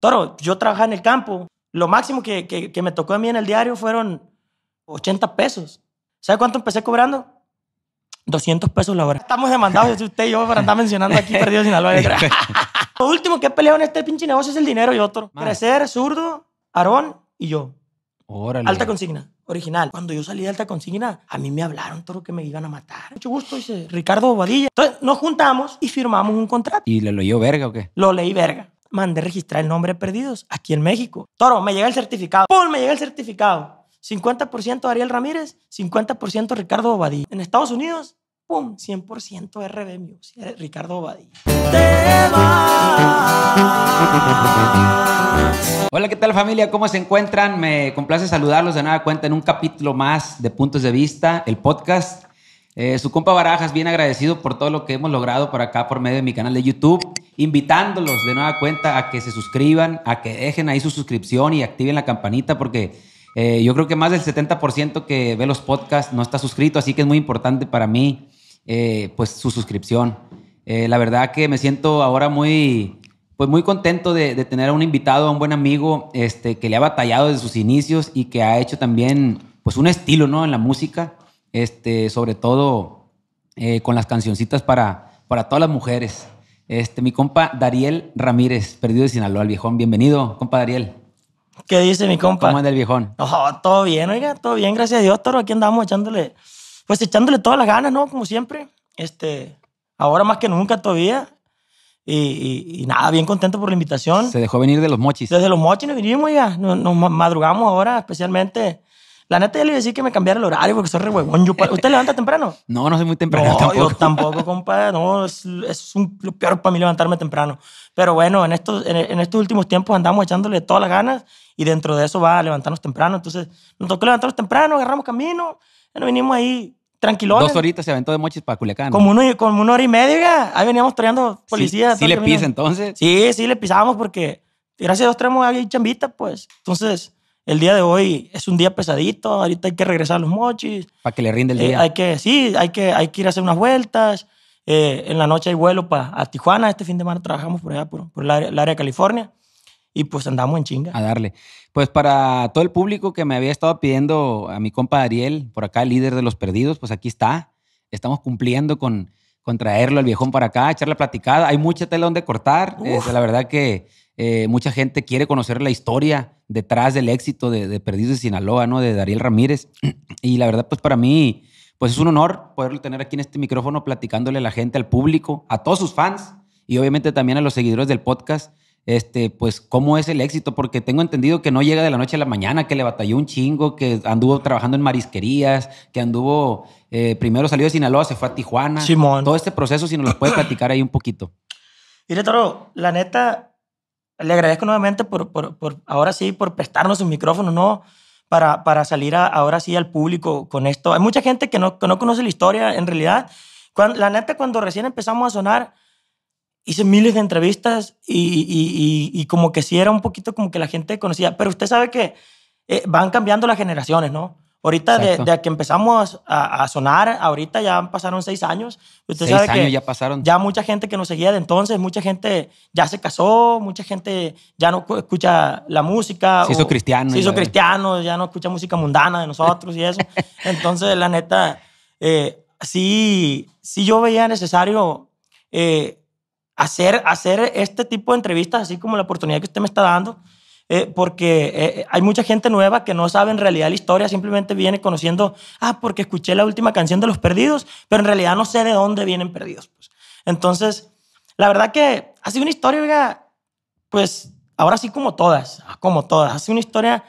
Toro, yo trabajaba en el campo. Lo máximo que, que, me tocó a mí en el diario fueron 80 pesos. ¿Sabe cuánto empecé cobrando? 200 pesos la hora. Estamos demandados, usted y yo, para andar mencionando aquí perdido Sinaloa. Lo último que he peleado en este pinche negocio es el dinero y otro. Crecer, zurdo, Aarón y yo. Órale. Alta consigna, original. Cuando yo salí de alta consigna, a mí me hablaron todo lo que me iban a matar. Mucho gusto, dice Ricardo Bobadilla. Entonces nos juntamos y firmamos un contrato. ¿Y le lo leyó verga o qué? Lo leí verga mandé registrar el nombre perdidos aquí en México. Toro, me llega el certificado. ¡Pum! Me llega el certificado. 50% Ariel Ramírez, 50% Ricardo Obadí En Estados Unidos, ¡pum! 100% RB Music, eh, Ricardo Obadí Hola, ¿qué tal familia? ¿Cómo se encuentran? Me complace saludarlos de nueva cuenta en un capítulo más de Puntos de Vista, el podcast. Eh, su compa Barajas, bien agradecido por todo lo que hemos logrado por acá por medio de mi canal de YouTube, invitándolos de nueva cuenta a que se suscriban, a que dejen ahí su suscripción y activen la campanita porque eh, yo creo que más del 70% que ve los podcasts no está suscrito, así que es muy importante para mí eh, pues su suscripción. la verdad que me siento ahora muy, pues muy contento de, tener a un invitado, a un buen amigo este, que le ha batallado desde sus inicios y que ha hecho también pues un estilo ¿no? en la música este, sobre todo eh, con las cancioncitas para, para todas las mujeres. Este, mi compa Dariel Ramírez, perdido de Sinaloa, el viejón. Bienvenido, compa Dariel. ¿Qué dice mi compa? ¿Cómo anda el viejón? todo bien, oiga, todo bien, gracias a Dios, Toro. Aquí andamos echándole, pues echándole todas las ganas, ¿no? Como siempre. Este, ahora más que nunca todavía. Y, nada, bien contento por la invitación. Se dejó venir de los mochis. Desde los mochis nos vinimos, oiga nos madrugamos ahora, especialmente la neta, yo le iba a decir que me cambiara el horario porque soy re huevón. ¿Usted levanta temprano? No, no soy muy temprano. No, tampoco. yo tampoco, compadre. No, es, es un, lo peor para mí levantarme temprano. Pero bueno, en estos, en, estos últimos tiempos andamos echándole todas las ganas y dentro de eso va a levantarnos temprano. Entonces, nos tocó levantarnos temprano, agarramos camino, nos vinimos ahí tranquilones. Dos horitas se aventó de mochis para Culiacán. Como, como una hora y media, ahí veníamos toreando policías. ¿Sí, le pisa entonces? Sí, sí le pisábamos porque gracias a Dios tenemos ahí chambita, pues. Entonces, el día de hoy es un día pesadito, ahorita hay que regresar a los mochis. Para que le rinde el eh, día. hay que, sí, hay que, hay que ir a hacer unas vueltas. Eh, en la noche hay vuelo para Tijuana, este fin de semana trabajamos por allá, por, el, área, de California. Y pues andamos en chinga. A darle. Pues para todo el público que me había estado pidiendo a mi compa Ariel, por acá, líder de los perdidos, pues aquí está. Estamos cumpliendo con, traerlo al viejón para acá, echarle platicada. Hay mucha tela donde cortar. Este, la verdad que eh, mucha gente quiere conocer la historia detrás del éxito de, Perdidos de Sinaloa, ¿no? De Dariel Ramírez. Y la verdad, pues para mí, pues es un honor poderlo tener aquí en este micrófono platicándole a la gente, al público, a todos sus fans y obviamente también a los seguidores del podcast, este, pues cómo es el éxito, porque tengo entendido que no llega de la noche a la mañana, que le batalló un chingo, que anduvo trabajando en marisquerías, que anduvo, eh, primero salió de Sinaloa, se fue a Tijuana. Simón. Todo este proceso, si nos lo puede platicar ahí un poquito. Y Toro, la neta, le agradezco nuevamente por, por, ahora sí, por prestarnos un micrófono, ¿no? Para, para salir ahora sí al público con esto. Hay mucha gente que no, no conoce la historia, en realidad. la neta, cuando recién empezamos a sonar, hice miles de entrevistas y, y, como que sí era un poquito como que la gente conocía, pero usted sabe que eh, van cambiando las generaciones, ¿no? Ahorita, de, que empezamos a, sonar, ahorita ya pasaron seis años. Usted seis años que ya pasaron. Ya mucha gente que nos seguía de entonces, mucha gente ya se casó, mucha gente ya no escucha la música. Se hizo cristiano. Se hizo cristiano, ya no escucha música mundana de nosotros y eso. Entonces, la neta, eh, sí, sí yo veía necesario eh, hacer, hacer este tipo de entrevistas, así como la oportunidad que usted me está dando eh, porque eh, eh, hay mucha gente nueva que no sabe en realidad la historia, simplemente viene conociendo, ah, porque escuché la última canción de Los Perdidos, pero en realidad no sé de dónde vienen Perdidos. Pues. Entonces, la verdad que ha sido una historia, oiga, pues ahora sí como todas, ah, como todas, ha sido una historia,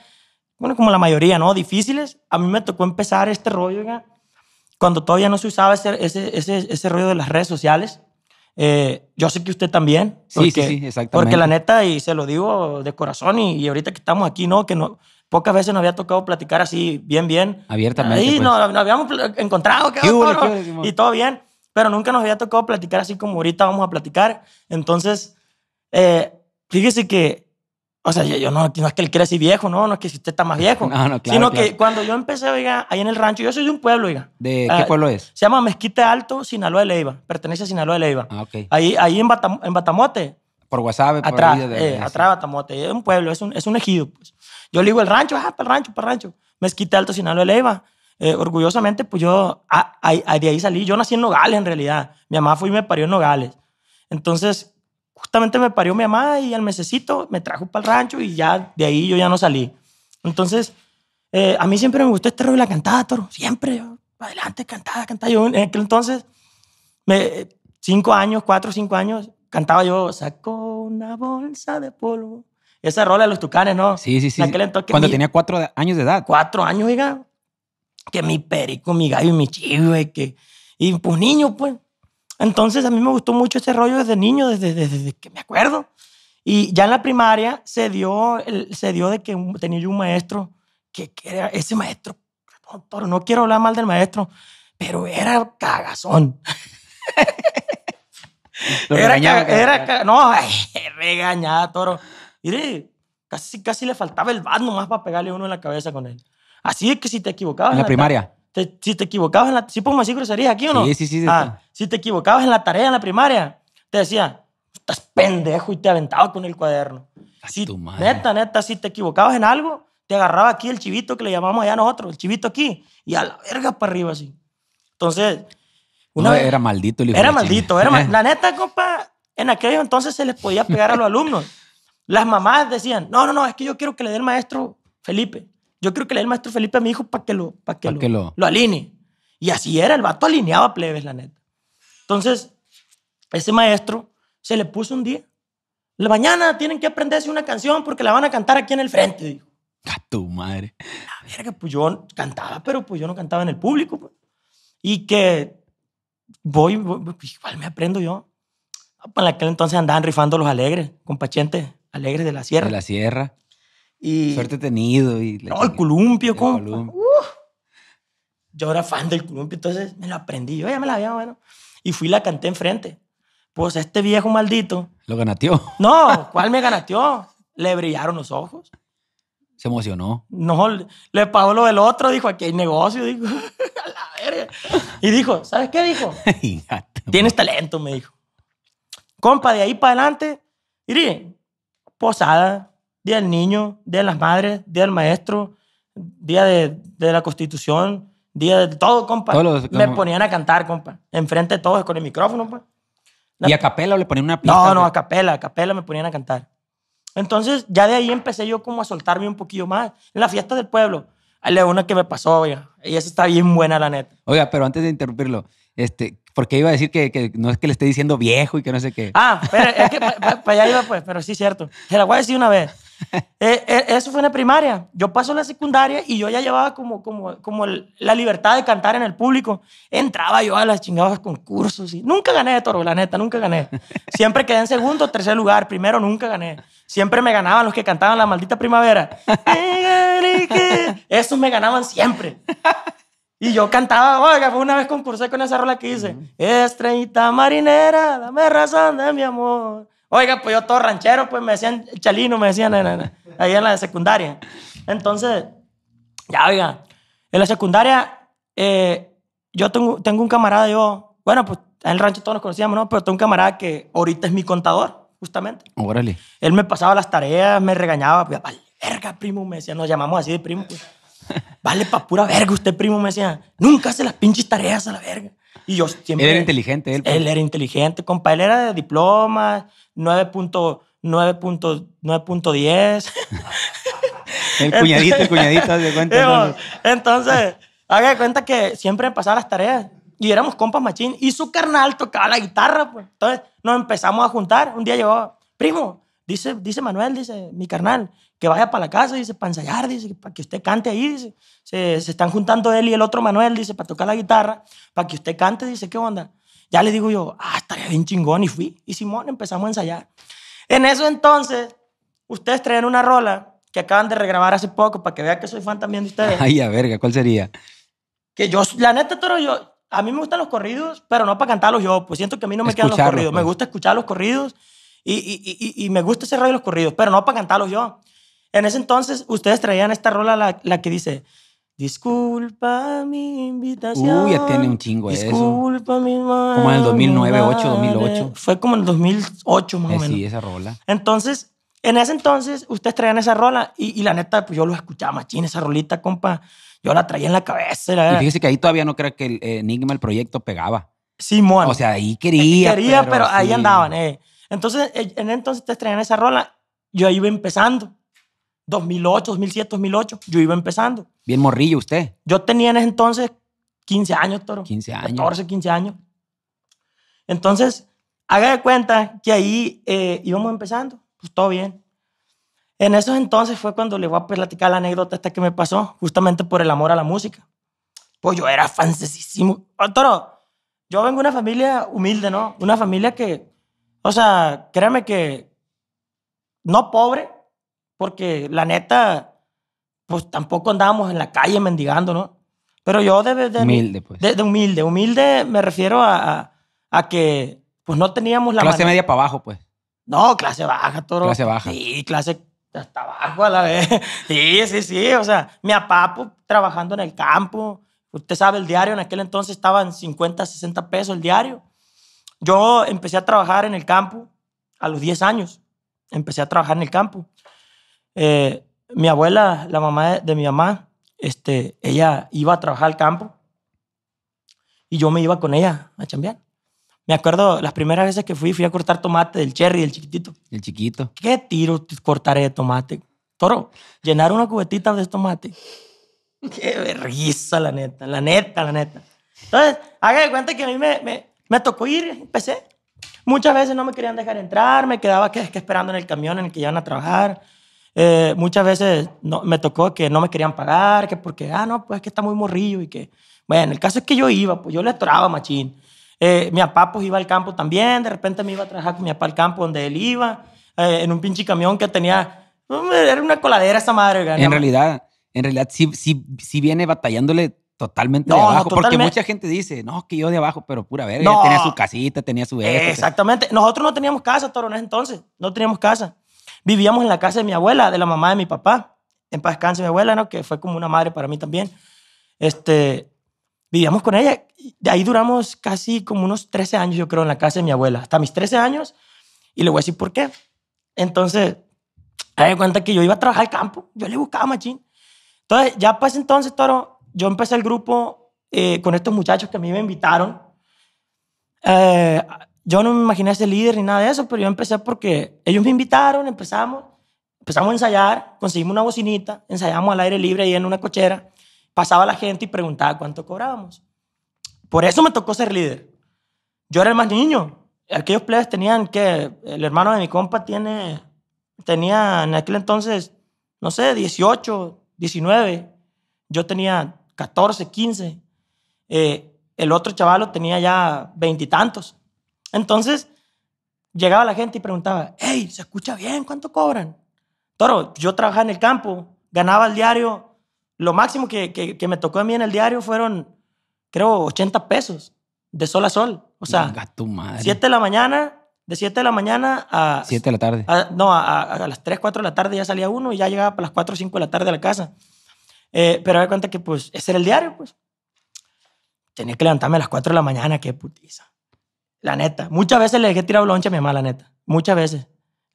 bueno, como la mayoría, ¿no? Difíciles. A mí me tocó empezar este rollo, oiga, cuando todavía no se usaba ese, ese, ese, ese rollo de las redes sociales. Eh, yo sé que usted también. Porque, sí, sí, exactamente. Porque la neta, y se lo digo de corazón, y, ahorita que estamos aquí, ¿no? Que no, pocas veces nos había tocado platicar así, bien, bien. Abiertamente. Ahí pues. no nos, habíamos encontrado, ¿Qué y todo bien. Pero nunca nos había tocado platicar así como ahorita vamos a platicar. Entonces, eh, fíjese que o sea, yo, no, no es que él quiera decir viejo, no, no es que usted está más viejo. No, Sino que cuando yo empecé, oiga, ahí en el rancho, yo soy de un pueblo, oiga. ¿De eh, qué pueblo es? Se llama Mezquite Alto, Sinaloa de Leiva. Pertenece a Sinaloa de Leiva. Ah, ok. Ahí, ahí en, Batamote. Por WhatsApp, por atrás, de, eh, atrás de Batamote. Es un pueblo, es un, es un ejido. Pues. Yo le digo el rancho, ah, para el rancho, para el rancho. Mezquite Alto, Sinaloa de Leiva. Eh, orgullosamente, pues yo de ahí salí. Yo nací en Nogales, en realidad. Mi mamá fue y me parió en Nogales. Entonces, justamente me parió mi mamá y al mesecito me trajo para el rancho y ya de ahí yo ya no salí. Entonces, eh, a mí siempre me gustó este rollo de la cantada, toro. Siempre, adelante, cantada, cantada. Yo en aquel entonces, me, cinco años, cuatro, cinco años, cantaba yo, saco una bolsa de polvo. Esa rola de los tucanes, ¿no? Sí, sí, sí. Cuando tenía cuatro años de edad. Cuatro años, diga Que mi perico, mi gallo y mi chivo, y que... Y pues niño, pues. Entonces a mí me gustó mucho ese rollo desde niño, desde, que me acuerdo. Y ya en la primaria se dio, se dio de que tenía yo un maestro, que, era ese maestro, toro no quiero hablar mal del maestro, pero era cagazón. era, era, no, toro. casi, casi le faltaba el bat nomás para pegarle uno en la cabeza con él. Así es que si te equivocabas. En la, primaria. si te equivocabas, en la, si pongo así aquí o no. Sí, sí, sí. Si te equivocabas en la tarea en la primaria, te decía, estás pendejo y te aventaba con el cuaderno. madre. neta, neta, si te equivocabas en algo, te agarraba aquí el chivito que le llamamos allá nosotros, el chivito aquí, y a la verga para arriba así. Entonces, era maldito el hijo Era maldito, era maldito. la neta, compa, en aquel entonces se les podía pegar a los alumnos. Las mamás decían, no, no, no, es que yo quiero que le dé el maestro Felipe. Yo quiero que le dé el maestro Felipe a mi hijo para que, lo, que, lo alinee. Y así era, el vato alineaba plebes, la neta. Entonces, ese maestro se le puso un día. La mañana tienen que aprenderse una canción porque la van a cantar aquí en el frente, A tu madre. La verga, pues yo cantaba, pero pues yo no cantaba en el público. Pues. Y que voy, pues, igual me aprendo yo. Para aquel entonces andaban rifando los alegres, compachentes alegres de la sierra. De la sierra. Y... Suerte tenido. Y no, el columpio, como. Yo era fan del columpio, entonces me lo aprendí. Yo ya me la había, bueno. Y fui y la canté enfrente. Pues este viejo maldito. ¿Lo ganateó? No, ¿cuál me ganateó? Le brillaron los ojos. ¿Se emocionó? No, le pagó lo del otro, dijo, aquí hay negocio, dijo, a Y dijo, ¿sabes qué dijo? Tienes talento, me dijo. Compa, de ahí para adelante, iré, posada, día del niño, día de las madres, día del maestro, día de, de la constitución, día de todo, compa. me ponían a cantar, compa. Enfrente de todos, con el micrófono, compa. Pues. ¿Y a capela o le ponían una pista? No, no, a capela, a capela me ponían a cantar. Entonces, ya de ahí empecé yo como a soltarme un poquillo más. En la fiesta del pueblo, hay una que me pasó, oiga. Y esa está bien buena, la neta. Oiga, pero antes de interrumpirlo, este, porque iba a decir que, no es que le esté diciendo viejo y que no sé qué. Ah, pero es que para allá iba, pues, pero sí, cierto. Se la voy a decir una vez. Eh, eh, eso fue en la primaria. Yo paso la secundaria y yo ya llevaba como, como, como la libertad de cantar en el público. Entraba yo a las chingadas concursos. Y nunca gané de toro, la neta, nunca gané. Siempre quedé en segundo, tercer lugar. Primero nunca gané. Siempre me ganaban los que cantaban la maldita primavera. Esos me ganaban siempre. Y yo cantaba, oiga, fue una vez concursé con esa rola que hice. Estrellita marinera, dame razón de mi amor. Oiga, pues yo todo ranchero, pues me decían chalino, me decían eh, eh, eh, ahí en la secundaria. Entonces, ya, oiga, en la secundaria, yo tengo, tengo un camarada, yo, bueno, pues en el rancho todos nos conocíamos, ¿no? Pero tengo un camarada que ahorita es mi contador, justamente. Órale. Él me pasaba las tareas, me regañaba, pues, vale, verga, primo, me decía, nos llamamos así de primo, pues. Vale, pa' pura verga, usted, primo, me decía, nunca hace las pinches tareas a la verga. Y yo siempre... Él era inteligente, él. Pues. Él era inteligente, compa. Él era de diploma, 9.9.10 el cuñadito, el cuñadito, de cuenta. entonces, haga de cuenta que siempre me pasaba las tareas. Y éramos compas machín. Y su carnal tocaba la guitarra, pues. Entonces, nos empezamos a juntar. Un día llegó, primo, Dice, Manuel, dice mi carnal, que vaya para la casa, dice, para ensayar, dice, para que usted cante ahí, dice. Se, están juntando él y el otro Manuel, dice, para tocar la guitarra, para que usted cante, dice, ¿qué onda? Ya le digo yo, ah, estaría bien chingón, y fui. Y Simón empezamos a ensayar. En eso entonces, ustedes traen una rola que acaban de regrabar hace poco, para que vean que soy fan también de ustedes. Ay, a verga, ¿cuál sería? Que yo, la neta, Toro, yo, a mí me gustan los corridos, pero no para cantarlos yo, pues siento que a mí no me quedan los corridos. Me pues. gusta escuchar los corridos y, y, y, me gusta ese rollo de los corridos, pero no para cantarlos yo. En ese entonces, ustedes traían esta rola, la, la que dice, disculpa mi invitación. Uy, ya tiene un chingo eso. Disculpa mi madre. Como en el 2009, 2008, 2008. Fue como en el 2008 más o eh, menos. Sí, esa rola. Entonces, en ese entonces, ustedes traían esa rola y, y la neta, pues yo lo escuchaba machín, esa rolita, compa. Yo la traía en la cabeza. y fíjese que ahí todavía no creo que el eh, Enigma, el proyecto, pegaba. Sí, o sea, ahí quería. Quería, pero, ahí andaban, eh. Entonces, en entonces te estrenan esa rola, yo iba empezando. 2008, 2007, 2008, yo iba empezando. Bien morrillo usted. Yo tenía en ese entonces 15 años, Toro. 15 años. 14, 15 años. Entonces, haga de cuenta que ahí eh, íbamos empezando, pues todo bien. En esos entonces fue cuando le voy a platicar la anécdota esta que me pasó, justamente por el amor a la música. Pues yo era francesísimo. Ah, toro, yo vengo de una familia humilde, ¿no? Una familia que o sea, créeme que no pobre, porque la neta, pues tampoco andábamos en la calle mendigando, ¿no? Pero yo desde de humilde, pues. humilde. Humilde me refiero a, a, que pues no teníamos la... Clase media para abajo, pues. No, clase baja, todo. Clase baja. Sí, clase hasta abajo a la vez. Sí, sí, sí. O sea, mi apapo pues, trabajando en el campo. Usted sabe, el diario en aquel entonces estaba en 50, 60 pesos el diario. Yo empecé a trabajar en el campo a los 10 años. Empecé a trabajar en el campo. Eh, mi abuela, la mamá de, mi mamá, este, ella iba a trabajar al campo y yo me iba con ella a chambear. Me acuerdo las primeras veces que fui, fui a cortar tomate del cherry, del chiquitito. El chiquito. ¿Qué tiro cortaré de tomate? Toro, llenar una cubetita de tomate. Qué risa, la neta, la neta, la neta. Entonces, haga cuenta que a mí me, me tocó ir, empecé. Muchas veces no me querían dejar entrar, me quedaba que, esperando en el camión en el que iban a trabajar. Eh, muchas veces no, me tocó que no me querían pagar, que porque, ah, no, pues es que está muy morrillo y que... Bueno, el caso es que yo iba, pues yo le atoraba machín. Eh, mi papá pues iba al campo también, de repente me iba a trabajar con mi papá al campo donde él iba, eh, en un pinche camión que tenía... Era una coladera esa madre. En realidad, en realidad si sí, sí viene batallándole Totalmente de abajo. Porque mucha gente dice, no, que yo de abajo, pero pura verga. Tenía su casita, tenía su esto, Exactamente. Nosotros no teníamos casa, Toro, en ese entonces. No teníamos casa. Vivíamos en la casa de mi abuela, de la mamá de mi papá. En paz descanse mi abuela, ¿no? Que fue como una madre para mí también. Este, vivíamos con ella. De ahí duramos casi como unos 13 años, yo creo, en la casa de mi abuela. Hasta mis 13 años. Y le voy a decir por qué. Entonces, me di cuenta que yo iba a trabajar al campo. Yo le buscaba machín. Entonces, ya para entonces, Toro, yo empecé el grupo eh, con estos muchachos que a mí me invitaron. Eh, yo no me imaginé ser líder ni nada de eso, pero yo empecé porque ellos me invitaron, empezamos, empezamos a ensayar, conseguimos una bocinita, ensayamos al aire libre ahí en una cochera, pasaba la gente y preguntaba cuánto cobrábamos. Por eso me tocó ser líder. Yo era el más niño. Aquellos plebes tenían que, el hermano de mi compa tiene, tenía en aquel entonces, no sé, 18, 19. Yo tenía 14, 15. Eh, el otro chavalo tenía ya veintitantos. Entonces, llegaba la gente y preguntaba, hey, se escucha bien, ¿cuánto cobran? Toro, yo trabajaba en el campo, ganaba el diario, lo máximo que, me tocó a mí en el diario fueron, creo, 80 pesos, de sol a sol. O sea, Venga, 7 de la mañana, de 7 de la mañana a... 7 de la tarde. no, a, a, las 3, 4 de la tarde ya salía uno y ya llegaba para las 4, 5 de la tarde a la casa. Eh, pero me cuenta que, pues, ese era el diario, pues. Tenía que levantarme a las 4 de la mañana, qué putiza. La neta. Muchas veces le dejé tirar lonche a mi mamá, la neta. Muchas veces.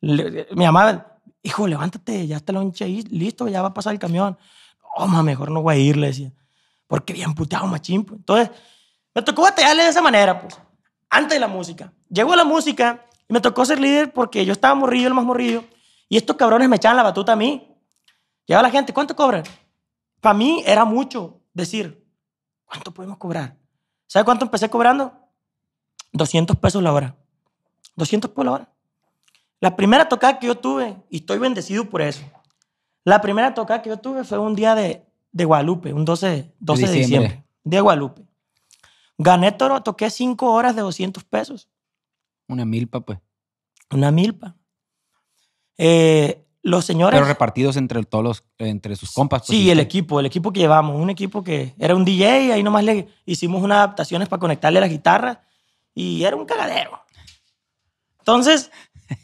mi mamá, hijo, levántate, ya está el lonche ahí, listo, ya va a pasar el camión. Oh, ma, mejor no voy a ir, le decía. Porque bien puteado, machín. Pues". Entonces, me tocó batallarle de esa manera, pues. Antes de la música. Llegó la música y me tocó ser líder porque yo estaba morrido el más morrido Y estos cabrones me echaban la batuta a mí. Llegaba la gente, ¿cuánto cobran? Para mí era mucho decir, ¿cuánto podemos cobrar? ¿Sabe cuánto empecé cobrando? 200 pesos la hora. 200 pesos la hora. La primera tocada que yo tuve, y estoy bendecido por eso, la primera tocada que yo tuve fue un día de, Guadalupe, un 12, 12 de diciembre. De Guadalupe. Gané toro, toqué 5 horas de 200 pesos. Una milpa, pues. Una milpa. Eh, los señores. Pero repartidos entre todos los, entre sus compas. Pues, sí, el equipo, el equipo que llevamos. Un equipo que era un DJ, ahí nomás le hicimos unas adaptaciones para conectarle la guitarra. y era un cagadero. Entonces,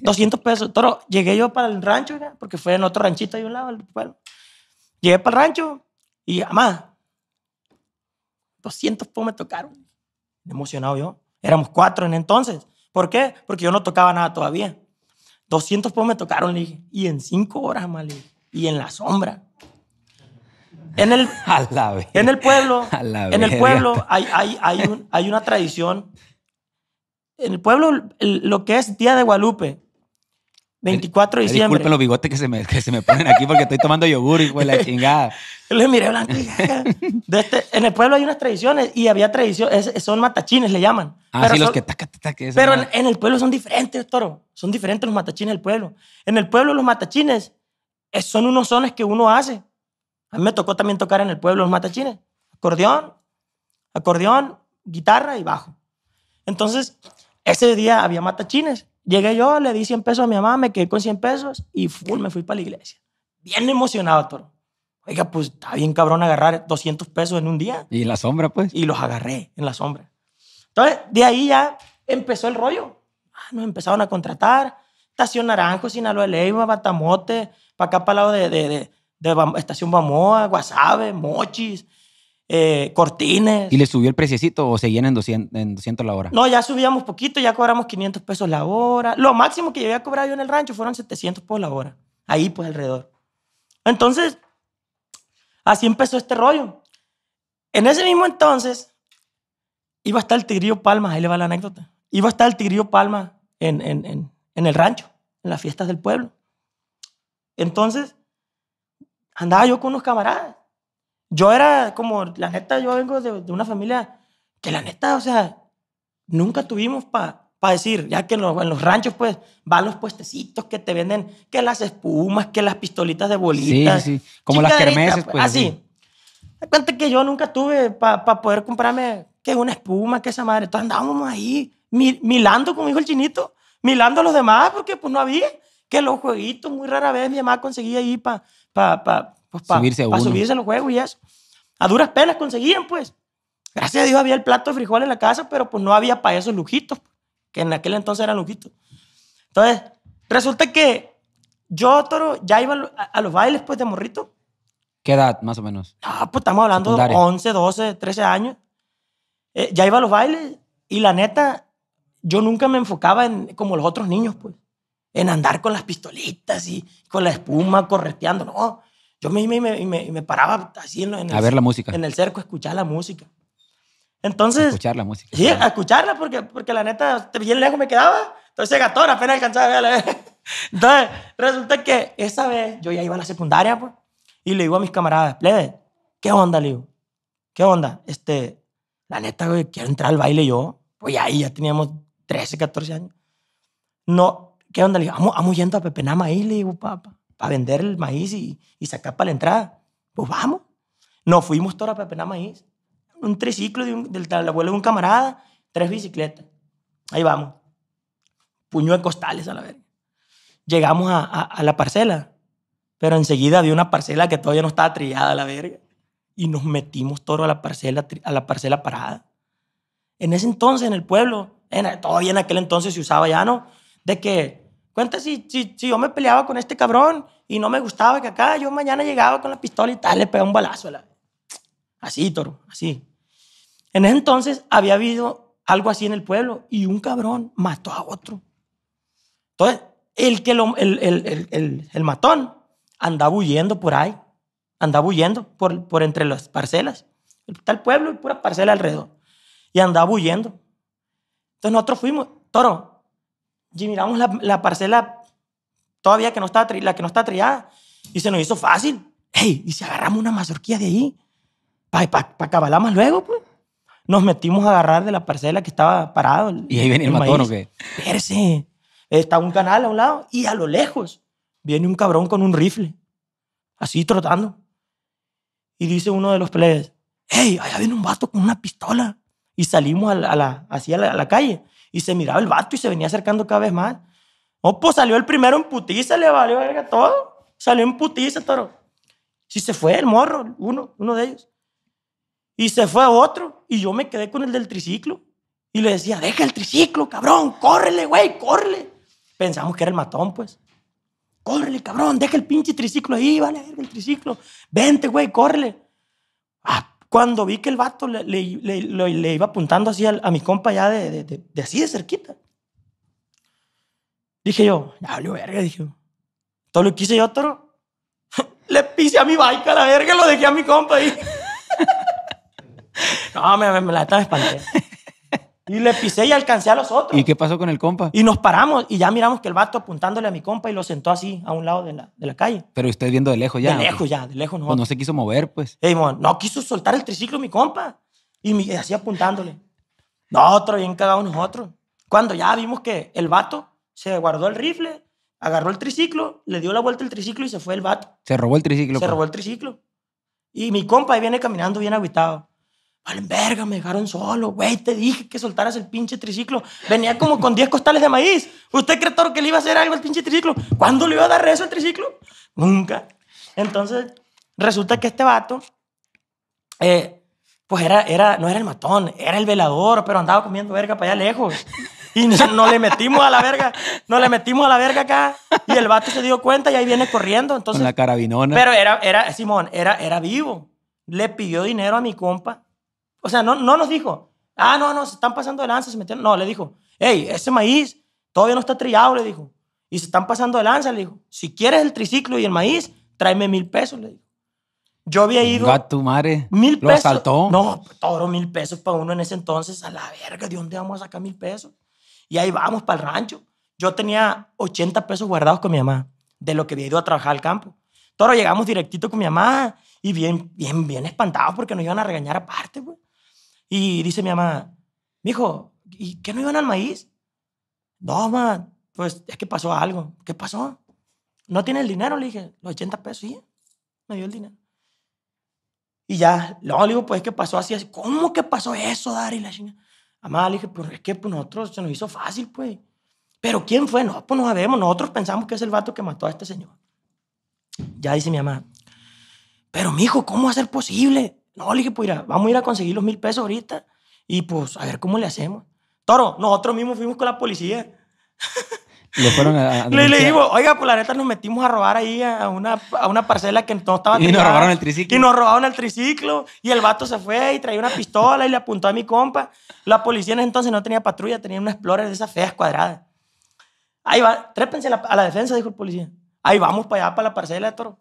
200 pesos. todo llegué yo para el rancho, porque fue en otro ranchito ahí un lado del pueblo. Llegué para el rancho y, además, 200 pesos me tocaron. Emocionado yo. Éramos cuatro en entonces. ¿Por qué? Porque yo no tocaba nada todavía. 200 pueblos me tocaron, le dije. Y en cinco horas, más, Y en la sombra. En el, en el pueblo, en el pueblo hay, hay, hay, hay, una tradición. En el pueblo, lo que es Día de Guadalupe, 24 eh, de diciembre. Disculpen los bigotes que se me, que se me ponen aquí porque estoy tomando yogur, y de la chingada. Le miré blanco este, En el pueblo hay unas tradiciones y había tradiciones, son matachines, le llaman. Ah, sí, los que taca, Pero en, en, el pueblo son diferentes, toro. Son diferentes los matachines del pueblo. En el pueblo los matachines son unos sones que uno hace. A mí me tocó también tocar en el pueblo los matachines. Acordeón, acordeón, guitarra y bajo. Entonces, ese día había matachines Llegué yo, le di 100 pesos a mi mamá, me quedé con 100 pesos y full, me fui para la iglesia. Bien emocionado, todo. Oiga, pues está bien cabrón agarrar 200 pesos en un día. Y en la sombra, pues. Y los agarré en la sombra. Entonces, de ahí ya empezó el rollo. Ah, nos empezaron a contratar. Estación Naranjo, Sinaloa Leiva, Batamote, para acá para el lado de, de Estación Bamoa, Guasave, Mochis. Eh, cortines. ¿Y le subió el preciecito o seguían en 200, en 200 la hora? No, ya subíamos poquito, ya cobramos 500 pesos la hora. Lo máximo que llegué a cobrar yo en el rancho fueron 700 pesos la hora. Ahí, pues, alrededor. Entonces, así empezó este rollo. En ese mismo entonces, iba a estar el Tigrillo Palma, ahí le va la anécdota. Iba a estar el Tigrillo Palma en, en, en, en el rancho, en las fiestas del pueblo. Entonces, andaba yo con unos camaradas yo era como, la neta, yo vengo de, una familia que la neta, o sea, nunca tuvimos para para decir, ya que en los, ranchos pues van los puestecitos que te venden, que las espumas, que las pistolitas de bolitas. como las kermeses pues. Así. Sí. Cuenta que yo nunca tuve para pa poder comprarme que una espuma, que esa madre. Entonces andábamos ahí milando, mi hijo el chinito, milando a los demás porque pues no había. Que los jueguitos muy rara vez mi mamá conseguía ahí para pa, pa, pues, para subirse, a subirse, los juego y eso. A duras penas conseguían, pues. Gracias a Dios había el plato de frijol en la casa, pero pues no había para esos lujitos, pues, que en aquel entonces eran lujitos. Entonces, resulta que yo, Toro, ya iba a, los bailes, pues, de morrito. ¿Qué edad, más o menos? Ah, no, pues estamos hablando de 11, 12, 13 años. Eh, ya iba a los bailes y la neta, yo nunca me enfocaba en, como los otros niños, pues, en andar con las pistolitas y con la espuma correteando, no. Yo me, me, me, me paraba así en, el, En el cerco, a escuchar la música. Entonces. A escuchar la música. Sí, a escucharla, porque, porque la neta, bien lejos me quedaba. Entonces, gatón, apenas alcanzaba a verla Entonces, resulta que esa vez yo ya iba a la secundaria, pues, y le digo a mis camaradas, plebe, ¿qué onda, le digo? ¿Qué onda? Este, la neta, güey, quiero entrar al baile yo. Pues ahí ya teníamos 13, 14 años. No, ¿qué onda? Le digo, vamos, yendo a Pepenama ahí, le digo, papá a vender el maíz y, sacar para la entrada. Pues vamos. Nos fuimos todos a pepenar maíz. Un triciclo de del, abuelo de un camarada, tres bicicletas. Ahí vamos. Puño de costales a la verga. Llegamos a, la parcela, pero enseguida había una parcela que todavía no estaba trillada a la verga. Y nos metimos todos a la parcela, a la parcela parada. En ese entonces, en el pueblo, todavía en aquel entonces se usaba ya, ¿no? De que Cuenta si, si, yo me peleaba con este cabrón y no me gustaba que acá yo mañana llegaba con la pistola y tal, le pegaba un balazo. A la... Así, toro, así. En ese entonces había habido algo así en el pueblo y un cabrón mató a otro. Entonces, el, que el, matón andaba huyendo por ahí, andaba huyendo por, por entre las parcelas. Está el pueblo y pura parcela alrededor. Y andaba huyendo. Entonces nosotros fuimos, toro, y miramos la, parcela todavía que no está, la que no está triada y se nos hizo fácil. Hey, y si agarramos una mazorquilla de ahí, para pa, pa, más luego, pues. Nos metimos a agarrar de la parcela que estaba parado. ¿Y ahí viene el, matón o qué? Perse. Está un canal a un lado y a lo lejos viene un cabrón con un rifle, así trotando. Y dice uno de los plebes, hey, allá viene un vato con una pistola. Y salimos a la, hacia a la calle y se miraba el vato y se venía acercando cada vez más. Oh, pues salió el primero en putiza, le valió verga todo. Salió en putiza, toro. Sí se fue el morro, uno, uno de ellos. Y se fue otro. Y yo me quedé con el del triciclo. Y le decía, deja el triciclo, cabrón, córrele, güey, córrele. Pensamos que era el matón, pues. Córrele, cabrón, deja el pinche triciclo ahí, vale, el triciclo. Vente, güey, córrele. Ah, cuando vi que el vato le, iba apuntando así a, mi compa ya de, así de cerquita. Dije yo, ya verga, dije. Todo lo que hice yo, toro. le pisé a mi bike la verga, lo dejé a mi compa. no, me, la estaba espanté. Y le pisé y alcancé a los otros. ¿Y qué pasó con el compa? Y nos paramos y ya miramos que el vato apuntándole a mi compa y lo sentó así a un lado de la, de la calle. Pero usted viendo de lejos ya. De lejos ya, de lejos pues no. no se quiso mover, pues. no quiso soltar el triciclo mi compa. Y me, así apuntándole. Nosotros, bien cagados nosotros. Cuando ya vimos que el vato se guardó el rifle, agarró el triciclo, le dio la vuelta al triciclo y se fue el vato. Se robó el triciclo. Se pues. robó el triciclo. Y mi compa ahí viene caminando bien aguitado. Valen verga, me dejaron solo, güey, te dije que soltaras el pinche triciclo. Venía como con 10 costales de maíz. ¿Usted cree que le iba a hacer algo al pinche triciclo? ¿Cuándo le iba a dar rezo al triciclo? Nunca. Entonces, resulta que este vato, eh, pues era, era, no era el matón, era el velador, pero andaba comiendo verga para allá lejos. Y no, le metimos a la verga, no le metimos a la verga acá. Y el vato se dio cuenta y ahí viene corriendo. Entonces, la carabinona. Pero era, era, Simón, era, era vivo. Le pidió dinero a mi compa o sea, no, no nos dijo, ah, no, no, se están pasando de lanza, se metieron. No, le dijo, hey, ese maíz todavía no está trillado, le dijo. Y se están pasando de lanza, le dijo. Si quieres el triciclo y el maíz, tráeme mil pesos, le dijo. Yo había ido. A tu madre. Mil ¿Lo pesos. asaltó? No, toro, mil pesos para uno en ese entonces. A la verga, ¿de dónde vamos a sacar mil pesos? Y ahí vamos para el rancho. Yo tenía 80 pesos guardados con mi mamá, de lo que había ido a trabajar al campo. Toro, llegamos directito con mi mamá y bien, bien, bien espantados porque nos iban a regañar aparte, güey. Pues. Y dice mi mamá, mijo, ¿y qué no iban al maíz? No, mamá, pues es que pasó algo. ¿Qué pasó? ¿No tiene el dinero? Le dije, los 80 pesos, sí. Me dio el dinero. Y ya, lo le pues es que pasó así, así. ¿Cómo que pasó eso, Dari? La Mamá, le dije, pues es que pues, nosotros se nos hizo fácil, pues. ¿Pero quién fue? No, pues no sabemos. Nosotros pensamos que es el vato que mató a este señor. Ya dice mi mamá, pero mijo, ¿cómo va a ser posible? No, le dije, pues vamos a ir a conseguir los mil pesos ahorita y pues a ver cómo le hacemos. Toro, nosotros mismos fuimos con la policía. Le fueron le, le oiga, pues la neta nos metimos a robar ahí a una, a una parcela que no estaba... Y nos robaron el triciclo. Y nos robaron el triciclo. Y el vato se fue y traía una pistola y le apuntó a mi compa. La policía en ese entonces no tenía patrulla, tenía un Explorer de esas feas cuadradas. Ahí va, trépense a la, defensa, dijo el policía. Ahí vamos para allá, para la parcela toro.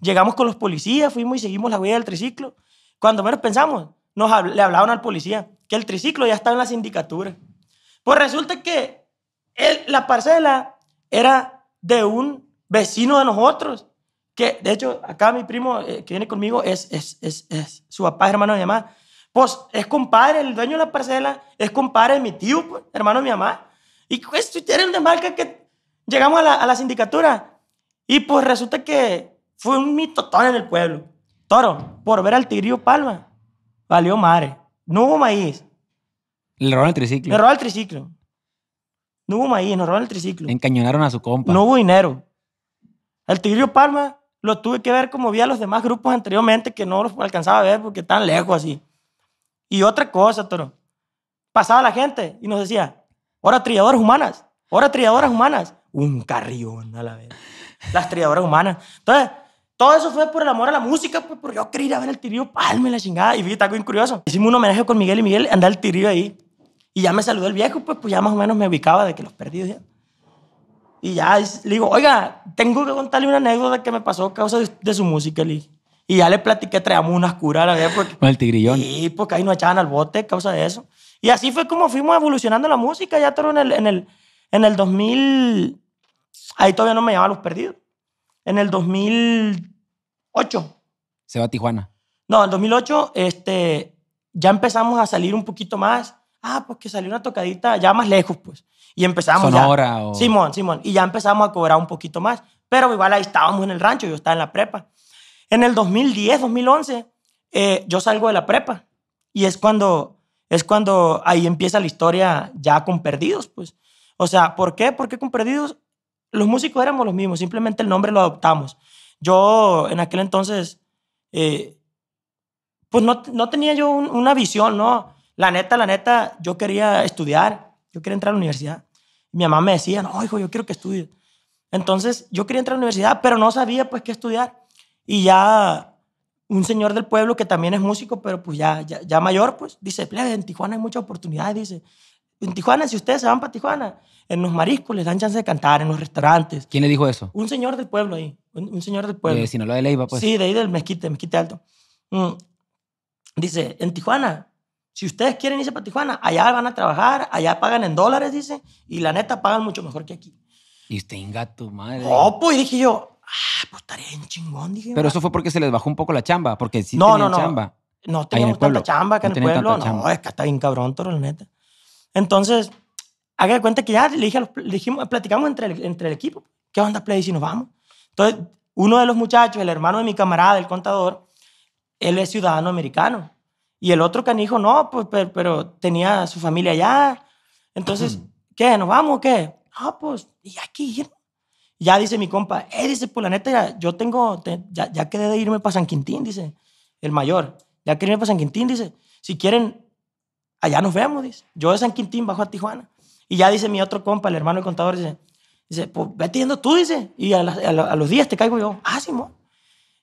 Llegamos con los policías, fuimos y seguimos la huella del triciclo. Cuando menos pensamos, nos, le hablaron al policía que el triciclo ya estaba en la sindicatura. Pues resulta que la parcela era de un vecino de nosotros, que de hecho acá mi primo eh, que viene conmigo es, es, es, es su papá, hermano de mi mamá. Pues es compadre, el dueño de la parcela es compadre de mi tío, pues, hermano de mi mamá. Y pues tienen de marca que llegamos a la, a la sindicatura. Y pues resulta que fue un mitotón en el pueblo. Toro, por ver al Tigrillo Palma, valió madre. No hubo maíz. Le robaron el triciclo. Le robaron el triciclo. No hubo maíz, nos robaron el triciclo. Encañonaron a su compa. No hubo dinero. El Tigrillo Palma lo tuve que ver como vi a los demás grupos anteriormente que no los alcanzaba a ver porque tan lejos así. Y otra cosa, Toro. Pasaba la gente y nos decía, ahora trilladoras humanas, ahora trilladoras humanas. Un carrión a la vez. Las trilladoras humanas. Entonces, todo eso fue por el amor a la música, pues por yo quería ir a ver el tirío, palme la chingada. Y vi algo bien curioso. Hicimos un homenaje con Miguel y Miguel, anda el tirío ahí. Y ya me saludó el viejo, pues, pues ya más o menos me ubicaba de que los Perdidos. Y ya le digo, oiga, tengo que contarle una anécdota que me pasó a causa de, su música, le Y ya le platiqué, traíamos unas curas a la vez. con el tigrillón. Y porque ahí nos echaban al bote a causa de eso. Y así fue como fuimos evolucionando la música, ya todo en el, en el, en el 2000. Ahí todavía no me llamaban los perdidos. En el 2008. Se va a Tijuana. No, en 2008 este, ya empezamos a salir un poquito más. Ah, porque que salió una tocadita ya más lejos, pues. Y empezamos Sonora Simón, Simón. Y ya empezamos a cobrar un poquito más. Pero igual ahí estábamos en el rancho, yo estaba en la prepa. En el 2010, 2011, eh, yo salgo de la prepa. Y es cuando, es cuando ahí empieza la historia ya con Perdidos, pues. O sea, ¿por qué? ¿Por qué con Perdidos? los músicos éramos los mismos, simplemente el nombre lo adoptamos. Yo en aquel entonces, eh, pues no, tenía yo una visión, ¿no? La neta, la neta, yo quería estudiar, yo quería entrar a la universidad. Mi mamá me decía, no, hijo, yo quiero que estudies. Entonces yo quería entrar a la universidad, pero no sabía pues qué estudiar. Y ya un señor del pueblo que también es músico, pero pues ya, ya, ya mayor, pues dice, en Tijuana hay muchas oportunidades, dice, en Tijuana, si ustedes se van para Tijuana, en los mariscos les dan chance de cantar, en los restaurantes. ¿Quién le dijo eso? Un señor del pueblo ahí. Un, señor del pueblo. no lo de Leiva, pues. Sí, de ahí del Mezquite, Mezquite Alto. Mm. Dice, en Tijuana, si ustedes quieren irse para Tijuana, allá van a trabajar, allá pagan en dólares, dice, y la neta pagan mucho mejor que aquí. Y usted ingato, madre. Oh, pues dije yo, ah, pues estaría en chingón, dije. Pero eso fue porque se les bajó un poco la chamba, porque sí no, chamba. no, no. chamba. No teníamos tanta chamba acá no en el pueblo. No, es que está bien cabrón, toro, la neta. Entonces, haga de cuenta que ya le, dijimos, platicamos entre el, equipo, ¿qué onda, Play? Si nos vamos. Entonces, uno de los muchachos, el hermano de mi camarada, el contador, él es ciudadano americano. Y el otro canijo, no, pues, pero, tenía su familia allá. Entonces, ¿qué? ¿Nos vamos o qué? Ah, pues, y aquí Ya dice mi compa, él eh, dice, pues la neta, yo tengo, ya, ya quedé de irme para San Quintín, dice el mayor. Ya quedé de irme para San Quintín, dice. Si quieren, allá nos vemos, dice. Yo de San Quintín bajo a Tijuana. Y ya dice mi otro compa, el hermano del contador, dice, dice pues vete yendo tú, dice, y a, los días te caigo yo. Ah, mo.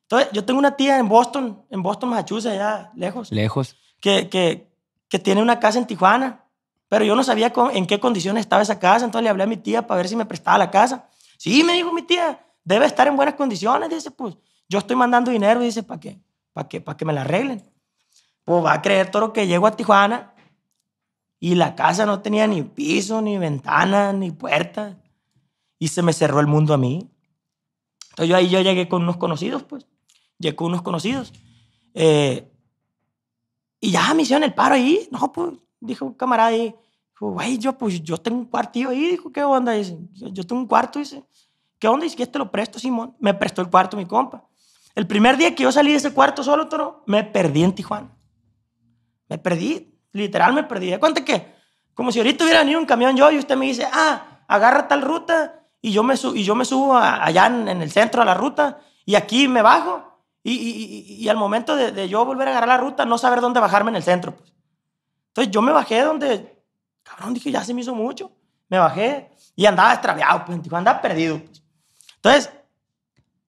Entonces, yo tengo una tía en Boston, en Boston, Massachusetts, allá lejos. Lejos. Que, que, tiene una casa en Tijuana, pero yo no sabía en qué condiciones estaba esa casa, entonces le hablé a mi tía para ver si me prestaba la casa. Sí, me dijo mi tía, debe estar en buenas condiciones, dice, pues yo estoy mandando dinero, dice, ¿para qué? ¿Para qué? ¿Para que me la arreglen? Pues va a creer todo lo que llego a Tijuana y la casa no tenía ni piso, ni ventana, ni puerta. Y se me cerró el mundo a mí. Entonces yo ahí yo llegué con unos conocidos, pues. Llegué con unos conocidos. Eh, y ya me hicieron el paro ahí. No, pues, dijo un camarada ahí. Dijo, güey, yo, pues, yo tengo un cuartillo ahí. Dijo, ¿qué onda? Dice, yo, tengo un cuarto. Dice, ¿qué onda? Dice, ¿qué te lo presto, Simón? Me prestó el cuarto mi compa. El primer día que yo salí de ese cuarto solo, toro, me perdí en Tijuana. Me perdí. Literal me perdí. ¿De que? Como si ahorita hubiera venido un camión yo y usted me dice, ah, agarra tal ruta y yo me, y yo me subo allá en, el centro a la ruta y aquí me bajo. Y, y, al momento de, de, yo volver a agarrar la ruta, no saber dónde bajarme en el centro. Pues. Entonces yo me bajé donde, cabrón, dije, ya se me hizo mucho. Me bajé y andaba extraviado, pues, andaba perdido. Pues. Entonces,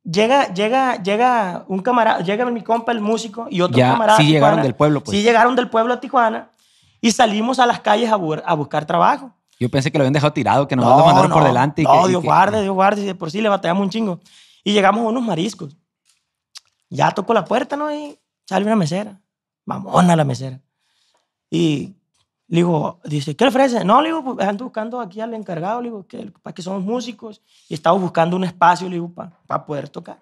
llega, llega, llega un camarada, llega mi compa el músico y otro ya, camarada. Sí llegaron del pueblo, pues. Sí llegaron del pueblo a Tijuana y salimos a las calles a, buscar trabajo. Yo pensé que lo habían dejado tirado, que nos no, a mandaron por delante. Y que, Dios guarde, Dios guarde, por sí le batallamos un chingo. Y llegamos a unos mariscos. Ya tocó la puerta, ¿no? Y sale una mesera. Mamona la mesera. Y le digo, dice, ¿qué le ofrece? No, le digo, pues ando buscando aquí al encargado, le digo, que, para que somos músicos y estamos buscando un espacio, le digo, para, poder tocar.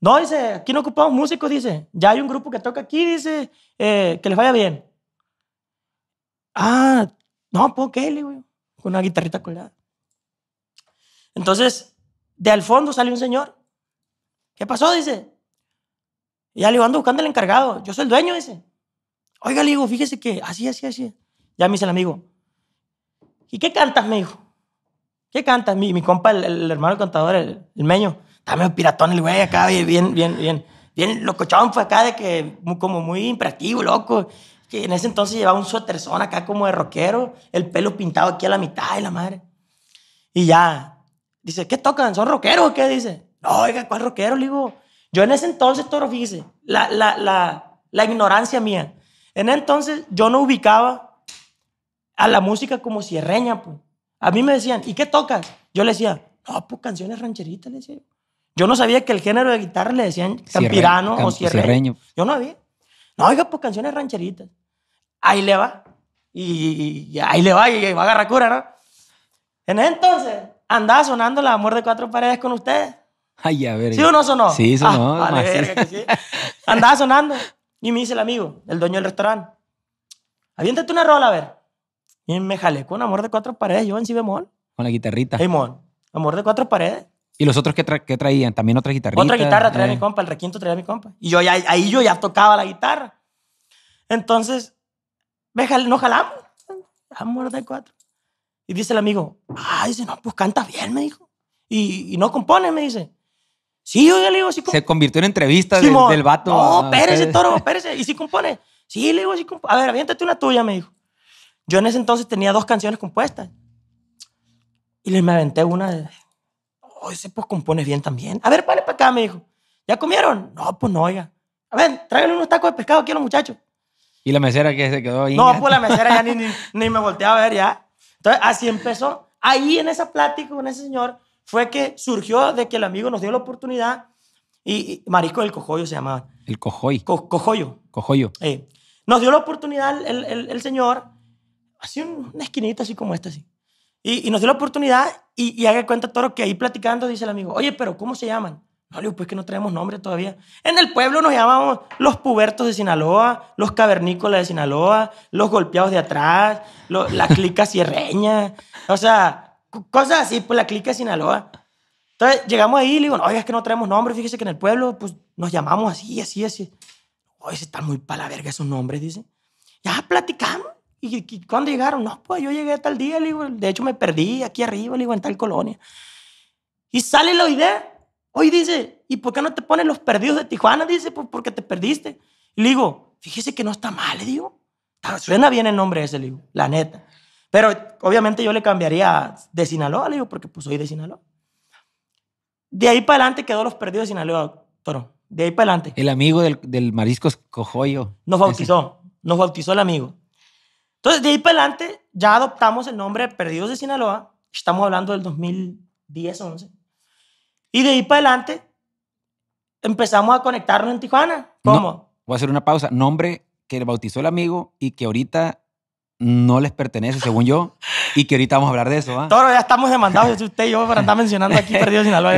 No, dice, aquí no ocupamos músicos, dice, ya hay un grupo que toca aquí, dice, eh, que les vaya bien. Ah, no, ¿por qué? güey. Con una guitarrita colgada. Entonces, de al fondo sale un señor. ¿Qué pasó? Dice. Y ya le digo, ando buscando el encargado. Yo soy el dueño, dice. Oiga, le digo, fíjese que así, así, así. Ya me dice el amigo. ¿Y qué cantas, me dijo? ¿Qué cantas? Mi, mi compa, el, hermano cantador, el, meño. Está medio piratón el güey acá, bien, bien, bien. Bien, locochón fue pues acá de que como muy imperativo, loco en ese entonces llevaba un suéterzón acá como de rockero, el pelo pintado aquí a la mitad de la madre. Y ya, dice, ¿qué tocan? ¿Son rockeros o qué? Dice, no, oiga, ¿cuál rockero? Le yo en ese entonces, Toro, fíjese, la, la, la, la ignorancia mía. En ese entonces yo no ubicaba a la música como sierreña, A mí me decían, ¿y qué tocas? Yo le decía, no, pues canciones rancheritas, le Yo no sabía que el género de guitarra le decían campirano o sierreño. Yo no había. No, oiga, pues canciones rancheritas ahí le va. Y, ahí le va y, va a agarrar cura, ¿no? En ese entonces andaba sonando La amor de cuatro paredes con ustedes. Ay, a ver. ¿Sí o no sonó? Sí, sonó. Ah, andaba sonando. Y me dice el amigo, el dueño del restaurante, aviéntate una rola, a ver. Y me jalé con amor de cuatro paredes, yo en si bemol. Con la guitarrita. Hey, Amor de cuatro paredes. ¿Y los otros qué, traían? ¿También otra guitarrita? Otra guitarra traía eh. mi compa, el requinto traía mi compa. Y yo ahí yo ya tocaba la guitarra. Entonces, no jalamos. Vamos de cuatro. Y dice el amigo, ah, dice, no, pues canta bien, me dijo. Y, no compones, me dice. Sí, oye, le digo, sí Se convirtió en entrevista del, vato. No, ah. espérese, toro, espérese. Y sí compone. Sí, le digo, sí compone. A ver, aviéntate una tuya, me dijo. Yo en ese entonces tenía dos canciones compuestas. Y le me aventé una de... Oh, ese pues compones bien también. A ver, vale para acá, me dijo. ¿Ya comieron? No, pues no, oiga. A ver, tráigale unos tacos de pescado aquí a los muchachos. Y la mesera que se quedó ahí. No, pues la mesera ya ni, me volteé a ver ya. Entonces, así empezó. Ahí en esa plática con ese señor fue que surgió de que el amigo nos dio la oportunidad y, Marico Marisco del Cojoyo se llamaba. El Cojoy. cojoyo. nos dio la oportunidad el, el, señor, así una esquinita así como esta, así. Y, nos dio la oportunidad y, y haga cuenta, Toro, que ahí platicando dice el amigo, oye, pero ¿cómo se llaman? No, le digo, pues que no traemos nombre todavía. En el pueblo nos llamamos los pubertos de Sinaloa, los cavernícolas de Sinaloa, los golpeados de atrás, la clica sierreña. O sea, cosas así, pues la clica de Sinaloa. Entonces llegamos ahí y le digo, oiga, es que no traemos nombre. Fíjese que en el pueblo pues, nos llamamos así, así, así. Oye, están muy para la verga esos nombres, dice. Ya platicamos. ¿Y, ¿Y, cuándo llegaron? No, pues yo llegué tal día, le digo, de hecho me perdí aquí arriba, le digo, en tal colonia. Y sale la idea Hoy dice, ¿y por qué no te pones los perdidos de Tijuana? Dice, pues porque te perdiste. le digo, fíjese que no está mal, le digo. Suena bien el nombre ese, le digo, la neta. Pero obviamente yo le cambiaría de Sinaloa, le digo, porque pues soy de Sinaloa. De ahí para adelante quedó los perdidos de Sinaloa, Toro. De ahí para adelante. El amigo del, del marisco Cojoyo. Nos bautizó, nos bautizó el amigo. Entonces, de ahí para adelante ya adoptamos el nombre Perdidos de Sinaloa. Estamos hablando del 2010-11. Y de ahí para adelante empezamos a conectarnos en Tijuana. ¿Cómo? voy a hacer una pausa. Nombre que le bautizó el amigo y que ahorita no les pertenece, según yo, y que ahorita vamos a hablar de eso. ¿ah? Toro, ya estamos demandados, usted y yo, para estar mencionando aquí Perdido Sinaloa.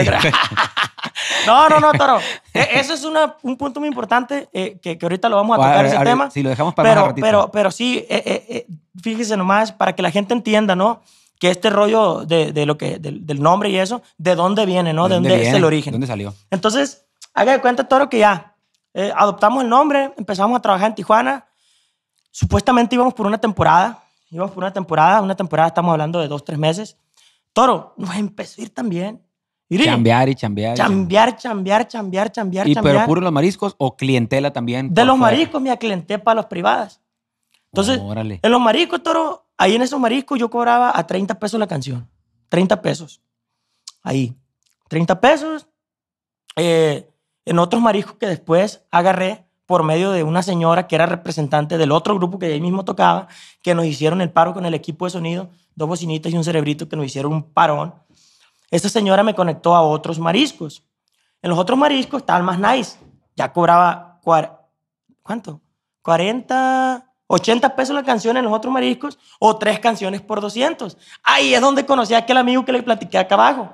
no, no, no, Toro. E, eso es una, un punto muy importante eh, que, que, ahorita lo vamos a tocar ese tema. Si lo dejamos para pero, Pero, pero sí, eh, eh, fíjese nomás, para que la gente entienda, ¿no? que este rollo de, lo que, del nombre y eso, de dónde viene, ¿no? De dónde, es el origen. ¿De ¿Dónde salió? Entonces, haga de cuenta, Toro, que ya eh, adoptamos el nombre, empezamos a trabajar en Tijuana. Supuestamente íbamos por una temporada, íbamos por una temporada, una temporada estamos hablando de dos, tres meses. Toro, nos empezó a ir también. Chambear y chambear. Chambear, cambiar cambiar cambiar ¿Y pero puro los mariscos o clientela también? De los mariscos, me clienté para los privadas. Entonces, en los mariscos, Toro, Ahí en esos mariscos yo cobraba a 30 pesos la canción. 30 pesos. Ahí. 30 pesos. Eh, en otros mariscos que después agarré por medio de una señora que era representante del otro grupo que ahí mismo tocaba, que nos hicieron el paro con el equipo de sonido, dos bocinitas y un cerebrito que nos hicieron un parón. Esa señora me conectó a otros mariscos. En los otros mariscos estaban más nice. Ya cobraba, ¿cuánto? 40, 80 pesos la canción en los otros mariscos o tres canciones por 200. Ahí es donde conocí a aquel amigo que le platiqué acá abajo,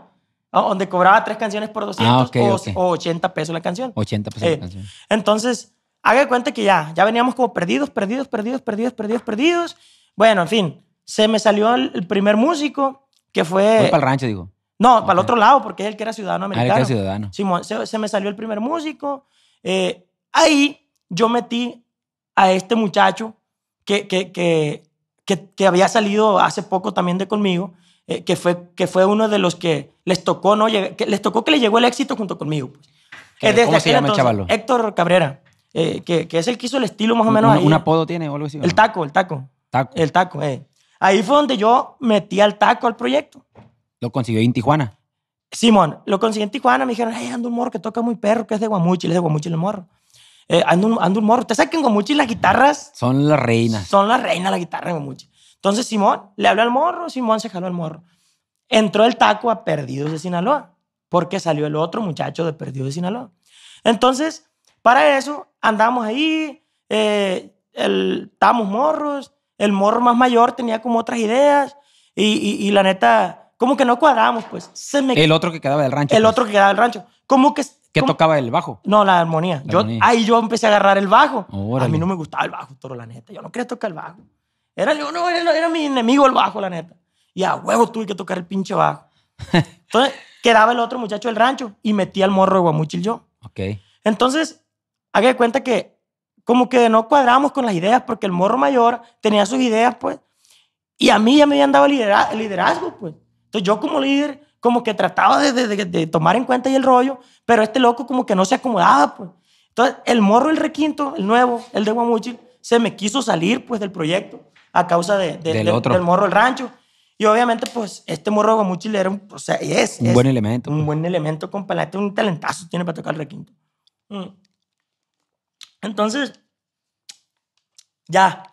donde cobraba tres canciones por 200 ah, o, 80 pesos la canción. 80 pesos la eh, canción. Entonces, haga cuenta que ya, ya veníamos como perdidos, perdidos, perdidos, perdidos, perdidos, perdidos. Bueno, en fin, se me salió el, primer músico que fue... Fue para el rancho, digo. No, para el otro lado, porque él que era ciudadano ah, americano. Ah, ciudadano. Simón, se, me salió el primer músico. Eh, ahí yo metí a este muchacho que, había salido hace poco también de conmigo, eh, que, fue, que fue uno de los que les tocó, ¿no? Que les tocó que le llegó el éxito junto conmigo. Desde pues. ¿Cómo este se llama el Héctor Cabrera, eh, que, que, es el que hizo el estilo más o menos. ¿Un, apodo tiene o El taco, el taco. El taco, eh. Ahí fue donde yo metí al taco al proyecto. ¿Lo consiguió en Tijuana? Simón, lo consiguió en Tijuana. Me dijeron, hey, anda un morro que toca muy perro, que es de Guamuchi, es de Guamuchi el morro. Eh, ando, un, morro. te saben que en las guitarras. Son las reinas. Son las reinas la guitarra en Gomuchi. Entonces Simón le habló al morro, Simón se jaló al morro. Entró el taco a Perdidos de Sinaloa, porque salió el otro muchacho de Perdidos de Sinaloa. Entonces, para eso andamos ahí, eh, el, estábamos morros, el morro más mayor tenía como otras ideas y, la neta, como que no cuadramos, pues. Se me... El otro que quedaba del rancho. El pues. otro que quedaba del rancho. Como que ¿Qué tocaba el bajo? No, la armonía. yo, Ahí yo empecé a agarrar el bajo. A mí no me gustaba el bajo, toro, la neta. Yo no quería tocar el bajo. Era, no, era, era, mi enemigo el bajo, la neta. Y a huevo tuve que tocar el pinche bajo. Entonces quedaba el otro muchacho del rancho y metí al morro de Guamuchil yo. Ok. Entonces, haga cuenta que como que no cuadramos con las ideas porque el morro mayor tenía sus ideas, pues. Y a mí ya me habían dado el liderazgo, pues. Entonces yo como líder como que trataba de, tomar en cuenta y el rollo, pero este loco como que no se acomodaba, pues. Entonces, el morro, el requinto, el nuevo, el de Guamuchil, se me quiso salir, pues, del proyecto a causa del, morro del, morro, el rancho. Y obviamente, pues, este morro de Guamuchil era un, es, un buen elemento. Un pues. buen elemento, con Este un talentazo tiene para tocar el requinto. Mm. Entonces, ya.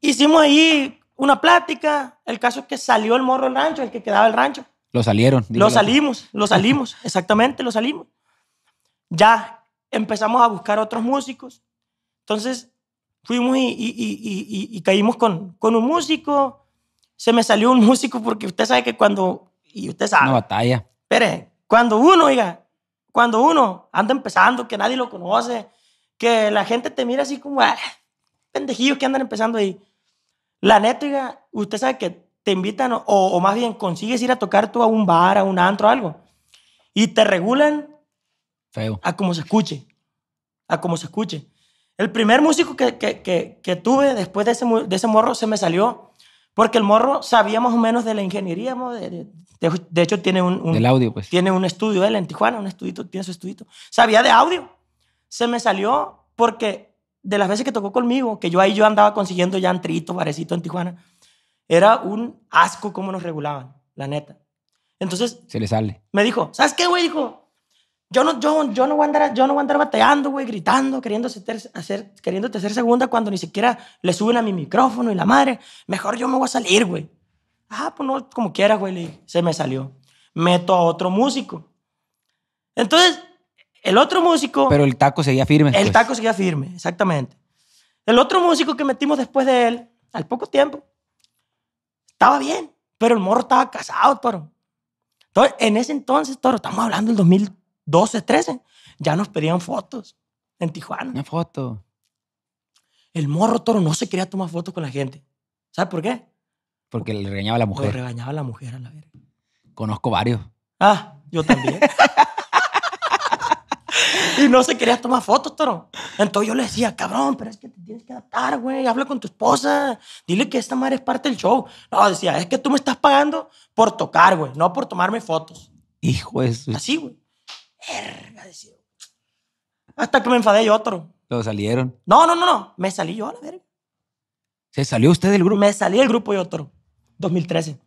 Hicimos ahí una plática. El caso es que salió el morro del rancho, el que quedaba el rancho. Lo salieron. Lo salimos, lo salimos, exactamente, lo salimos. Ya empezamos a buscar otros músicos. Entonces fuimos y, caímos con, con un músico. Se me salió un músico porque usted sabe que cuando... Y usted sabe... Una batalla. pero cuando uno, oiga, cuando uno anda empezando, que nadie lo conoce, que la gente te mira así como, ah, pendejillos que andan empezando ahí. La neta, usted sabe que te invitan o, más bien consigues ir a tocar tú a un bar, a un antro, algo. Y te regulan Feo. a como se escuche. A como se escuche. El primer músico que, que, que, tuve después de ese, de ese, morro se me salió porque el morro sabía más o menos de la ingeniería. De, de, hecho, tiene un, audio, pues. tiene un estudio él en Tijuana, un estudito, tiene su estudito. Sabía de audio. Se me salió porque de las veces que tocó conmigo, que yo ahí yo andaba consiguiendo ya antrito, barecito en Tijuana, era un asco cómo nos regulaban, la neta. Entonces... Se le sale. Me dijo, ¿sabes qué, güey? Dijo, yo no, yo, no voy a andar, yo no voy andar batallando, güey, gritando, queriendo hacer, queriéndote hacer segunda cuando ni siquiera le suben a mi micrófono y la madre. Mejor yo me voy a salir, güey. Ah, pues no, como quiera, güey. Se me salió. Meto a otro músico. Entonces, el otro músico. Pero el taco seguía firme. El pues. taco seguía firme, exactamente. El otro músico que metimos después de él, al poco tiempo, estaba bien, pero el morro estaba casado, toro. Entonces, en ese entonces, toro, estamos hablando del 2012, 13, ya nos pedían fotos en Tijuana. Una foto. El morro, toro, no se quería tomar fotos con la gente. ¿Sabes por qué? Porque le regañaba a la mujer. Le regañaba a la mujer a la verga. Conozco varios. Ah, yo también. y no se quería tomar fotos, toro. Entonces yo le decía, cabrón, pero es que te tienes que adaptar, güey. Habla con tu esposa. Dile que esta madre es parte del show. No, decía, es que tú me estás pagando por tocar, güey, no por tomarme fotos. Hijo eso. Así, güey. decía. Hasta que me enfadé yo, otro. ¿Lo salieron? No, no, no, no. Me salí yo a la verga. ¿Se salió usted del grupo? Me salí del grupo yo, otro 2013.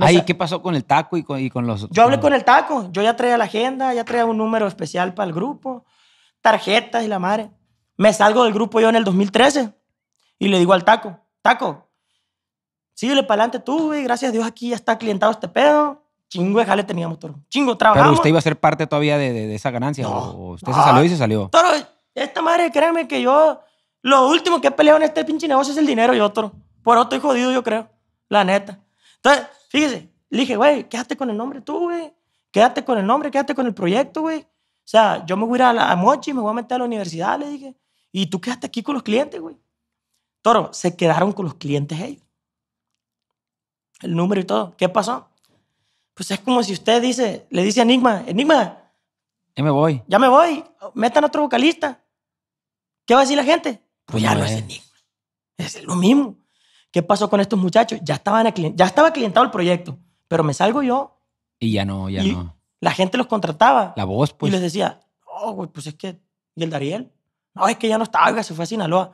Ay, ¿qué pasó con el taco y con, y con los...? Yo hablé con, el taco. Yo ya traía la agenda, ya traía un número especial para el grupo, tarjetas y la madre. Me salgo del grupo yo en el 2013 y le digo al taco, taco, síguele para adelante tú, güey. Gracias a Dios aquí ya está clientado este pedo. Chingo de jale teníamos, toro. Chingo, trabajamos. Pero usted iba a ser parte todavía de, de, esa ganancia. o usted se salió y se salió. Toro, esta madre, créeme que yo... Lo último que he peleado en este pinche negocio es el dinero, y otro. Por otro estoy jodido, yo creo. La neta. Entonces, Fíjese, le dije, güey, quédate con el nombre tú, güey. Quédate con el nombre, quédate con el proyecto, güey. O sea, yo me voy a ir a, la, Mochi, me voy a meter a la universidad, le dije. Y tú quedaste aquí con los clientes, güey. Toro, se quedaron con los clientes ellos. El número y todo. ¿Qué pasó? Pues es como si usted dice, le dice a Enigma, Enigma. Ya me voy. Ya me voy. Metan a otro vocalista. ¿Qué va a decir la gente? Pues ya no es Enigma. Es lo mismo. ¿Qué pasó con estos muchachos? Ya, estaban ya estaba clientado el proyecto, pero me salgo yo. Y ya no, ya no. La gente los contrataba. La voz, pues. Y les decía, oh, güey, pues es que. ¿Y el Dariel? No, es que ya no estaba, oiga, se fue a Sinaloa.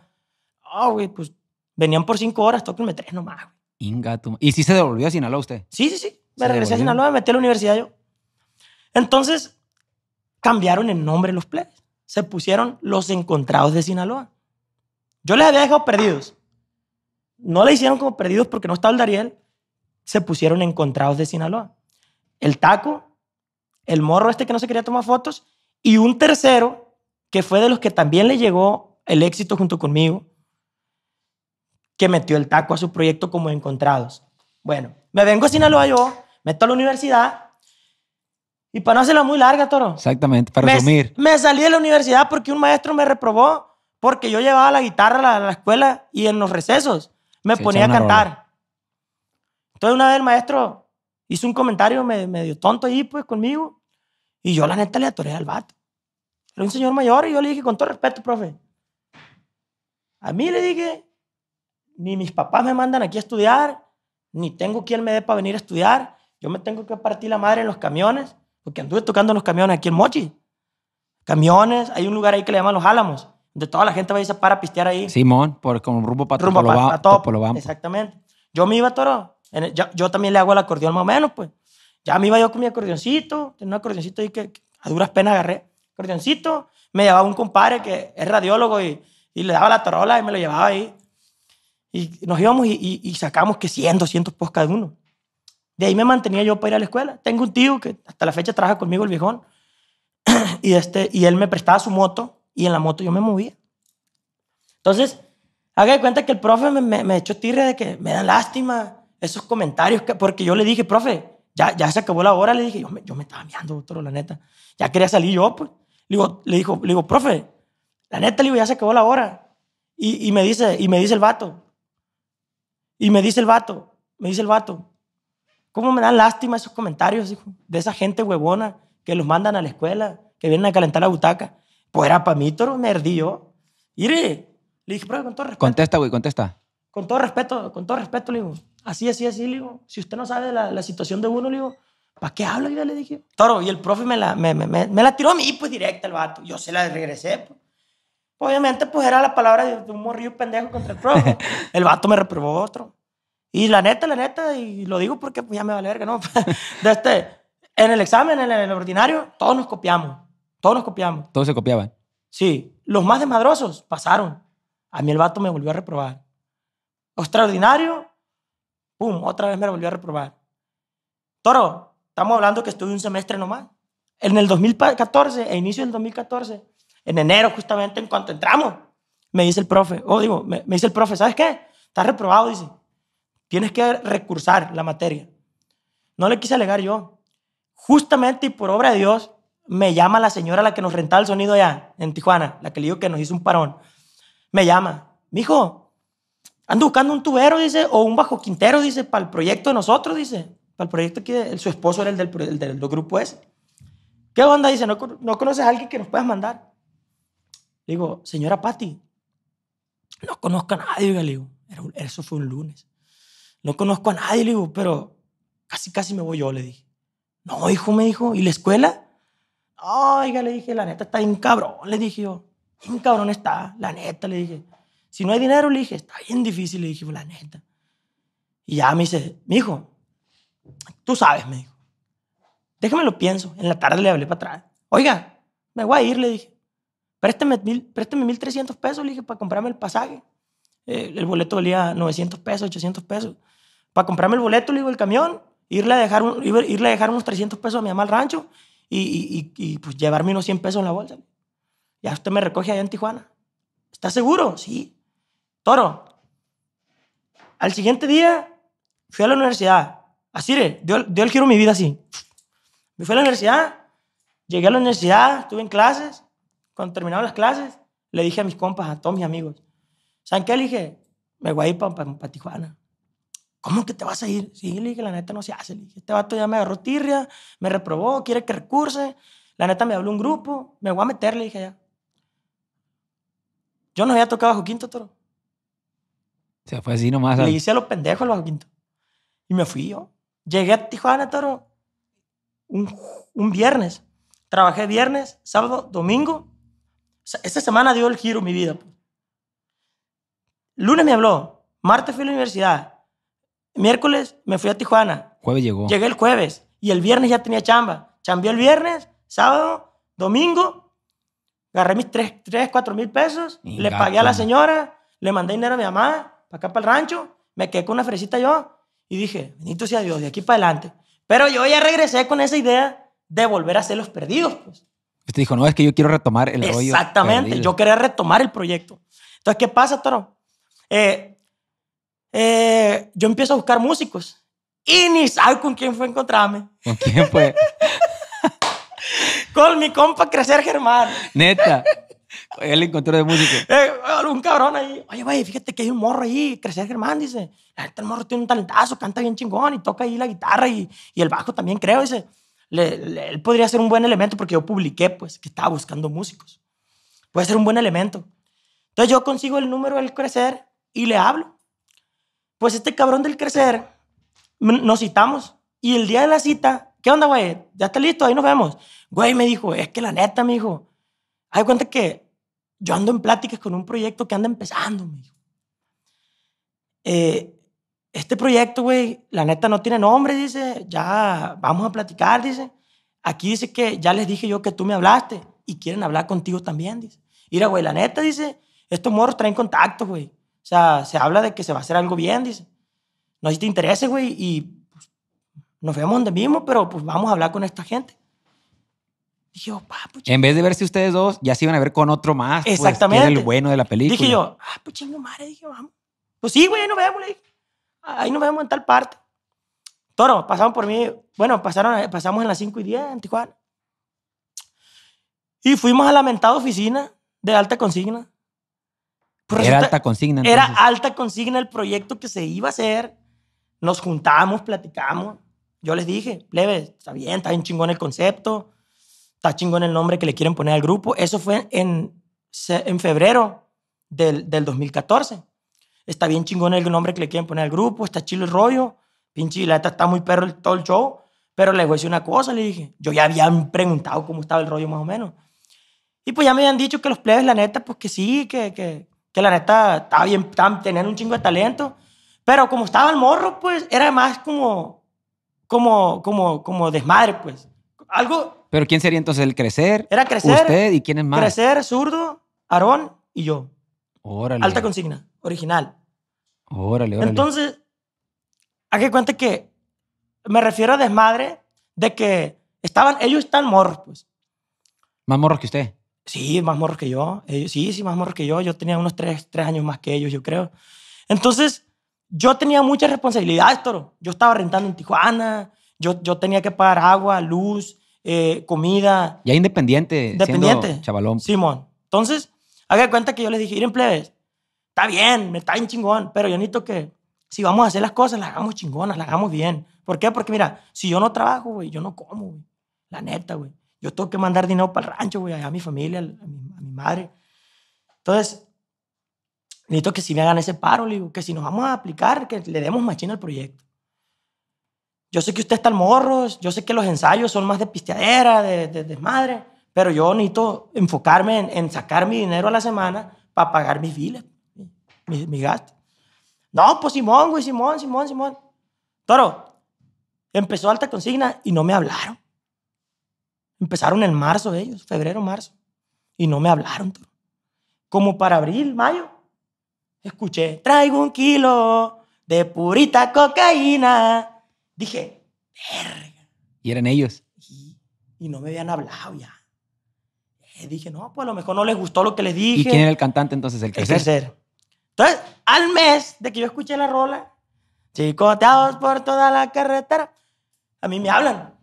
Oh, güey, pues venían por cinco horas, tóquenme tres nomás, güey. Inga, ¿Y si se devolvió a Sinaloa usted? Sí, sí, sí. Me regresé a Sinaloa, me metí a la universidad yo. Entonces, cambiaron el nombre de los plebes. Se pusieron los encontrados de Sinaloa. Yo les había dejado perdidos no la hicieron como perdidos porque no estaba el Dariel, se pusieron encontrados de Sinaloa. El taco, el morro este que no se quería tomar fotos y un tercero que fue de los que también le llegó el éxito junto conmigo, que metió el taco a su proyecto como encontrados. Bueno, me vengo a Sinaloa yo, meto a la universidad y para no hacerla muy larga, Toro. Exactamente, para dormir, Me salí de la universidad porque un maestro me reprobó porque yo llevaba la guitarra a la escuela y en los recesos me ponía a cantar. Entonces una vez el maestro hizo un comentario medio, medio tonto ahí pues conmigo y yo la neta le atoré al vato. Era un señor mayor y yo le dije con todo respeto, profe. A mí le dije, ni mis papás me mandan aquí a estudiar, ni tengo quien me dé para venir a estudiar. Yo me tengo que partir la madre en los camiones, porque anduve tocando en los camiones aquí en Mochi. Camiones, hay un lugar ahí que le llaman Los Álamos de toda la gente va a irse para pistear ahí. Simón, por, con rumbo para rumbo para, vamos. Exactamente. Yo me iba, Toro. yo, también le hago el acordeón más o menos, pues. Ya me iba yo con mi acordeoncito. Tenía un acordeoncito ahí que, a duras penas agarré. Acordeoncito. Me llevaba un compadre que es radiólogo y, le daba la tarola y me lo llevaba ahí. Y nos íbamos y, sacamos que 100, 200 post cada uno. De ahí me mantenía yo para ir a la escuela. Tengo un tío que hasta la fecha trabaja conmigo, el viejón. y, este, y él me prestaba su moto y en la moto yo me movía. Entonces, haga de cuenta que el profe me, echó tirre de que me dan lástima esos comentarios, que, porque yo le dije, profe, ya, ya se acabó la hora, le dije, yo me, estaba mirando, doctor, la neta, ya quería salir yo, pues. Le digo, le dijo, le digo, profe, la neta, le digo, ya se acabó la hora. Y, me dice, y me dice el vato, y me dice el vato, me dice el vato, ¿cómo me dan lástima esos comentarios, de esa gente huevona que los mandan a la escuela, que vienen a calentar la butaca? Pues era para mí, toro, me un yo Y le dije, profe, con todo respeto. Contesta, güey, contesta. Con todo respeto, con todo respeto, le digo. Así, así, así, le digo. Si usted no sabe la, la situación de uno, le digo, ¿para qué habla? ya le dije. Toro, y el profe me la, me, me, me, la tiró a mí, pues directa el vato. Yo se la regresé, pues. Obviamente, pues era la palabra de un morrillo pendejo contra el profe. El vato me reprobó otro. Y la neta, la neta, y lo digo porque pues, ya me vale verga, ¿no? De este, en el examen, en el ordinario, todos nos copiamos. Todos nos copiamos. Todos se copiaban. Sí. Los más desmadrosos pasaron. A mí el vato me volvió a reprobar. Extraordinario, pum, otra vez me volvió a reprobar. Toro, estamos hablando que estuve un semestre nomás. En el 2014, e inicio del 2014, en enero justamente, en cuanto entramos, me dice el profe, oh, digo, me, me, dice el profe, ¿sabes qué? Estás reprobado, dice. Tienes que recursar la materia. No le quise alegar yo. Justamente y por obra de Dios, me llama la señora la que nos rentaba el sonido allá, en Tijuana, la que le digo que nos hizo un parón. Me llama, hijo, ando buscando un tubero, dice, o un bajo quintero, dice, para el proyecto de nosotros, dice, para el proyecto que su esposo era el del, grupo ese. ¿Qué onda? Dice, ¿no, conoces a alguien que nos puedas mandar? Le digo, señora Patti, no conozco a nadie, le digo, eso fue un lunes. No conozco a nadie, le digo, pero casi, casi me voy yo, le dije. No, hijo, me dijo, ¿y la escuela? Oiga, le dije, la neta está bien cabrón, le dije yo. Bien cabrón está, la neta, le dije. Si no hay dinero, le dije, está bien difícil, le dije, la neta. Y ya me dice, mi hijo, tú sabes, me dijo. Déjame lo pienso. En la tarde le hablé para atrás. Oiga, me voy a ir, le dije. Présteme mil, mil 1.300 pesos, le dije, para comprarme el pasaje. Eh, el boleto valía 900 pesos, 800 pesos. Para comprarme el boleto, le digo, el camión, irle a dejar, irle a dejar unos 300 pesos a mi mamá al rancho y, y, pues llevarme unos 100 pesos en la bolsa. Ya usted me recoge allá en Tijuana. ¿está seguro? Sí. Toro. Al siguiente día fui a la universidad. Así de, dio, dio el mi vida así. Me fui a la universidad, llegué a la universidad, estuve en clases. Cuando terminaron las clases, le dije a mis compas, a todos mis amigos, ¿saben qué? Le dije, me voy a ir para Tijuana. ¿Cómo que te vas a ir? Sí, le dije, la neta no se hace. Le dije, este vato ya me agarró tirria, me reprobó, quiere que recurse. La neta me habló un grupo, me voy a meter, le dije ya. Yo no había tocado bajo quinto, toro. Se fue así nomás. Le hice a los pendejos el bajo quinto. Y me fui yo. Llegué a Tijuana, toro, un, viernes. Trabajé viernes, sábado, domingo. esta semana dio el giro mi vida. Pues. Lunes me habló, martes fui a la universidad, Miércoles me fui a Tijuana. Jueves llegó. Llegué el jueves y el viernes ya tenía chamba. Chambié el viernes, sábado, domingo. Agarré mis 3, 3 4 mil pesos. le pagué a la señora. Le mandé dinero a mi mamá para acá para el rancho. Me quedé con una fresita yo. Y dije, bendito sea Dios, de aquí para adelante. Pero yo ya regresé con esa idea de volver a hacer los perdidos. Usted pues. dijo, no, es que yo quiero retomar el rollo. Exactamente, yo quería retomar el proyecto. Entonces, ¿qué pasa, Toro? Eh, eh, yo empiezo a buscar músicos y ni sabe con quién fue a encontrarme. ¿Con quién fue? con mi compa Crecer Germán. Neta. Él encontró de músico. Eh, un cabrón ahí. Oye, güey, fíjate que hay un morro ahí, Crecer Germán, dice. El morro tiene un talentazo, canta bien chingón y toca ahí la guitarra y, y el bajo también, creo. Dice, él podría ser un buen elemento porque yo publiqué, pues, que estaba buscando músicos. Puede ser un buen elemento. Entonces yo consigo el número del Crecer y le hablo. Pues este cabrón del crecer, nos citamos. Y el día de la cita, ¿qué onda, güey? ¿Ya está listo? Ahí nos vemos. Güey, me dijo, es que la neta, me dijo, hay cuenta que yo ando en pláticas con un proyecto que anda empezando, me eh, este proyecto, güey, la neta no tiene nombre, dice, ya vamos a platicar, dice. Aquí dice que ya les dije yo que tú me hablaste y quieren hablar contigo también, dice. Mira, güey, la neta, dice, estos morros traen contacto, güey. O sea, se habla de que se va a hacer algo bien, dice. No si te güey, y pues, nos vemos donde mismo, pero pues vamos a hablar con esta gente. Dije yo, ah, En vez de ver si ustedes dos, ya se iban a ver con otro más. Pues, Exactamente. que el bueno de la película. Dije yo, ah, pues madre, dije, vamos. Pues sí, güey, ahí nos vemos, ahí, Ahí nos vemos en tal parte. Toro, pasaron por mí. Bueno, pasaron, pasamos en las 5 y 10 en Tijuana. Y fuimos a la mentada oficina de alta consigna era alta consigna. Era alta consigna el proyecto que se iba a hacer. Nos juntamos, platicamos. Yo les dije, plebes, está bien, está bien chingón el concepto, está chingón el nombre que le quieren poner al grupo. Eso fue en, en febrero del, del 2014. Está bien chingón el nombre que le quieren poner al grupo, está chido el rollo, pinche lata, está muy perro el, todo el show. Pero les voy a decir una cosa, le dije. Yo ya había preguntado cómo estaba el rollo más o menos. Y pues ya me habían dicho que los plebes, la neta, pues que sí, que, que, que la neta estaba bien, un chingo de talento. Pero como estaba el morro, pues era más como, como, como, como desmadre, pues. Algo. Pero ¿quién sería entonces el crecer? Era crecer. ¿Usted y quién es más? Crecer, zurdo, Aarón y yo. Órale. Alta consigna, original. Órale, órale. Entonces, hay que cuenta que me refiero a desmadre de que estaban, ellos están morros, pues. Más morros que usted. Sí, más morros que yo. Eh, sí, sí, más morros que yo. Yo tenía unos tres, años más que ellos, yo creo. Entonces, yo tenía muchas responsabilidades, Toro. Yo estaba rentando en Tijuana, yo, yo tenía que pagar agua, luz, eh, comida. Ya independiente, independiente. chavalón. Simón. Entonces, haga cuenta que yo les dije, en plebes, está bien, me está bien chingón, pero yo necesito que si vamos a hacer las cosas, las hagamos chingonas, las hagamos bien. ¿Por qué? Porque mira, si yo no trabajo, güey, yo no como, güey. La neta, güey. Yo tengo que mandar dinero para el rancho, güey, a mi familia, a mi, a mi, madre. Entonces, necesito que si me hagan ese paro, que si nos vamos a aplicar, que le demos machina al proyecto. Yo sé que usted está al morro, yo sé que los ensayos son más de pisteadera, de, desmadre, pero yo necesito enfocarme en, sacar mi dinero a la semana para pagar mis filas, mis gastos. No, pues Simón, güey, Simón, Simón, Simón. Toro, empezó alta consigna y no me hablaron. Empezaron en marzo ellos, febrero, marzo. Y no me hablaron. Como para abril, mayo, escuché, traigo un kilo de purita cocaína. Dije, verga. ¿Y eran ellos? Y, no me habían hablado ya. Eh, dije, no, pues a lo mejor no les gustó lo que les dije. ¿Y quién era el cantante entonces? El tercero. Entonces, al mes de que yo escuché la rola, chicoteados por toda la carretera, a mí me hablan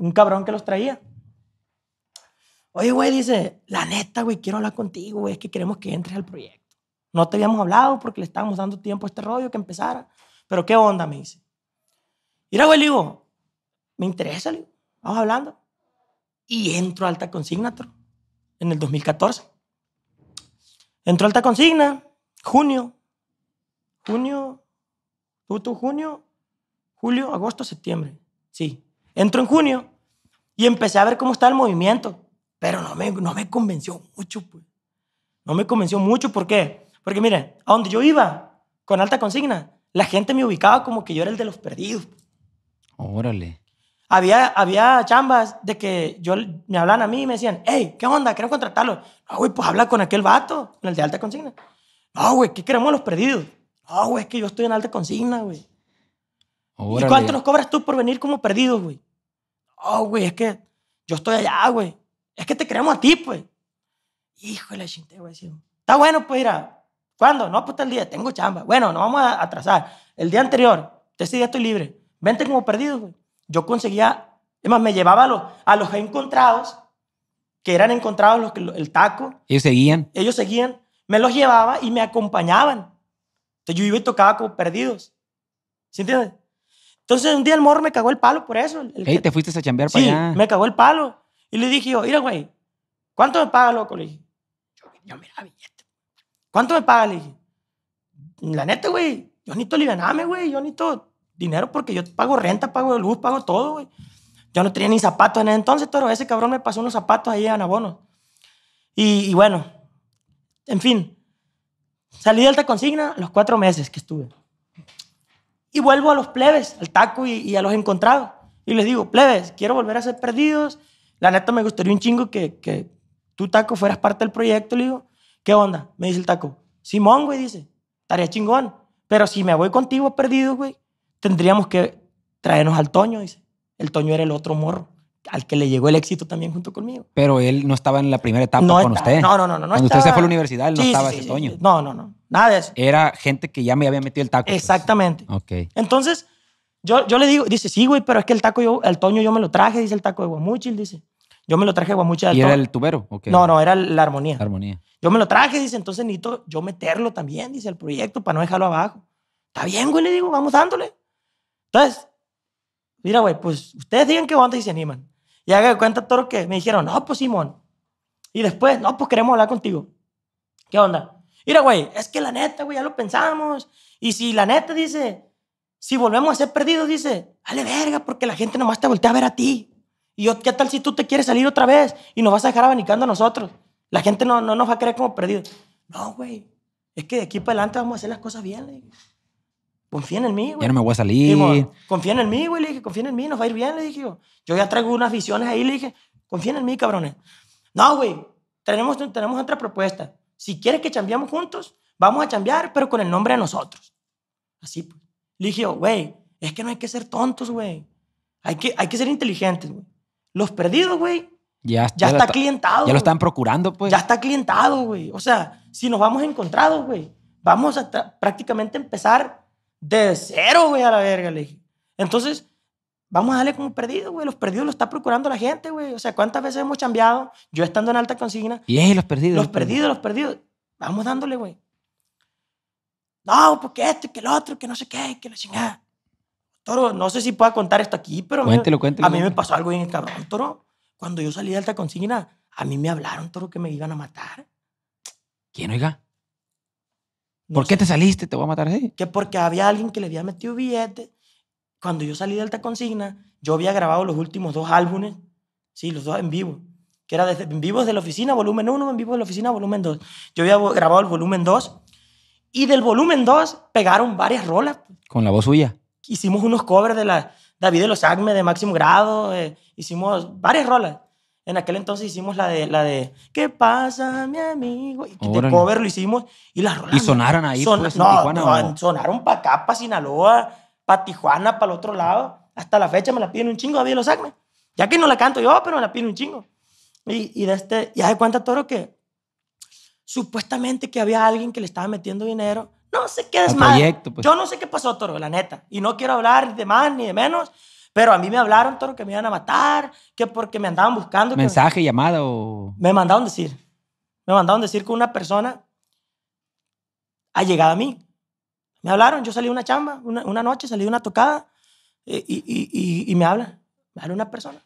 un cabrón que los traía. Oye, güey, dice, la neta, güey, quiero hablar contigo, güey, es que queremos que entres al proyecto. No te habíamos hablado porque le estábamos dando tiempo a este rollo que empezara, pero ¿qué onda? Me dice. Mira, güey, le digo, me interesa, vamos hablando. Y entro a Alta consigna en el 2014. a Alta Consigna, junio, junio, tú, tú, junio, julio, agosto, septiembre, sí, Entro en junio y empecé a ver cómo está el movimiento, pero no me, no me convenció mucho. Pues. No me convenció mucho, ¿por qué? Porque miren, a donde yo iba con alta consigna, la gente me ubicaba como que yo era el de los perdidos. Órale. Había, había chambas de que yo, me hablaban a mí y me decían, hey, ¿qué onda? ¿Queremos contratarlo? No, güey, pues habla con aquel vato, el de alta consigna. No, güey, ¿qué queremos los perdidos? No, güey, es que yo estoy en alta consigna, güey. ¿Y cuánto nos cobras tú por venir como perdidos, güey? Oh, güey, es que yo estoy allá, güey. Es que te queremos a ti, pues. Híjole, chinte, güey. Está bueno, pues, mira. ¿Cuándo? No, pues, el día. Tengo chamba. Bueno, no vamos a atrasar. El día anterior, ese día estoy libre. Vente como perdido, güey. Yo conseguía... Es más, me llevaba a los, a los encontrados, que eran encontrados los que, el taco. ¿Ellos seguían? Ellos seguían. Me los llevaba y me acompañaban. Entonces yo iba y tocaba como perdidos. ¿Sí entiendes? Entonces un día el morro me cagó el palo por eso. te fuiste a chambear para allá. me cagó el palo. Y le dije yo, mira, güey, ¿cuánto me paga, loco? Le dije, yo, me mira, billete. ¿Cuánto me paga? Le dije, la neta, güey, yo necesito livianame, güey, yo necesito dinero porque yo pago renta, pago luz, pago todo, güey. Yo no tenía ni zapatos en ese entonces, pero ese cabrón me pasó unos zapatos ahí en abono. Y, y bueno, en fin, salí de alta consigna los cuatro meses que estuve. Y vuelvo a los plebes, al taco y, a los encontrados. Y les digo, plebes, quiero volver a ser perdidos. La neta me gustaría un chingo que, que tú, taco, fueras parte del proyecto. Le digo, ¿qué onda? Me dice el taco. Simón, güey, dice, Estaría chingón. Pero si me voy contigo perdido, güey, tendríamos que traernos al Toño, dice. El Toño era el otro morro al que le llegó el éxito también junto conmigo. Pero él no estaba en la primera etapa con usted. No, no, no, no. Cuando usted se fue a la universidad, él no estaba ese Toño. No, no, no. Nada de eso. Era gente que ya me había metido el taco. Pues. Exactamente. Ok. Entonces, yo, yo le digo, dice, sí, güey, pero es que el taco yo, el Toño yo me lo traje, dice el taco de Guamuchil, dice. Yo me lo traje de mucha ¿Y era el tubero? No, no, era la armonía. armonía. Yo me lo traje, dice, entonces necesito yo meterlo también, dice, el proyecto para no dejarlo abajo. Está bien, güey, le digo, vamos dándole. Entonces, mira, güey, pues ustedes digan qué onda y se animan. Y haga cuenta todo lo que me dijeron, no, pues Simón. Y después, no, pues queremos hablar contigo. ¿Qué onda? Mira, güey, es que la neta, güey, ya lo pensamos. Y si la neta dice, si volvemos a ser perdidos, dice, dale verga, porque la gente nomás te voltea a ver a ti. Y yo, ¿qué tal si tú te quieres salir otra vez y nos vas a dejar abanicando a nosotros? La gente no, no nos va a creer como perdidos. No, güey, es que de aquí para adelante vamos a hacer las cosas bien, le dije. en mí, güey. Ya no me voy a salir. en mí, güey, le dije, en mí, nos va a ir bien, le dije. Yo, yo ya traigo unas visiones ahí, le dije, confía en mí, cabrones. No, güey, tenemos, tenemos otra propuesta si quieres que chambeamos juntos, vamos a chambear, pero con el nombre de nosotros. Así pues. Le dije, güey, es que no hay que ser tontos, güey. Hay que, hay que ser inteligentes, güey. Los perdidos, güey, ya, está, ya, está, clientado. Ya lo están procurando, pues. Ya está clientado, güey. O sea, si nos vamos encontrados, güey, vamos a prácticamente empezar de cero, güey, a la verga, le dije. Entonces, Vamos a darle como perdido, güey. Los perdidos los está procurando la gente, güey. O sea, ¿cuántas veces hemos chambeado? Yo estando en alta consigna. Y es los perdidos. Los perdidos, los perdidos. Vamos dándole, güey. No, porque esto y que el otro, que no sé qué, que la chingada. Toro, no sé si pueda contar esto aquí, pero cuéntelo, cuéntelo, a mí me pasó algo en el cabrón, Toro. Cuando yo salí de alta consigna, a mí me hablaron, Toro, que me iban a matar. ¿Quién, oiga? ¿Por qué te saliste? ¿Te voy a matar así? Que porque había alguien que le había metido billetes cuando yo salí de Alta Consigna, yo había grabado los últimos dos álbumes, sí, los dos en vivo, que era desde, en vivo desde la oficina, volumen 1, en vivo de la oficina, volumen 2. Yo había grabado el volumen 2 y del volumen 2 pegaron varias rolas. Con la voz suya. Hicimos unos covers de la David de los Acme de máximo grado, eh, hicimos varias rolas. En aquel entonces hicimos la de, la de ¿Qué pasa, mi amigo? Y cover lo hicimos y las rolas. ¿Y sonaron ahí? Pues, Tijuana, sonaron para acá, para Sinaloa para Tijuana, para el otro lado. Hasta la fecha me la piden un chingo David lo sacme. Ya que no la canto yo, pero me la piden un chingo. Y, de este, ya de cuenta Toro que supuestamente que había alguien que le estaba metiendo dinero. No sé qué es pues. más, Yo no sé qué pasó, Toro, la neta. Y no quiero hablar de más ni de menos, pero a mí me hablaron, Toro, que me iban a matar, que porque me andaban buscando. ¿Mensaje, llamada o...? Me mandaron decir. Me mandaron decir que una persona ha llegado a mí me hablaron, yo salí de una chamba, una, una noche salí de una tocada eh, y, y, y, me hablan. me habla una persona.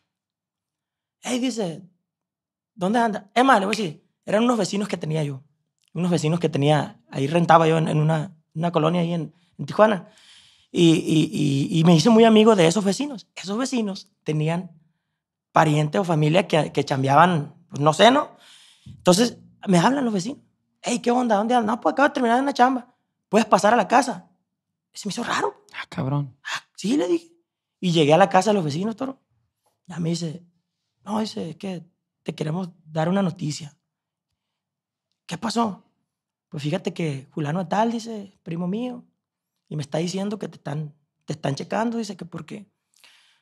Ey, dice, ¿dónde anda? Es más, le voy a decir, eran unos vecinos que tenía yo, unos vecinos que tenía, ahí rentaba yo en, una, una, colonia ahí en, Tijuana. Y, me hice muy amigo de esos vecinos. Esos vecinos tenían parientes o familia que, que chambeaban, pues no sé, ¿no? Entonces me hablan los vecinos. Ey, ¿qué onda? ¿Dónde andas? No, pues acabo de terminar una chamba. ¿puedes pasar a la casa? Se me hizo raro. Ah, cabrón. Ah, sí, le dije. Y llegué a la casa de los vecinos, toro. a mí dice, no, dice, es que te queremos dar una noticia. ¿Qué pasó? Pues fíjate que Julano tal, dice, primo mío, y me está diciendo que te están, te están checando, dice que por qué.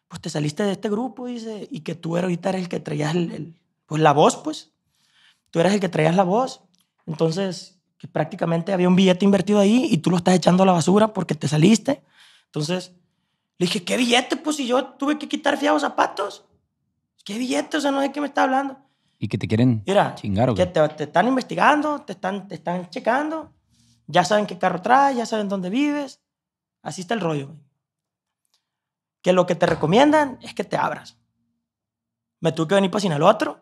Pues te saliste de este grupo, dice, y que tú ahorita eres el que traías el, pues la voz, pues. Tú eres el que traías la voz. Entonces, que prácticamente había un billete invertido ahí y tú lo estás echando a la basura porque te saliste. Entonces, le dije, ¿qué billete? Pues si yo tuve que quitar fiados zapatos. ¿Qué billete? O sea, no sé qué me está hablando. Y que te quieren chingar o qué? Que te, están investigando, te están, te están checando, ya saben qué carro traes, ya saben dónde vives. Así está el rollo. Que lo que te recomiendan es que te abras. Me tuve que venir para Sinaloa otro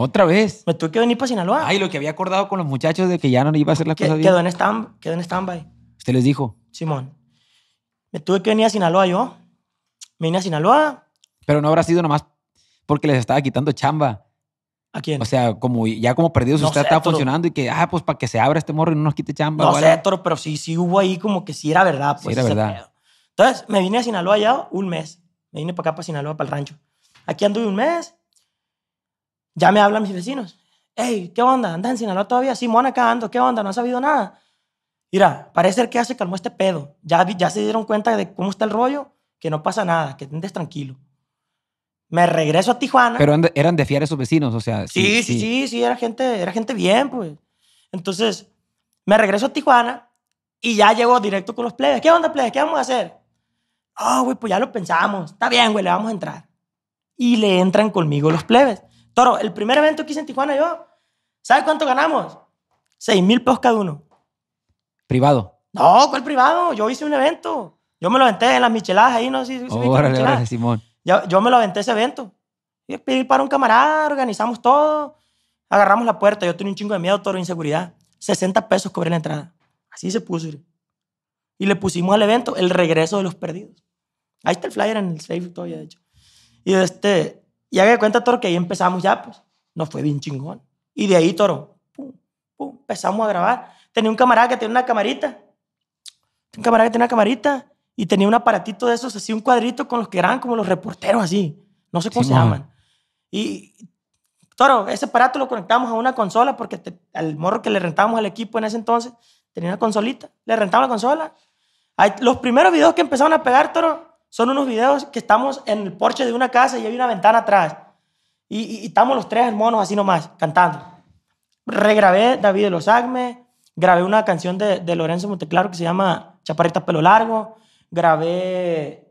¿Otra vez? Me tuve que venir para Sinaloa. Ay, lo que había acordado con los muchachos de que ya no iba a hacer las que, cosas bien. Quedó en stand, by ¿Usted les dijo? Simón. Me tuve que venir a Sinaloa yo. Me vine a Sinaloa. Pero no habrá sido nomás porque les estaba quitando chamba. ¿A quién? O sea, como ya como perdidos usted estaba funcionando y que, ah, pues para que se abra este morro y no nos quite chamba. No sé, Toro, pero sí, sí hubo ahí como que sí era verdad. Pues, sí era verdad. Entonces, me vine a Sinaloa ya un mes. Me vine para acá, para Sinaloa, para el rancho. Aquí anduve un mes ya me hablan mis vecinos. Hey, ¿qué onda? ¿Anda en Sinaloa todavía? Sí, Mona, acá ando. ¿Qué onda? No ha sabido nada. Mira, parece que ya se calmó este pedo. Ya, ya se dieron cuenta de cómo está el rollo, que no pasa nada, que andes tranquilo. Me regreso a Tijuana. Pero eran de fiar esos vecinos, o sea. Sí, sí, sí, sí, era, gente, era gente bien, pues. Entonces, me regreso a Tijuana y ya llego directo con los plebes. ¿Qué onda, plebes? ¿Qué vamos a hacer? Ah, güey, pues ya lo pensamos. Está bien, güey, le vamos a entrar. Y le entran conmigo los plebes. Toro, el primer evento que hice en Tijuana yo, ¿sabes cuánto ganamos? 6 mil pesos cada uno. ¿Privado? No, ¿cuál privado? Yo hice un evento. Yo me lo aventé en las micheladas ahí, no sé si... órale, Simón. Yo, me lo aventé ese evento. Y pedí para un camarada, organizamos todo, agarramos la puerta. Yo tenía un chingo de miedo, toro, inseguridad. 60 pesos cobré la entrada. Así se puso. Y le pusimos al evento el regreso de los perdidos. Ahí está el flyer en el safe todavía, de hecho. Y este, y haga de cuenta, Toro, que ahí empezamos ya, pues, nos fue bien chingón. Y de ahí, Toro, pum, pum, empezamos a grabar. Tenía un camarada que tenía una camarita. Un camarada que tenía una camarita y tenía un aparatito de esos, así un cuadrito con los que eran como los reporteros, así. No sé cómo se llaman. Y, Toro, ese aparato lo conectamos a una consola porque al morro que le rentábamos al equipo en ese entonces tenía una consolita. Le rentamos la consola. los primeros videos que empezaron a pegar, Toro, son unos videos que estamos en el porche de una casa y hay una ventana atrás. Y, estamos los tres hermanos así nomás, cantando. Regrabé David de los grabé una canción de, Lorenzo Monteclaro que se llama Chaparrita Pelo Largo, grabé,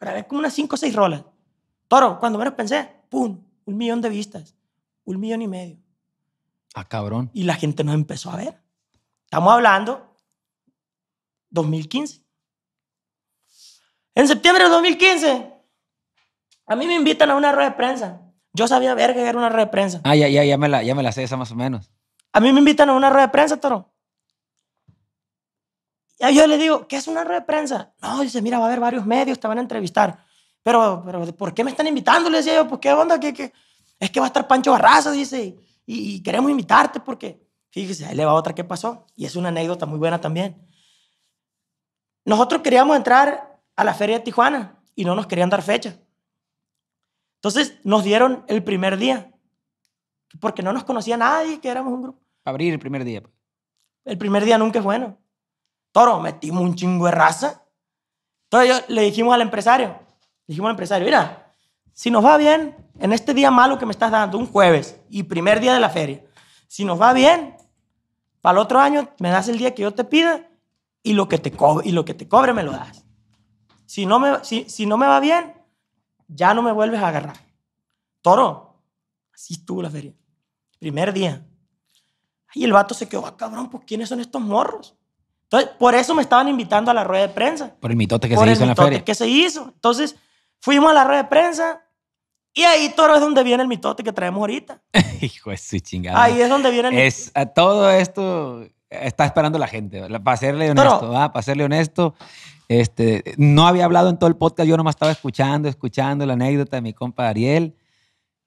grabé como unas cinco o seis rolas. Toro, cuando menos pensé, ¡pum! Un millón de vistas, un millón y medio. Ah, cabrón. Y la gente nos empezó a ver. Estamos hablando 2015. En septiembre de 2015, a mí me invitan a una rueda de prensa. Yo sabía ver que era una rueda de prensa. Ah, ya, ya, ya me la, ya me la sé esa más o menos. A mí me invitan a una rueda de prensa, toro. Y yo le digo, ¿qué es una rueda de prensa? No, dice, mira, va a haber varios medios, te van a entrevistar. Pero, pero ¿por qué me están invitando? Le decía yo, ¿por pues, qué onda, que, es que va a estar Pancho Barraza, dice, y, y queremos invitarte porque, fíjese, ahí le va otra que pasó. Y es una anécdota muy buena también. Nosotros queríamos entrar a la feria de Tijuana y no nos querían dar fecha. Entonces nos dieron el primer día, porque no nos conocía nadie, que éramos un grupo. Abrir el primer día. Pues. El primer día nunca es bueno. Toro, metimos un chingo de raza. Entonces le dijimos al empresario, dijimos al empresario, mira, si nos va bien, en este día malo que me estás dando, un jueves y primer día de la feria, si nos va bien, para el otro año me das el día que yo te pida y lo que te, y lo que te cobre me lo das. Si no me, si, no me va bien, ya no me vuelves a agarrar. Toro, así estuvo la feria. Primer día. Y el vato se quedó, ah, cabrón, pues ¿quiénes son estos morros? Entonces, por eso me estaban invitando a la rueda de prensa. Por el mitote que se hizo en la feria. que se hizo. Entonces, fuimos a la rueda de prensa y ahí, Toro, es donde viene el mitote que traemos ahorita. Hijo de su chingada. Ahí es donde viene el Es, a todo esto está esperando la gente. Para serle honesto, Para serle honesto, este, no había hablado en todo el podcast, yo nomás estaba escuchando, escuchando la anécdota de mi compa Ariel.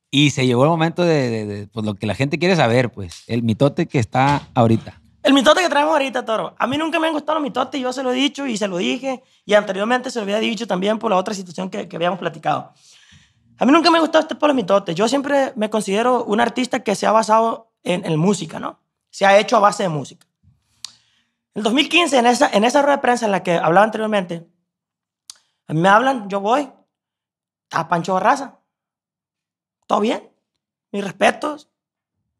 Y se llegó el momento de, pues, lo que la gente quiere saber, pues, el mitote que está ahorita. El mitote que traemos ahorita, Toro. A mí nunca me han gustado los mitotes, yo se lo he dicho y se lo dije. Y anteriormente se lo había dicho también por la otra situación que, que habíamos platicado. A mí nunca me ha gustado este por los mitotes. Yo siempre me considero un artista que se ha basado en, en música, ¿no? Se ha hecho a base de música. En el 2015, en esa, en esa rueda de prensa en la que hablaba anteriormente, me hablan, yo voy a Pancho Barraza. Todo bien, mis respetos.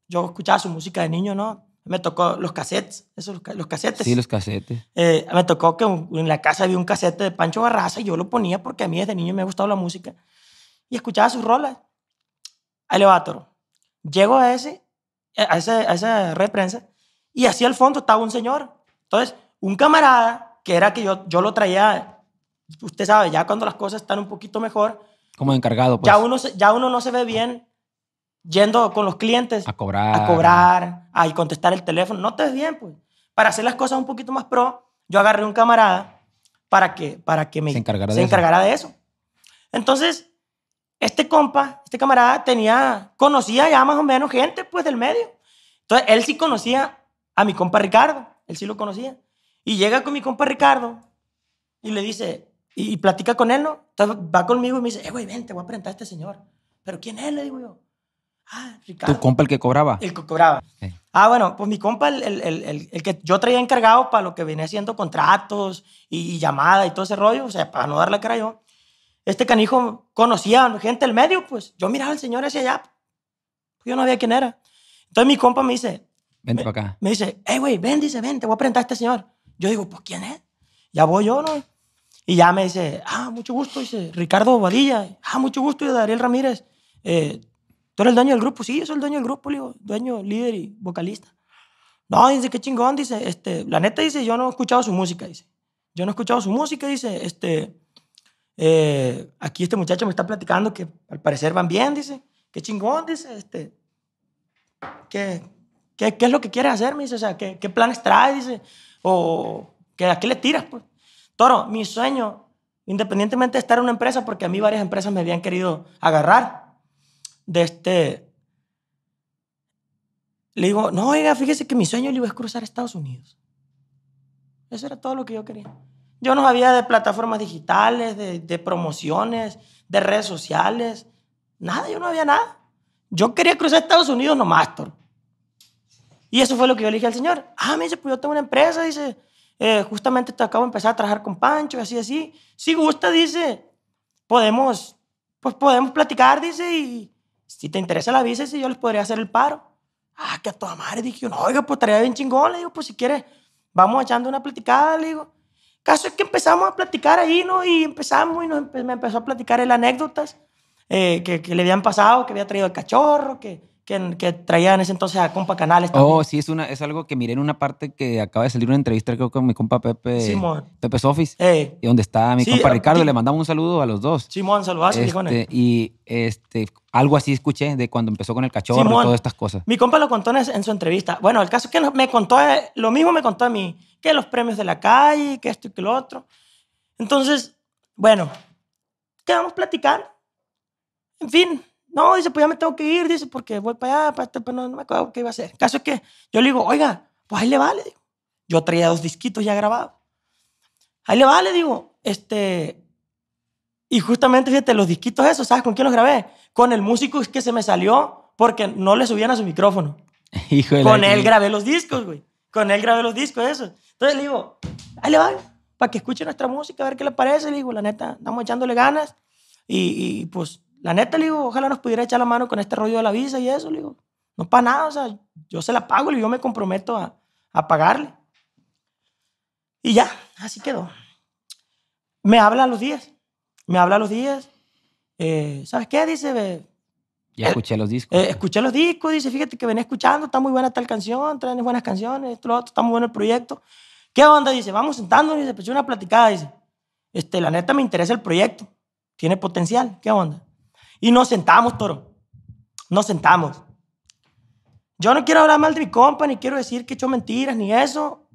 Yo escuchaba su música de niño, ¿no? Me tocó los cassettes, esos los cassettes. Sí, los cassettes. Eh, me tocó que en la casa había un cassette de Pancho Barraza y yo lo ponía porque a mí desde niño me ha gustado la música. Y escuchaba sus rolas. Elevator. Llego a ese, a ese, a esa red de prensa y así al fondo estaba un señor entonces, un camarada que era que yo, yo lo traía, usted sabe, ya cuando las cosas están un poquito mejor. Como encargado, pues. Ya uno, ya uno no se ve bien yendo con los clientes. A cobrar. A cobrar, a contestar el teléfono. No te ves bien, pues. Para hacer las cosas un poquito más pro, yo agarré un camarada para que, para que me se encargara, se de, eso. de eso. Entonces, este compa, este camarada tenía, conocía ya más o menos gente pues del medio. Entonces, él sí conocía a mi compa Ricardo él sí lo conocía. Y llega con mi compa Ricardo y le dice, y, platica con él, ¿no? Entonces va conmigo y me dice, eh, güey, ven, te voy a presentar a este señor. ¿Pero quién es? Le digo yo. Ah, Ricardo. ¿Tu compa el que cobraba? El que cobraba. Ah, bueno, pues mi compa, el, que yo traía encargado para lo que venía haciendo contratos y, llamada y todo ese rollo, o sea, para no darle la cara yo. Este canijo conocía gente del medio, pues yo miraba al señor hacia allá, yo no sabía quién era. Entonces mi compa me dice, Vente para acá. Me dice, hey, güey, ven, dice, ven, te voy a presentar a este señor. Yo digo, pues, ¿quién es? Ya voy yo, ¿no? Y ya me dice, ah, mucho gusto, dice, Ricardo Badilla. Ah, mucho gusto, y Dariel Ramírez. Eh, ¿Tú eres el dueño del grupo? Sí, yo soy el dueño del grupo, le digo, dueño, líder y vocalista. No, dice, qué chingón, dice, este, la neta, dice, yo no he escuchado su música, dice. Yo no he escuchado su música, dice, este, eh, aquí este muchacho me está platicando que al parecer van bien, dice, qué chingón, dice, este, qué ¿qué, es lo que quieres hacer? Me dice, o sea, ¿qué, planes traes? Dice, o ¿qué, ¿a qué le tiras? Pues? Toro, mi sueño, independientemente de estar en una empresa, porque a mí varias empresas me habían querido agarrar, de este... Le digo, no, oiga, fíjese que mi sueño le iba a cruzar Estados Unidos. Eso era todo lo que yo quería. Yo no sabía de plataformas digitales, de, de, promociones, de redes sociales, nada, yo no había nada. Yo quería cruzar Estados Unidos nomás, Toro. Y eso fue lo que yo le dije al señor. Ah, me dice, pues yo tengo una empresa, dice, eh, justamente te acabo de empezar a trabajar con Pancho, así, así. Si gusta, dice, podemos, pues podemos platicar, dice, y si te interesa la visa, dice, yo les podría hacer el paro. Ah, que a toda madre, dije no, oiga, pues estaría bien chingón, le digo, pues si quieres, vamos echando una platicada, le digo. Caso es que empezamos a platicar ahí, ¿no? Y empezamos y nos me empezó a platicar el anécdotas eh, que, que, le habían pasado, que había traído el cachorro, que que, traían ese entonces a compa Canales Oh, sí, es, una, es algo que miré en una parte que acaba de salir una entrevista, creo, con mi compa Pepe. Simón. Pepe Sofis. Y donde está mi compa ah, Ricardo. le mandamos un saludo a los dos. Simón, saludos, este, Y este, algo así escuché de cuando empezó con el cachorro y todas estas cosas. Mi compa lo contó en, su entrevista. Bueno, el caso es que me contó, eh, lo mismo me contó a mí, que los premios de la calle, que esto y que lo otro. Entonces, bueno, vamos a platicar? En fin, no, dice, pues ya me tengo que ir, dice, porque voy para allá, para este, pero no, me acuerdo qué iba a hacer. caso es que yo le digo, oiga, pues ahí le vale. Yo traía dos disquitos ya grabados. Ahí le vale, digo, este. Y justamente, fíjate, los disquitos esos, ¿sabes con quién los grabé? Con el músico que se me salió porque no le subían a su micrófono. Hijo Con él grabé los discos, güey. Con él grabé los discos, esos. Entonces le digo, ahí le vale para que escuche nuestra música, a ver qué le parece. Le digo, la neta, estamos echándole ganas. Y, y pues la neta, le digo, ojalá nos pudiera echar la mano con este rollo de la visa y eso, le digo. No para nada, o sea, yo se la pago y yo me comprometo a, pagarle. Y ya, así quedó. Me habla los días. Me habla los días. Eh, ¿Sabes qué? Dice. ya eh, escuché los discos. Eh, escuché los discos, dice, fíjate que venía escuchando, está muy buena tal canción, traen buenas canciones, esto, lo otro, está muy bueno el proyecto. ¿Qué onda? Dice, vamos sentándonos pues y se una platicada, dice. Este, la neta me interesa el proyecto, tiene potencial, ¿qué onda? Y nos sentamos, toro. Nos sentamos. Yo no quiero hablar mal de mi compa, ni quiero decir que he hecho mentiras, ni eso.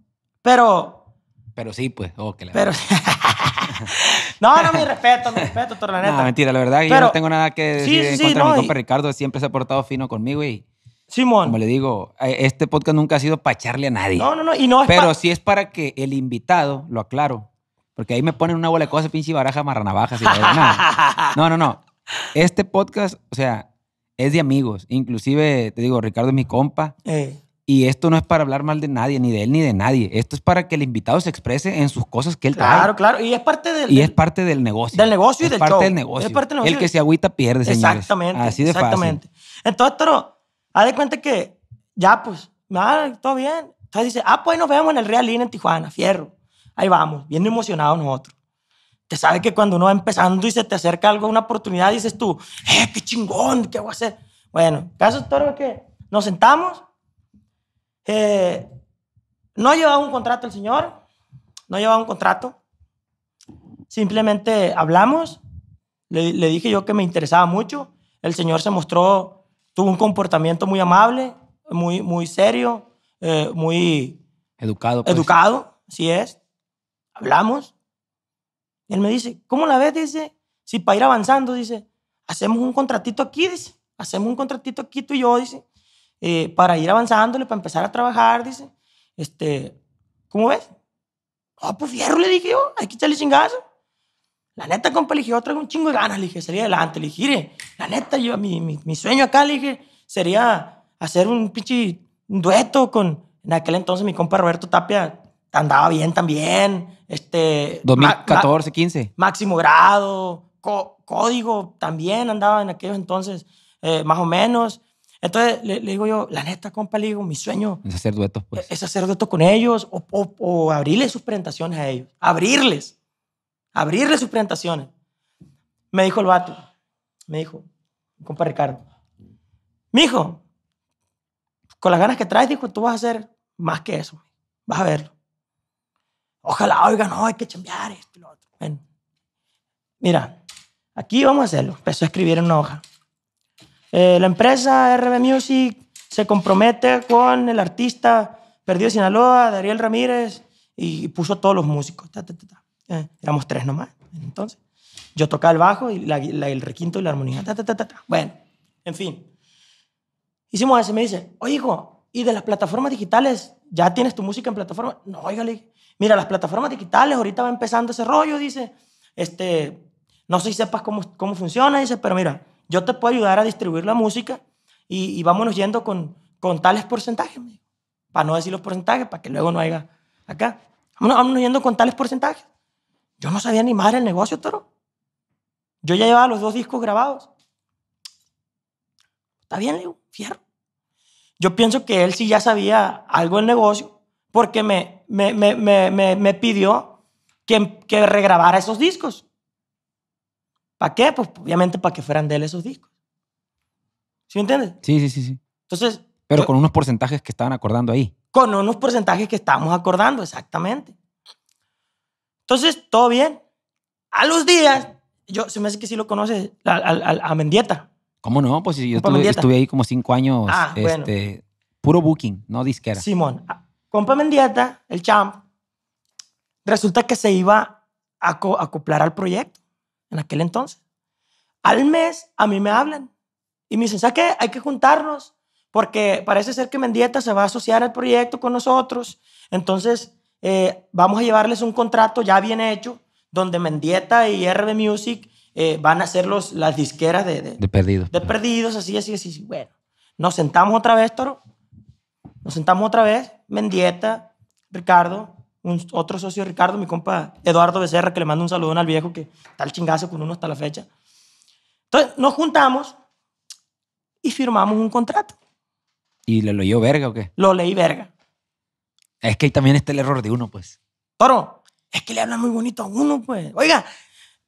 Pero. Pero sí, pues. Oh, que la no, no, mi respeto, mi respeto, toro, la neta. No, mentira, la verdad yo no tengo nada que decir contra mi compa Ricardo. Siempre se ha portado fino conmigo y. Simón. Como le digo, este podcast nunca ha sido para echarle a nadie. No, no, no. Y no es Pero sí es para que el invitado, lo aclaro, porque ahí me ponen una bola de cosas, pinche baraja marranavaja. Si no, no, no este podcast, o sea, es de amigos. Inclusive, te digo, Ricardo es mi compa. Y esto no es para hablar mal de nadie, ni de él ni de nadie. Esto es para que el invitado se exprese en sus cosas que él Claro, trae. claro. Y es parte del. Y es parte del negocio. Del negocio y del show. Es parte del negocio. El que se agüita pierde, exactamente, Así de exactamente. Entonces, pero haz de cuenta que ya, pues, nada, todo bien. Entonces dice, ah, pues nos vemos en el Real Inn en Tijuana, fierro. Ahí vamos, viendo emocionados nosotros sabe que cuando uno va empezando y se te acerca algo, una oportunidad, dices tú, ¡eh, qué chingón! ¿Qué voy a hacer? Bueno, caso que nos sentamos, no eh, no llevaba un contrato el señor, no llevaba un contrato, simplemente hablamos, le, dije yo que me interesaba mucho, el señor se mostró, tuvo un comportamiento muy amable, muy, muy serio, eh, muy... Educado. Pues. Educado, sí es. Hablamos, él me dice, ¿cómo la ves? Dice, si para ir avanzando, dice, hacemos un contratito aquí, dice, hacemos un contratito aquí tú y yo, dice, eh, para ir avanzándole, para empezar a trabajar, dice, este, ¿cómo ves? Ah, pues fierro, le dije yo, hay que echarle chingazo. La neta, compa, le dije, yo traigo un chingo de ganas, le dije, sería adelante, le dije, mire, la neta, yo, mi, mi, mi, sueño acá, le dije, sería hacer un pinche dueto con, en aquel entonces mi compa Roberto Tapia andaba bien también, este, 2014, 15. Máximo grado, código también andaba en aquellos entonces, eh, más o menos. Entonces le, digo yo, la neta, compa, le digo, mi sueño pues". e, es hacer duetos, pues. Es hacer duetos con ellos o, o, abrirles sus presentaciones a ellos. Abrirles. Abrirles sus presentaciones. Me dijo el vato, me dijo, compa Ricardo, hijo, con las ganas que traes, dijo, tú vas a hacer más que eso. Vas a verlo. Ojalá, oiga, no, hay que cambiar esto y lo otro. mira, aquí vamos a hacerlo. Empezó a escribir en una hoja. Eh, la empresa RB Music se compromete con el artista Perdido de Sinaloa, Dariel Ramírez, y, puso todos los músicos. Eh, éramos tres nomás, entonces. Yo tocaba el bajo, y el requinto y la armonía. Bueno, en fin. Hicimos eso. Me dice, oye, hijo, ¿y de las plataformas digitales ya tienes tu música en plataforma? No, oígale. Mira, las plataformas digitales, ahorita va empezando ese rollo, dice, este, no sé si sepas cómo, funciona, dice, pero mira, yo te puedo ayudar a distribuir la música y, y vámonos yendo con, con tales porcentajes, para no decir los porcentajes, para que luego no haya acá. Vámonos, vámonos yendo con tales porcentajes. Yo no sabía ni madre el negocio, toro. Yo ya llevaba los dos discos grabados. Está bien, le fierro. Yo pienso que él sí ya sabía algo del negocio, porque me, me, me, me, me pidió que, que regrabara esos discos. ¿Para qué? Pues obviamente para que fueran de él esos discos. ¿Sí me entiendes? Sí, sí, sí. sí. Entonces. Pero con unos porcentajes que estaban acordando ahí. Con unos porcentajes que estábamos acordando, exactamente. Entonces, todo bien. A los días, yo, se me hace que sí lo conoces, a, Mendieta. ¿Cómo no? Pues yo estuve, ahí como cinco años. Ah, este, Puro booking, no disquera. Simón, Compa Mendieta, el champ, resulta que se iba a acoplar al proyecto en aquel entonces. Al mes a mí me hablan y me dicen, ¿sabes qué? Hay que juntarnos porque parece ser que Mendieta se va a asociar al proyecto con nosotros. Entonces, eh, vamos a llevarles un contrato ya bien hecho donde Mendieta y RB Music eh, van a ser los, las disqueras de, perdidos. De pues. perdidos, así, así, así. Bueno, nos sentamos otra vez, Toro. Nos sentamos otra vez Mendieta, Ricardo, otro socio Ricardo, mi compa Eduardo Becerra, que le mando un saludón al viejo que está el chingazo con uno hasta la fecha. Entonces nos juntamos y firmamos un contrato. ¿Y lo leyó verga o qué? Lo leí verga. Es que ahí también está el error de uno, pues. Toro, es que le habla muy bonito a uno, pues. Oiga,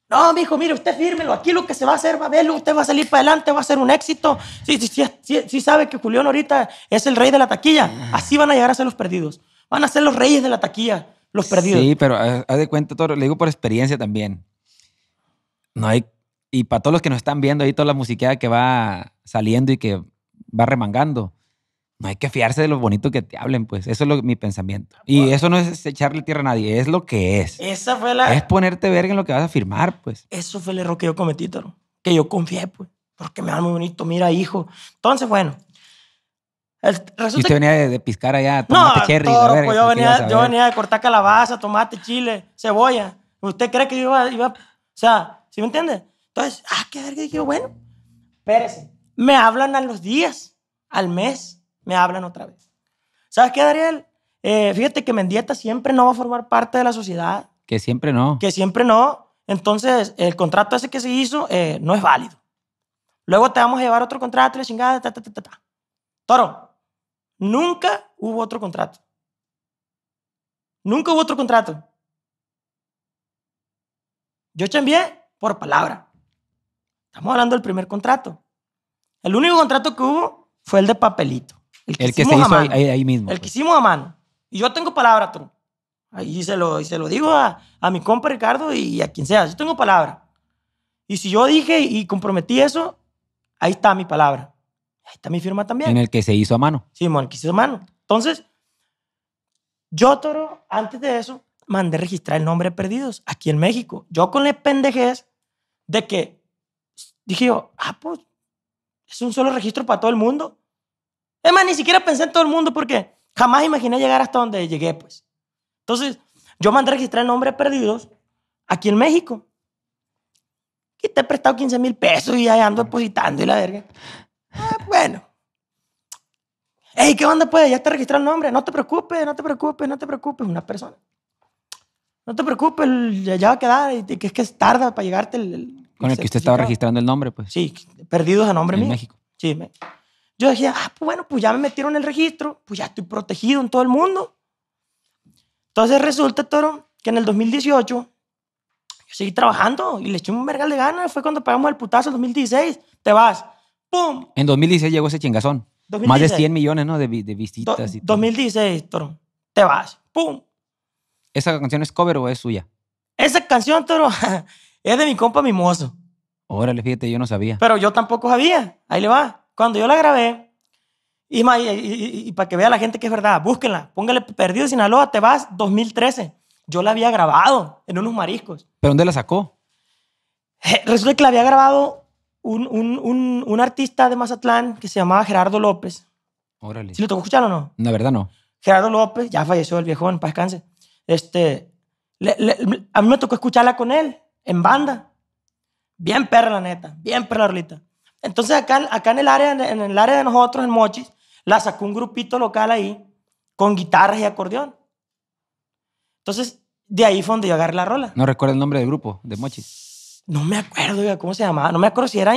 no, hijo, mire, usted fírmelo. Aquí lo que se va a hacer, va a verlo. Usted va a salir para adelante, va a ser un éxito. Sí, sí, sí, sí, sabe que Julián ahorita es el rey de la taquilla. Así van a llegar a ser los perdidos. Van a ser los reyes de la taquilla, los perdidos. Sí, pero eh, haz de cuenta, todo, le digo por experiencia también. No hay. Y para todos los que nos están viendo ahí, toda la musiqueada que va saliendo y que va remangando no hay que fiarse de los bonitos que te hablen, pues. Eso es lo, mi pensamiento. Y eso no es echarle tierra a nadie, es lo que es. Esa fue la... Es ponerte verga en lo que vas a firmar, pues. Eso fue el error que yo cometí, Toro. Que yo confié, pues. Porque me da muy bonito, mira, hijo. Entonces, bueno. El, resulta y usted venía de, piscar allá, tomate cherry. Toro, pues yo, venía, yo venía, de cortar calabaza, tomate, chile, cebolla. ¿Usted cree que yo iba, iba... O sea, ¿sí me entiende? Entonces, ah, qué verga. yo bueno, espérese. Me hablan a los días, al mes me hablan otra vez. ¿Sabes qué, Dariel? Eh, fíjate que Mendieta siempre no va a formar parte de la sociedad. Que siempre no. Que siempre no. Entonces, el contrato ese que se hizo eh, no es válido. Luego te vamos a llevar otro contrato y la chingada, ta, ta, ta, Toro, nunca hubo otro contrato. Nunca hubo otro contrato. Yo envié por palabra. Estamos hablando del primer contrato. El único contrato que hubo fue el de papelito. El que, se hizo ahí, mismo. El pues. que hicimos a mano. Y yo tengo palabra, tú. ahí se lo, se lo digo a, a, mi compa Ricardo y a quien sea. Yo tengo palabra. Y si yo dije y comprometí eso, ahí está mi palabra. Ahí está mi firma también. En el que se hizo a mano. Sí, en el que se hizo a mano. Entonces, yo, Toro, antes de eso, mandé registrar el nombre de Perdidos aquí en México. Yo con la pendejez de que dije yo, ah, pues, es un solo registro para todo el mundo. Es más, ni siquiera pensé en todo el mundo porque jamás imaginé llegar hasta donde llegué, pues. Entonces, yo mandé a registrar nombres perdidos aquí en México. Y te he prestado 15 mil pesos y ya ando depositando y la verga. Ah, bueno. Ey, ¿qué onda pues? Ya te registrado el nombre. No te preocupes, no te preocupes, no te preocupes. Una persona. No te preocupes, ya va a quedar. Y que es que tarda para llegarte el. Con el que usted estaba registrando el nombre, pues. Sí, perdidos a nombre en México. Sí, me yo decía, ah, pues bueno, pues ya me metieron en el registro, pues ya estoy protegido en todo el mundo. Entonces resulta, Toro, que en el 2018 yo seguí trabajando y le eché un vergal de ganas. Fue cuando pagamos el putazo en 2016. Te vas. ¡Pum! En 2016 llegó ese chingazón. Más de 100 millones, ¿no? De, visitas. 2016, Toro. Te vas. ¡Pum! ¿Esa canción es cover o es suya? Esa canción, Toro, es de mi compa Mimoso. Órale, fíjate, yo no sabía. Pero yo tampoco sabía. Ahí le va. Cuando yo la grabé, y, y, para que vea la gente que es verdad, búsquenla, póngale Perdido Sinaloa, te vas 2013. Yo la había grabado en unos mariscos. ¿Pero dónde la sacó? Eh, resulta que la había grabado un, artista de Mazatlán que se llamaba Gerardo López. Órale. ¿Sí lo tocó escuchar o no? La verdad no. Gerardo López, ya falleció el viejón, paz descanse. Este, a mí me tocó escucharla con él, en banda. Bien perra, la neta. Bien perra, Arlita. Entonces acá, acá en, el área, en el área de nosotros, en Mochis, la sacó un grupito local ahí con guitarras y acordeón. Entonces, de ahí fue donde yo agarré la rola. ¿No recuerdo el nombre del grupo de Mochis? No me acuerdo, ¿cómo se llamaba? No me acuerdo si era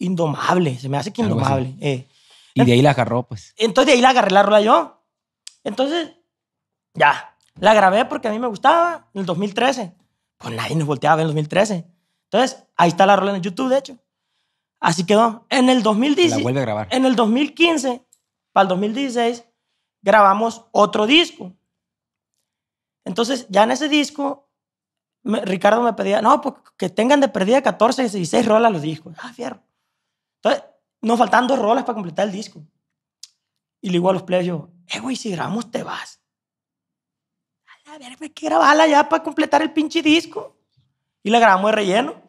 Indomable, se me hace que Indomable. Eh. Y de ahí la agarró, pues. Entonces, de ahí la agarré la rola yo. Entonces, ya, la grabé porque a mí me gustaba en el 2013. Pues nadie nos volteaba en el 2013. Entonces, ahí está la rola en YouTube, de hecho. Así quedó. En el 2016. En el 2015, para el 2016, grabamos otro disco. Entonces, ya en ese disco, Ricardo me pedía, no, pues que tengan de perdida 14, 16 rolas los discos. Ah, fierro. Entonces, nos faltan dos rolas para completar el disco. Y le digo a los players, yo, eh, güey, si grabamos te vas. A ver, me que ya para completar el pinche disco. Y la grabamos de relleno.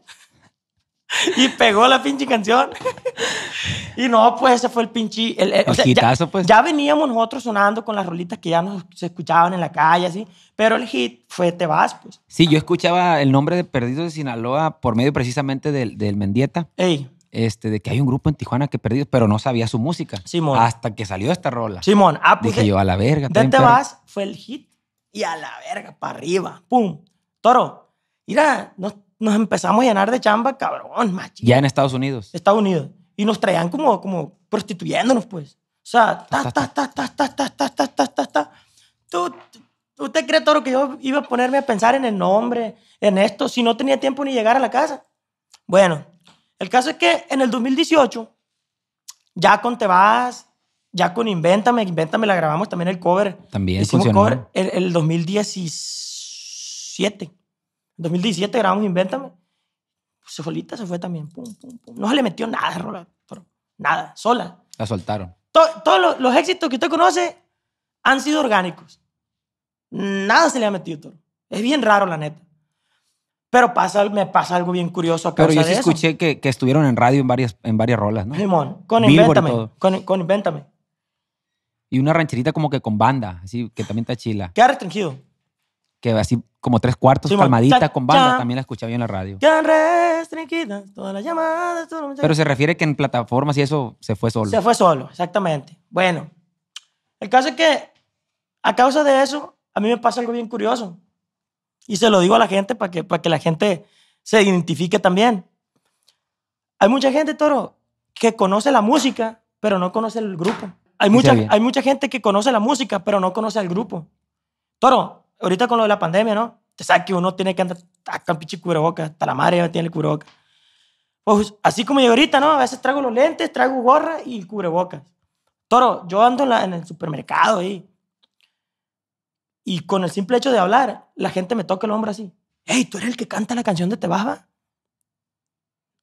y pegó la pinche canción. Y no, pues ese fue el pinche. El, pues. ya, veníamos nosotros sonando con las rolitas que ya nos escuchaban en la calle, así. Pero el hit fue Te vas, pues. Sí, yo escuchaba el nombre de Perdidos de Sinaloa por medio precisamente del, Mendieta. Ey. Este, de que hay un grupo en Tijuana que Perdidos, pero no sabía su música. Simón. Hasta que salió esta rola. Simón, ah, pues, Dije a la verga. De Te vas fue el hit y a la verga, para arriba. ¡Pum! Toro, mira, no, nos empezamos a llenar de chamba, cabrón, macho. Ya en Estados Unidos. Estados Unidos. Y nos traían como, como prostituyéndonos, pues. O sea, ta, ta, ta, ta, ta, ta, ta, ta, ta, ta, ta. Tú, ¿Usted cree todo lo que yo iba a ponerme a pensar en el nombre, en esto, si no tenía tiempo ni llegar a la casa? Bueno, el caso es que en el 2018, ya con Te Vas, ya con Inventame, Inventame la grabamos también el cover. También funcionó. el 2017. En 2017 grabamos Inventame Pues solita se fue también. No se le metió nada, Rola. Nada, sola. La soltaron. todos los, éxitos que usted conoce han sido orgánicos. Nada se le ha metido, Es bien raro, la neta. Pero pasa, me pasa algo bien curioso a Pero yo sí escuché que, estuvieron en radio en varias, en varias rolas, ¿no? con Inventame Con, Y una rancherita como que con banda, así que también está chila. ha restringido que así como tres cuartos, palmadita con banda, también la escuchaba yo en la radio. Pero se refiere que en plataformas y eso se fue solo. Se fue solo, exactamente. Bueno, el caso es que a causa de eso, a mí me pasa algo bien curioso. Y se lo digo a la gente para que, para que la gente se identifique también. Hay mucha gente, Toro, que conoce la música, pero no conoce el grupo. Hay mucha, hay mucha gente que conoce la música, pero no conoce al grupo. Toro, ahorita con lo de la pandemia, ¿no? Te sabes que uno tiene que andar acá ah, pinche cubrebocas, hasta la madre tiene el cubrebocas. Pues así como yo ahorita, ¿no? A veces traigo los lentes, traigo gorra y cubrebocas. Toro, yo ando en, el supermercado ahí. Y con el simple hecho de hablar, la gente me toca el hombro así. Hey, tú eres el que canta la canción de Te Baja.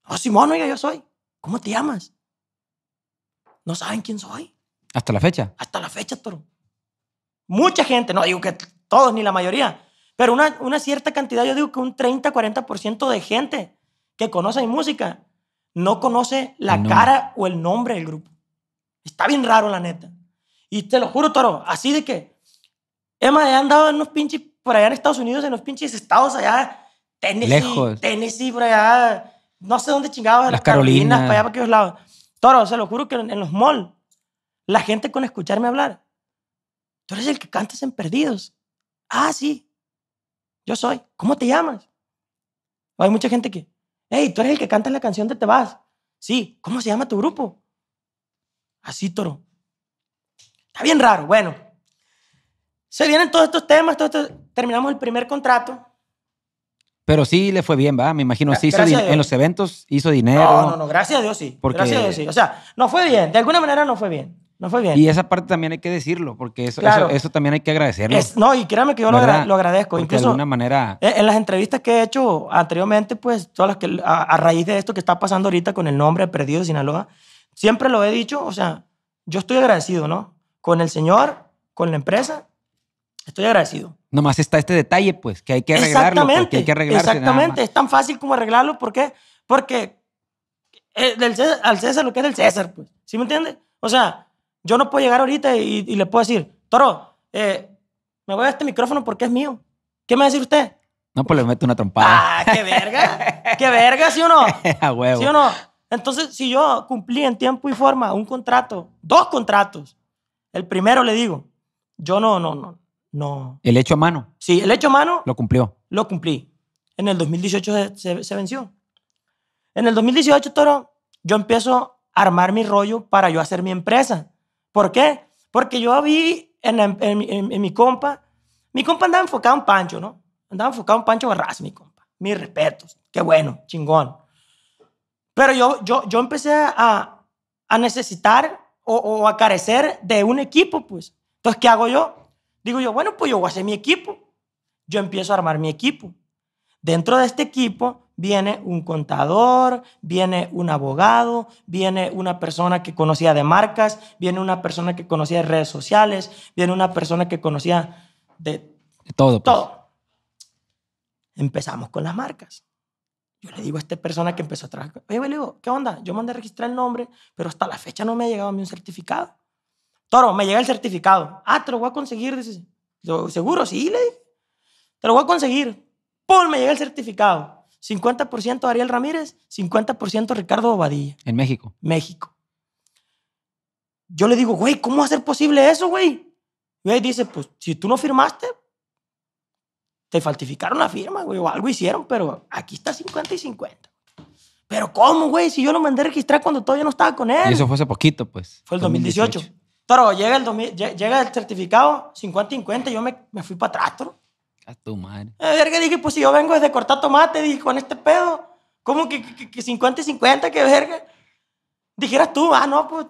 Oh, Simón, oiga, yo soy. ¿Cómo te llamas? No saben quién soy. ¿Hasta la fecha? Hasta la fecha, toro. Mucha gente, no digo que todos ni la mayoría, pero una, una cierta cantidad, yo digo que un 30-40% de gente que conoce mi música no conoce la cara o el nombre del grupo. Está bien raro, la neta. Y te lo juro, Toro, así de que, Emma, he andado en unos pinches, por allá en Estados Unidos, en los pinches estados allá, Tennessee, Tennessee, por allá, no sé dónde chingados, las Carolinas, para allá, para aquellos lados. Toro, se lo juro que en, los malls, la gente con escucharme hablar, tú eres el que cantas en Perdidos. Ah, sí, yo soy. ¿Cómo te llamas? Hay mucha gente que, hey, tú eres el que canta la canción de Te Vas. Sí, ¿cómo se llama tu grupo? Así, toro. Está bien raro. Bueno, se vienen todos estos temas, todos terminamos el primer contrato pero sí le fue bien, ¿va? Me imagino, sí hizo en los eventos hizo dinero. No, no, no, gracias a Dios sí. Gracias a Dios sí. O sea, no fue bien, de alguna manera no fue bien. No fue bien. Y esa parte también hay que decirlo, porque eso, eso, también hay que agradecerlo. no, y créame que yo lo, lo, agradezco. Incluso de alguna manera. En, las entrevistas que he hecho anteriormente, pues, todas las que a, raíz de esto que está pasando ahorita con el nombre Perdido Sinaloa, siempre lo he dicho, o sea, yo estoy agradecido, ¿no? Con el Señor, con la empresa Estoy agradecido. Nomás está este detalle, pues, que hay que arreglarlo. Exactamente. Hay que exactamente. Es tan fácil como arreglarlo. ¿Por qué? Porque eh, César, al César lo que es del César, pues. ¿Sí me entiendes? O sea, yo no puedo llegar ahorita y, le puedo decir, Toro, eh, me voy a este micrófono porque es mío. ¿Qué me va a decir usted? No, pues le meto una trompada. Ah, qué verga. qué verga, ¿sí o no? a huevo. ¿Sí o no? Entonces, si yo cumplí en tiempo y forma un contrato, dos contratos, el primero le digo, yo no, no, no, no. ¿El hecho a mano? Sí, el hecho a mano. Lo cumplió. Lo cumplí. En el 2018 se, venció. En el 2018, Toro, yo empiezo a armar mi rollo para yo hacer mi empresa. ¿Por qué? Porque yo vi en, mi compa, mi compa andaba enfocado en Pancho, ¿no? Andaba enfocado en Pancho Barras, mi compa. Mis respetos. Qué bueno, chingón. Pero yo, yo, yo empecé a, necesitar o, o, a carecer de un equipo, pues. Entonces, ¿qué hago yo? Digo yo, bueno, pues yo voy a hacer mi equipo. Yo empiezo a armar mi equipo. Dentro de este equipo viene un contador, viene un abogado, viene una persona que conocía de marcas, viene una persona que conocía de redes sociales, viene una persona que conocía de, todo. Pues. Todo. Empezamos con las marcas. Yo le digo a esta persona que empezó a trabajar, oye, le digo, ¿qué onda? Yo mandé a registrar el nombre, pero hasta la fecha no me ha llegado a mí un certificado. Toro, me llega el certificado. Ah, te lo voy a conseguir, dice. ¿Seguro? Sí, le Te lo voy a conseguir. ¡Pum! Me llega el certificado. 50% Ariel Ramírez, 50% Ricardo Bobadilla. En México. México. Yo le digo, güey, ¿cómo va a ser posible eso, güey? Y él dice, pues si tú no firmaste, te falsificaron la firma, güey, o algo hicieron, pero aquí está 50 y 50. Pero ¿cómo, güey? Si yo lo mandé a registrar cuando todavía no estaba con él. eso fue hace poquito, pues. Fue el 2018. 2018 llega el, llega el certificado 50-50, yo me, fui para atrás, toro. A tu madre. A eh, ver, dije, pues si yo vengo desde cortar tomate, dije, con este pedo, ¿cómo que 50-50? Que, verga. Dijeras tú, ah, no, pues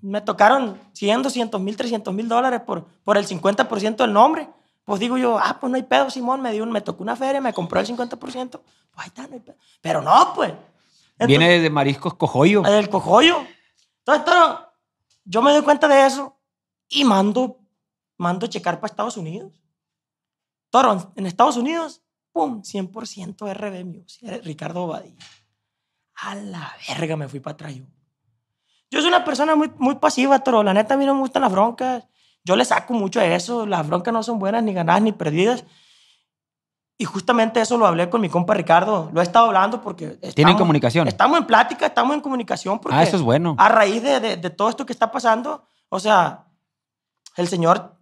me tocaron 100, 200 mil, 300 mil dólares por, por el 50% del nombre. Pues digo yo, ah, pues no hay pedo, Simón, me dio, me tocó una feria, me compró el 50%. Pues ahí está, no hay pedo. Pero no, pues. Viene de mariscos cojoyo. el cojoyo. Entonces, toro, yo me doy cuenta de eso y mando, mando checar para Estados Unidos. Toro, en Estados Unidos, ¡pum! 100% RB Ricardo Badilla. A la verga me fui para atrás yo. Yo soy una persona muy, muy pasiva, Toro. La neta, a mí no me gustan las broncas. Yo le saco mucho a eso. Las broncas no son buenas, ni ganadas, ni perdidas. Y justamente eso lo hablé con mi compa Ricardo. Lo he estado hablando porque. ¿Tienen comunicación? Estamos en plática, estamos en comunicación. Porque ah, eso es bueno. A raíz de, de, todo esto que está pasando, o sea, el Señor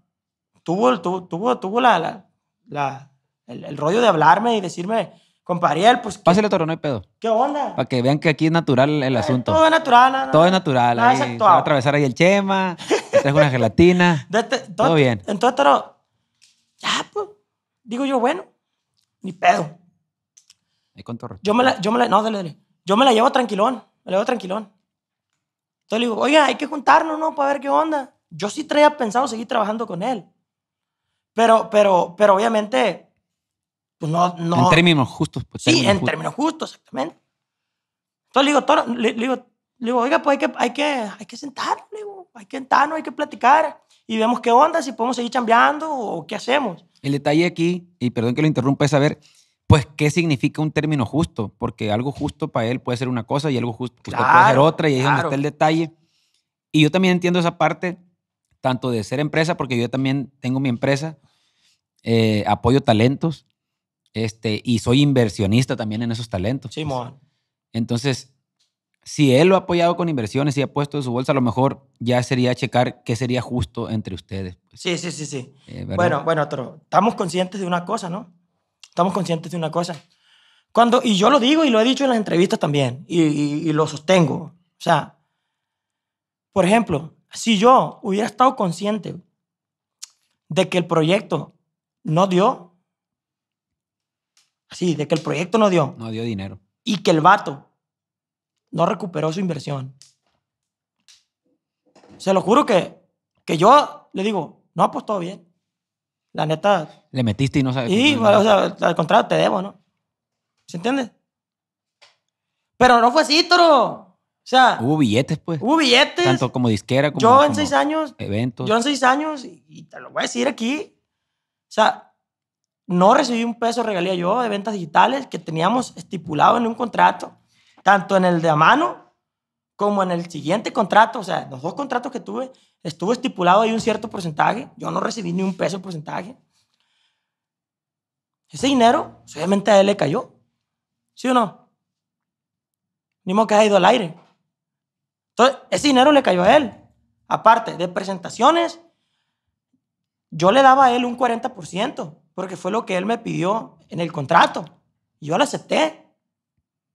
tuvo, tuvo, tuvo, la, la, el, rollo de hablarme y decirme, Ariel, pues. Pásale toro, no hay pedo. ¿Qué onda? Para que vean que aquí es natural el eh, asunto. todo es natural, Todo es natural. va a atravesar ahí el chema, traes una gelatina. Este, todo, todo, bien. Entonces, toro, ya, pues. Digo yo, bueno ni pedo. yo me la, yo me Yo me la llevo tranquilón, me la llevo tranquilón. Entonces le digo, oiga, hay que juntarnos, ¿no? Para ver qué onda. Yo sí traía pensado seguir trabajando con él. Pero, pero, pero obviamente, pues no, no. En términos justos. Pues, sí, en términos justos, exactamente. Entonces le digo, digo, oiga, pues hay que, hay que, hay que sentarnos, le digo hay que no hay que platicar y vemos qué onda, si podemos seguir chambeando o qué hacemos. El detalle aquí, y perdón que lo interrumpa, es saber, pues, qué significa un término justo, porque algo justo para él puede ser una cosa y algo justo, para puede ser otra, y ahí es donde está el detalle. Y yo también entiendo esa parte, tanto de ser empresa, porque yo también tengo mi empresa, eh, apoyo talentos, este, y soy inversionista también en esos talentos. Sí, pues. Entonces, si él lo ha apoyado con inversiones y ha puesto de su bolsa, a lo mejor ya sería checar qué sería justo entre ustedes. Pues. Sí, sí, sí, sí. Eh, bueno, bueno, pero estamos conscientes de una cosa, ¿no? Estamos conscientes de una cosa. Cuando, y yo lo digo y lo he dicho en las entrevistas también, y, y lo sostengo. O sea, por ejemplo, si yo hubiera estado consciente de que el proyecto no dio, sí, de que el proyecto no dio. No dio dinero. Y que el vato no recuperó su inversión. Se lo juro que, que yo le digo, no apostó pues, bien. La neta. Le metiste y no sabes. Y, al contrario, te debo, ¿no? ¿Se entiende? Pero no fue así, toro. O sea. Hubo billetes, pues. Hubo billetes. Tanto como disquera como. Yo en seis años. Eventos. Yo en seis años, y, te lo voy a decir aquí. O sea, no recibí un peso regalía yo de ventas digitales que teníamos estipulado en un contrato tanto en el de a mano como en el siguiente contrato, o sea, los dos contratos que tuve, estuvo estipulado ahí un cierto porcentaje, yo no recibí ni un peso porcentaje. Ese dinero, pues, obviamente a él le cayó, ¿sí o no? Ni modo que haya ido al aire. Entonces, ese dinero le cayó a él. Aparte de presentaciones, yo le daba a él un 40%, porque fue lo que él me pidió en el contrato. yo lo acepté.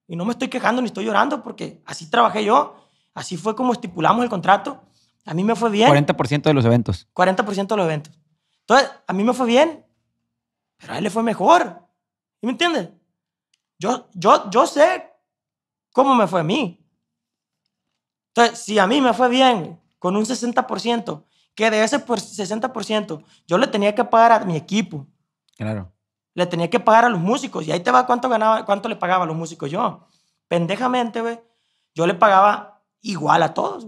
Y no me estoy quejando ni estoy llorando porque así trabajé yo, así fue como estipulamos el contrato. A mí me fue bien. 40% de los eventos. 40% de los eventos. Entonces, a mí me fue bien, pero a él le fue mejor. y me entiendes? Yo, yo, yo sé cómo me fue a mí. Entonces, si a mí me fue bien con un 60%, que de ese 60% yo le tenía que pagar a mi equipo. Claro le tenía que pagar a los músicos. Y ahí te va cuánto ganaba, cuánto le pagaba a los músicos yo. Pendejamente, güey, yo le pagaba igual a todos.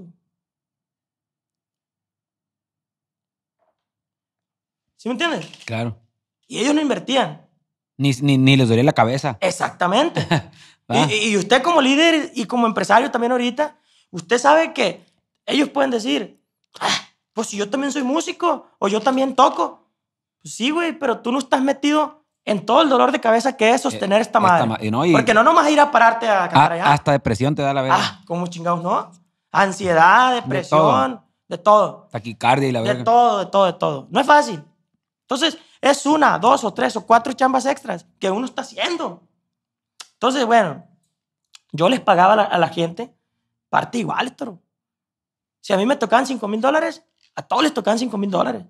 ¿Sí me entiendes? Claro. Y ellos no invertían. Ni, ni, les dolía la cabeza. Exactamente. y, usted como líder y como empresario también ahorita, usted sabe que ellos pueden decir, ah, pues si yo también soy músico o yo también toco. Pues sí, güey, pero tú no estás metido en todo el dolor de cabeza que es sostener eh, esta madre. Porque no nomás ir a pararte a ah, cantar allá. Hasta depresión te da la verga. Ah, como chingados, ¿no? Ansiedad, depresión, de todo. Taquicardia y la verga. De todo, de todo, de todo. No es fácil. Entonces, es una, dos o tres o cuatro chambas extras que uno está haciendo. Entonces, bueno, yo les pagaba a la, gente parte igual, toro. Si a mí me tocaban 5 mil dólares, a todos les tocaban 5 mil dólares.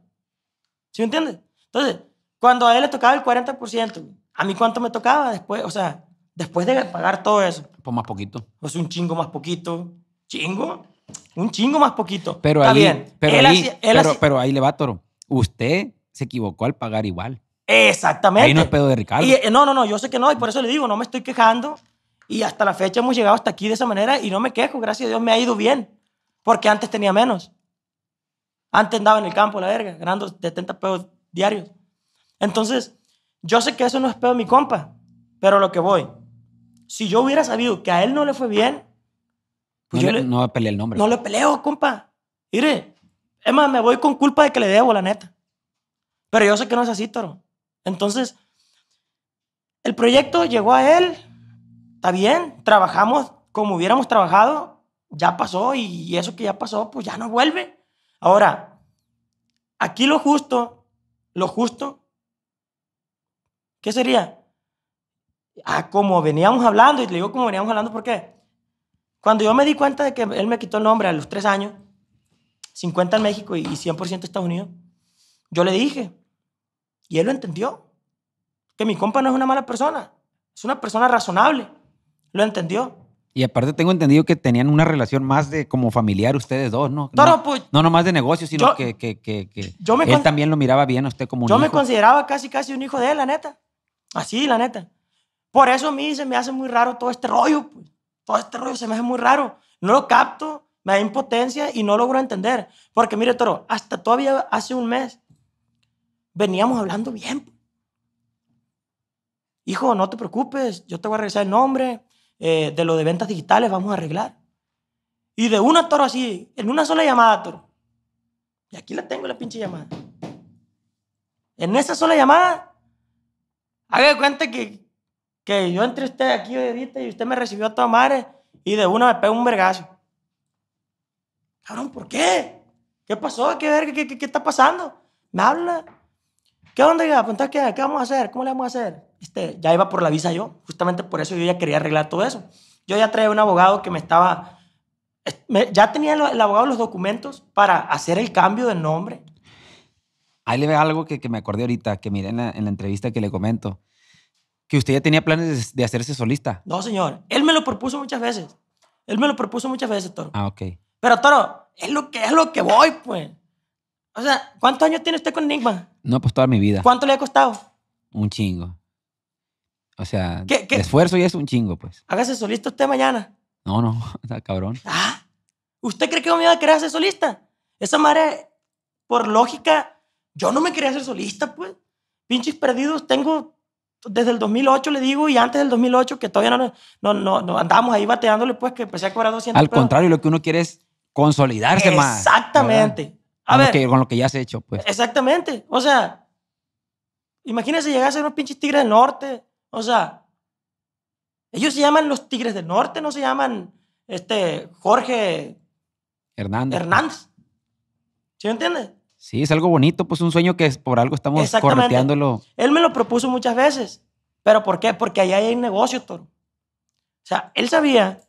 ¿Sí me entiendes? Entonces, cuando a él le tocaba el 40%, ¿a mí cuánto me tocaba después? O sea, después de pagar todo eso. Pues más poquito. Pues un chingo más poquito. ¿Chingo? Un chingo más poquito. Pero ahí, bien. Pero, ahí, pero, ahí le va, Toro. Usted se equivocó al pagar igual. Exactamente. Ahí no es pedo de Ricardo. Eh, no, no, no, yo sé que no, y por eso le digo, no me estoy quejando. Y hasta la fecha hemos llegado hasta aquí de esa manera y no me quejo, gracias a Dios me ha ido bien. Porque antes tenía menos. Antes andaba en el campo, la verga, ganando 70 pesos diarios. Entonces, yo sé que eso no es pedo mi compa, pero lo que voy, si yo hubiera sabido que a él no le fue bien, pues no, yo le, no peleé el nombre. No le peleo, compa. Mire, es más, me voy con culpa de que le debo, la neta. Pero yo sé que no es así, Toro. Entonces, el proyecto llegó a él, está bien, trabajamos como hubiéramos trabajado, ya pasó y eso que ya pasó, pues ya no vuelve. Ahora, aquí lo justo, lo justo ¿Qué sería? Ah, como veníamos hablando, y le digo como veníamos hablando, ¿por qué? Cuando yo me di cuenta de que él me quitó el nombre a los tres años, 50 en México y 100% Estados Unidos, yo le dije, y él lo entendió, que mi compa no es una mala persona, es una persona razonable, lo entendió. Y aparte tengo entendido que tenían una relación más de como familiar ustedes dos, ¿no? no, pues, no, más de negocio, sino que, que, que, que él también lo miraba bien a usted como un Yo me consideraba casi, casi un hijo de él, la neta. Así, la neta. Por eso a mí se me hace muy raro todo este rollo, pues. Todo este rollo se me hace muy raro. No lo capto, me da impotencia y no logro entender. Porque mire, Toro, hasta todavía hace un mes veníamos hablando bien. Pues. Hijo, no te preocupes, yo te voy a regresar el nombre. Eh, de lo de ventas digitales vamos a arreglar. Y de una, Toro, así, en una sola llamada, Toro. Y aquí la tengo, la pinche llamada. En esa sola llamada Haga cuenta que, que yo entré usted aquí ahorita y usted me recibió a toda madre y de una me pega un vergazo. Cabrón, ¿por qué? ¿Qué pasó? ¿Qué, ¿Qué, qué, está pasando? Me habla. ¿Qué onda? Pues, ¿qué, ¿Qué vamos a hacer? ¿Cómo le vamos a hacer? Este, ya iba por la visa yo. Justamente por eso yo ya quería arreglar todo eso. Yo ya traía un abogado que me estaba... ya tenía el abogado los documentos para hacer el cambio de nombre ahí le ve algo que, me acordé ahorita, que miré en la, entrevista que le comento, que usted ya tenía planes de, hacerse solista. No, señor. Él me lo propuso muchas veces. Él me lo propuso muchas veces, Toro. Ah, ok. Pero, Toro, es lo que, es lo que voy, pues. O sea, ¿cuántos años tiene usted con Enigma? No, pues toda mi vida. ¿Cuánto le ha costado? Un chingo. O sea, esfuerzo y es un chingo, pues. Hágase solista usted mañana. No, no, cabrón. Ah, ¿usted cree que yo me iba a querer hacer solista? Esa madre, por lógica, yo no me quería hacer solista, pues. Pinches perdidos, tengo desde el 2008, le digo, y antes del 2008, que todavía no, no, no, ahí bateándole, pues que empecé a cobrar 200. Al contrario, lo que uno quiere es consolidarse más. Exactamente. A ver. con lo que ya has hecho, pues. Exactamente. O sea, imagínense llegar a ser unos pinches tigres del norte. O sea, ellos se llaman los tigres del norte, no se llaman este Jorge Hernández. Hernández. ¿Sí entiendes? Sí, es algo bonito, pues un sueño que por algo estamos correteándolo. Él me lo propuso muchas veces. ¿Pero por qué? Porque allá hay negocio, toro. O sea, él sabía,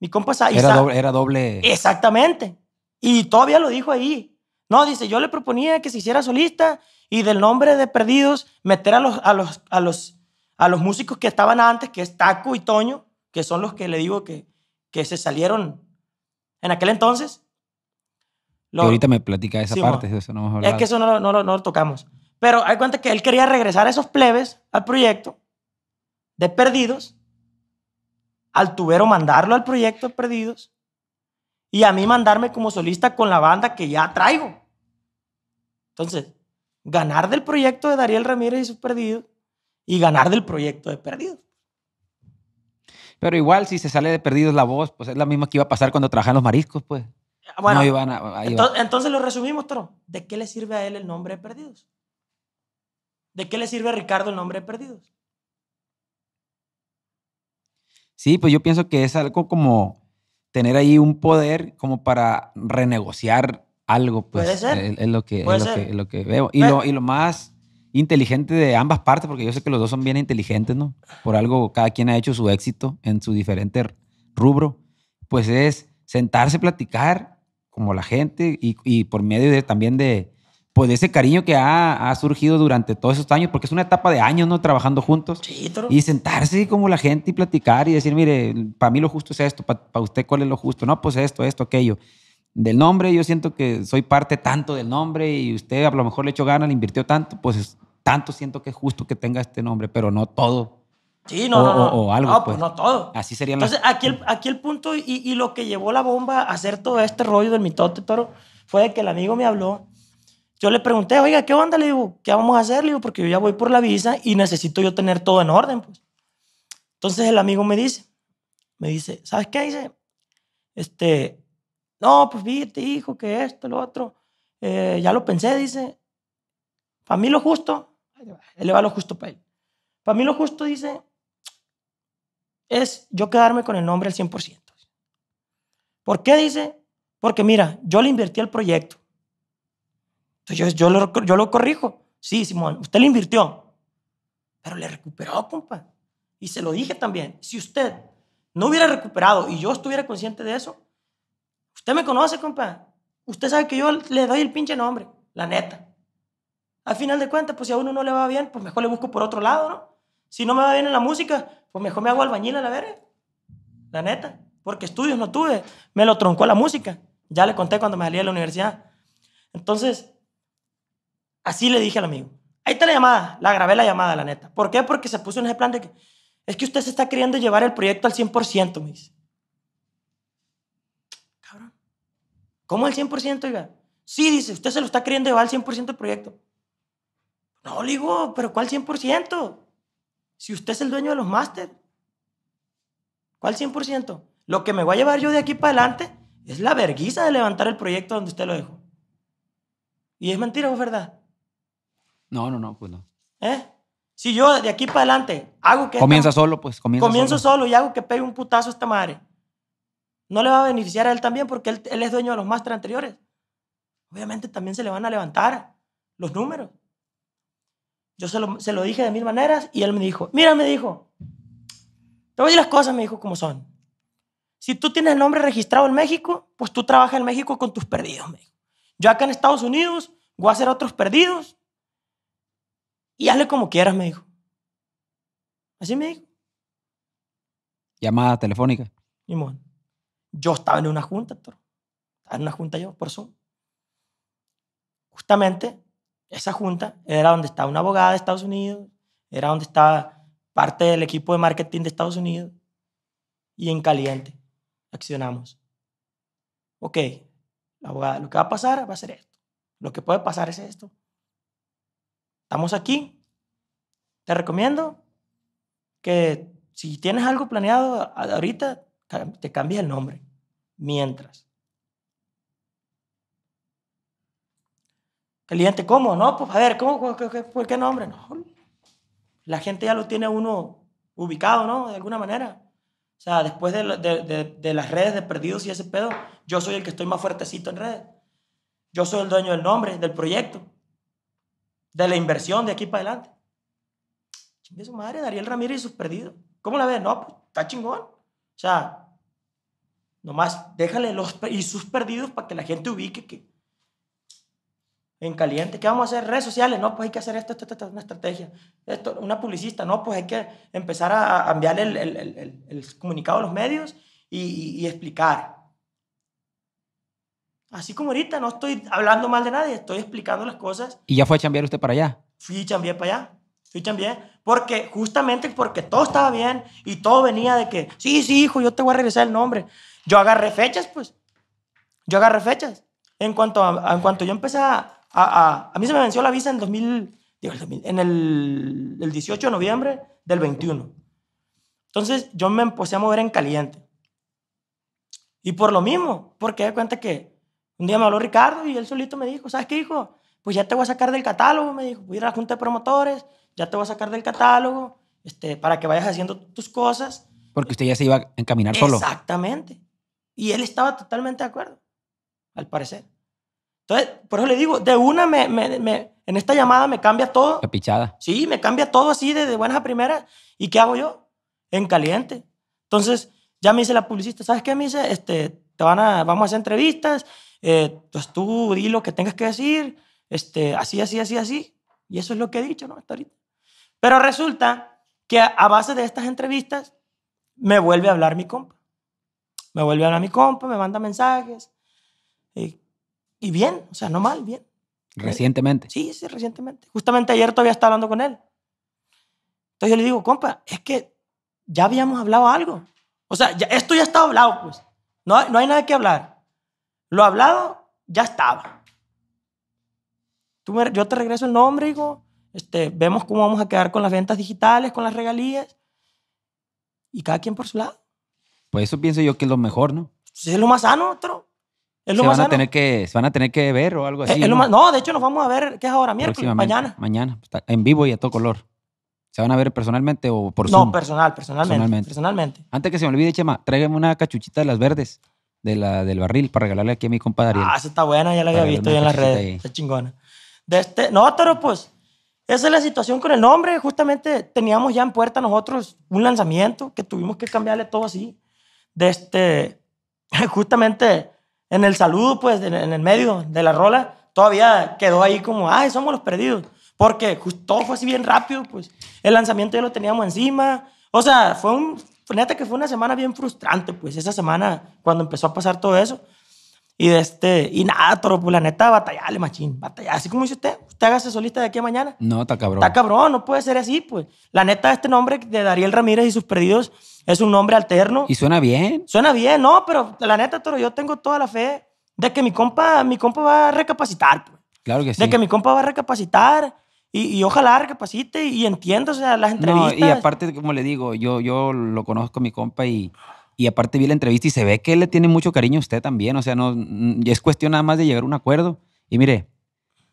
mi compa sabía. era doble, Exactamente. Y todavía lo dijo ahí. No, dice, yo le proponía que se hiciera solista y del nombre de Perdidos meter a los, a los, a los, a los músicos que estaban antes, que es Taco y Toño, que son los que le digo que, que se salieron en aquel entonces que ahorita me platica esa parte, eso no hemos Es que eso no lo, tocamos. Pero hay cuenta que él quería regresar a esos plebes al proyecto de Perdidos, al tubero mandarlo al proyecto de Perdidos y a mí mandarme como solista con la banda que ya traigo. Entonces, ganar del proyecto de Dariel Ramírez y sus Perdidos y ganar del proyecto de Perdidos. Pero igual, si se sale de Perdidos la voz, pues es la misma que iba a pasar cuando trabajan los mariscos, pues entonces, lo resumimos, Toro. ¿De qué le sirve a él el nombre de Perdidos? ¿De qué le sirve a Ricardo el nombre de Perdidos? Sí, pues yo pienso que es algo como tener ahí un poder como para renegociar algo, pues. Puede ser. Es, lo, que, Lo, que veo. Y, lo, y lo más inteligente de ambas partes, porque yo sé que los dos son bien inteligentes, ¿no? Por algo cada quien ha hecho su éxito en su diferente rubro, pues es sentarse, platicar como la gente y, por medio de, también de, pues, ese cariño que ha, surgido durante todos esos años, porque es una etapa de años, ¿no? Trabajando juntos. y sentarse como la gente y platicar y decir, mire, para mí lo justo es esto, para usted cuál es lo justo. No, pues esto, esto, aquello. Del nombre, yo siento que soy parte tanto del nombre y usted a lo mejor le echó ganas, le invirtió tanto, pues tanto siento que es justo que tenga este nombre, pero no todo Sí, no, no, no. O, algo. No, pues. pues. no todo. Así sería Entonces, aquí, el, aquí el punto y, y, lo que llevó la bomba a hacer todo este rollo del mitote, toro, fue que el amigo me habló. Yo le pregunté, oiga, ¿qué onda? Le digo, ¿qué vamos a hacer? Le digo, porque yo ya voy por la visa y necesito yo tener todo en orden, pues. Entonces el amigo me dice, me dice, ¿sabes qué? Dice, este, no, pues fíjate, hijo, que esto, lo otro. Eh, ya lo pensé, dice. Para mí lo justo, él le va lo justo para él. Para mí lo justo, dice, es yo quedarme con el nombre al 100%. ¿Por qué dice? Porque mira, yo le invertí al proyecto. Entonces yo, yo, lo, yo lo corrijo. Sí, Simón, usted le invirtió, pero le recuperó, compa. Y se lo dije también. Si usted no hubiera recuperado y yo estuviera consciente de eso, usted me conoce, compa. Usted sabe que yo le doy el pinche nombre, la neta. Al final de cuentas, pues si a uno no le va bien, pues mejor le busco por otro lado, ¿no? Si no me va bien en la música, pues mejor me hago albañil a la verga. La neta. Porque estudios no tuve. Me lo troncó la música. Ya le conté cuando me salí de la universidad. Entonces, así le dije al amigo. Ahí está la llamada. La grabé la llamada, la neta. ¿Por qué? Porque se puso en ese plan de que es que usted se está queriendo llevar el proyecto al 100%, me dice. Cabrón. ¿Cómo al 100%, oiga? Sí, dice, usted se lo está queriendo llevar al 100% el proyecto. No, le digo, pero ¿cuál 100%? Si usted es el dueño de los máster, ¿cuál 100%? Lo que me voy a llevar yo de aquí para adelante es la vergüenza de levantar el proyecto donde usted lo dejó. ¿Y es mentira o es verdad? No, no, no, pues no. ¿Eh? Si yo de aquí para adelante hago que... Comienza solo, pues. Comienza comienzo solo. y hago que pegue un putazo a esta madre. No le va a beneficiar a él también porque él, él es dueño de los máster anteriores. Obviamente también se le van a levantar los números. Yo se lo, se lo dije de mil maneras y él me dijo, mira, me dijo, te voy a decir las cosas, me dijo, como son. Si tú tienes el nombre registrado en México, pues tú trabajas en México con tus perdidos, me dijo. Yo acá en Estados Unidos voy a hacer otros perdidos y hazle como quieras, me dijo. Así me dijo. Llamada telefónica. Y yo estaba en una junta, Estaba en una junta yo, por eso. Justamente esa junta era donde estaba una abogada de Estados Unidos, era donde estaba parte del equipo de marketing de Estados Unidos y en caliente accionamos. Ok, la abogada, lo que va a pasar va a ser esto. Lo que puede pasar es esto. Estamos aquí. Te recomiendo que si tienes algo planeado ahorita, te cambies el nombre. Mientras. Cliente, ¿cómo? No, pues a ver, ¿cómo? ¿Por qué, nombre? La gente ya lo tiene uno ubicado, ¿no? De alguna manera. O sea, después de, las redes de perdidos y ese pedo, yo soy el que estoy más fuertecito en redes. Yo soy el dueño del nombre, del proyecto, de la inversión de aquí para adelante. Chingue su madre, Dariel Ramírez y sus perdidos. ¿Cómo la ves? No, pues está chingón. O sea, nomás déjale los y sus perdidos para que la gente ubique que en caliente. ¿Qué vamos a hacer? Redes sociales, no, pues hay que hacer esto, esto, esto, una estrategia. Esto, una publicista, no, pues hay que empezar a, enviarle el, el, el, comunicado a los medios y, explicar. Así como ahorita, no estoy hablando mal de nadie, estoy explicando las cosas. ¿Y ya fue a chambear usted para allá? Fui y para allá. Fui chambeé. Porque, justamente porque todo estaba bien y todo venía de que, sí, sí, hijo, yo te voy a regresar el nombre. Yo agarré fechas, pues. Yo agarré fechas. En cuanto, en cuanto yo empecé a, Ah, ah, a, mí se me venció la visa en, en el, 18 de noviembre del 21. Entonces yo me empecé a mover en caliente. Y por lo mismo, porque de cuenta que un día me habló Ricardo y él solito me dijo, ¿sabes qué, hijo? Pues ya te voy a sacar del catálogo, me dijo, voy a ir a la junta de promotores, ya te voy a sacar del catálogo, este, para que vayas haciendo tus cosas. Porque usted ya se iba a encaminar solo. Exactamente. Y él estaba totalmente de acuerdo, al parecer. Entonces, por eso le digo, de una me, me, en esta llamada me cambia todo. La Sí, me cambia todo así de, buenas a primeras. ¿Y qué hago yo? En caliente. Entonces, ya me dice la publicista, ¿sabes qué? Me dice, este, te van a, vamos a hacer entrevistas, eh, pues tú di lo que tengas que decir, este, así, así, así, así. Y eso es lo que he dicho, ¿no? Hasta ahorita. Pero resulta que a, a base de estas entrevistas me vuelve a hablar mi compa. Me vuelve a hablar mi compa, me manda mensajes. Y y bien, o sea, no mal, bien. ¿Recientemente? Sí, sí, recientemente. Justamente ayer todavía estaba hablando con él. Entonces yo le digo, compa, es que ya habíamos hablado algo. O sea, ya, esto ya está hablado, pues. No, hay nada que hablar. Lo hablado ya estaba. Tú yo te regreso el nombre, digo, este, vemos cómo vamos a quedar con las ventas digitales, con las regalías. Y cada quien por su lado. Pues eso pienso yo que es lo mejor, ¿no? Pues es lo más sano, otro se van a tener que se van a tener que ver o algo eh, así. ¿no? de hecho nos vamos a ver qué es ahora miércoles, mañana. Mañana, pues, en vivo y a todo color. ¿Se van a ver personalmente o por Zoom? No, personal, personalmente, personalmente. Antes que se me olvide, Chema, tráigame una cachuchita de las verdes de la, del barril para regalarle aquí a mi compadre. Ah, esa está buena, ya la había visto ahí en las redes. Está chingona. De este, no, pero pues esa es la situación con el nombre. Justamente teníamos ya en puerta nosotros un lanzamiento que tuvimos que cambiarle todo así. De este, justamente en el saludo, pues, en, el medio de la rola, todavía quedó ahí como, ay, somos los perdidos. Porque justo fue así bien rápido, pues. El lanzamiento ya lo teníamos encima. O sea, fue un, neta que fue una semana bien frustrante, pues, esa semana cuando empezó a pasar todo eso. Y de este, y nada, toro, pues la neta, batallale, machín, batallar. Así como dice usted, usted hágase solista de aquí a mañana. No, está cabrón. Está cabrón, no puede ser así, pues. La neta, este nombre de Dariel Ramírez y sus perdidos es un nombre alterno. Y suena bien. Suena bien, no, pero la neta, Toro, yo tengo toda la fe de que mi compa, mi compa va a recapacitar. Pues. Claro que sí. De que mi compa va a recapacitar y, ojalá recapacite y entienda o sea, las entrevistas. y aparte, como le digo, yo, yo lo conozco a mi compa y, y aparte vi la entrevista y se ve que él le tiene mucho cariño a usted también. O sea, no, mm, es cuestión nada más de llegar a un acuerdo. Y mire,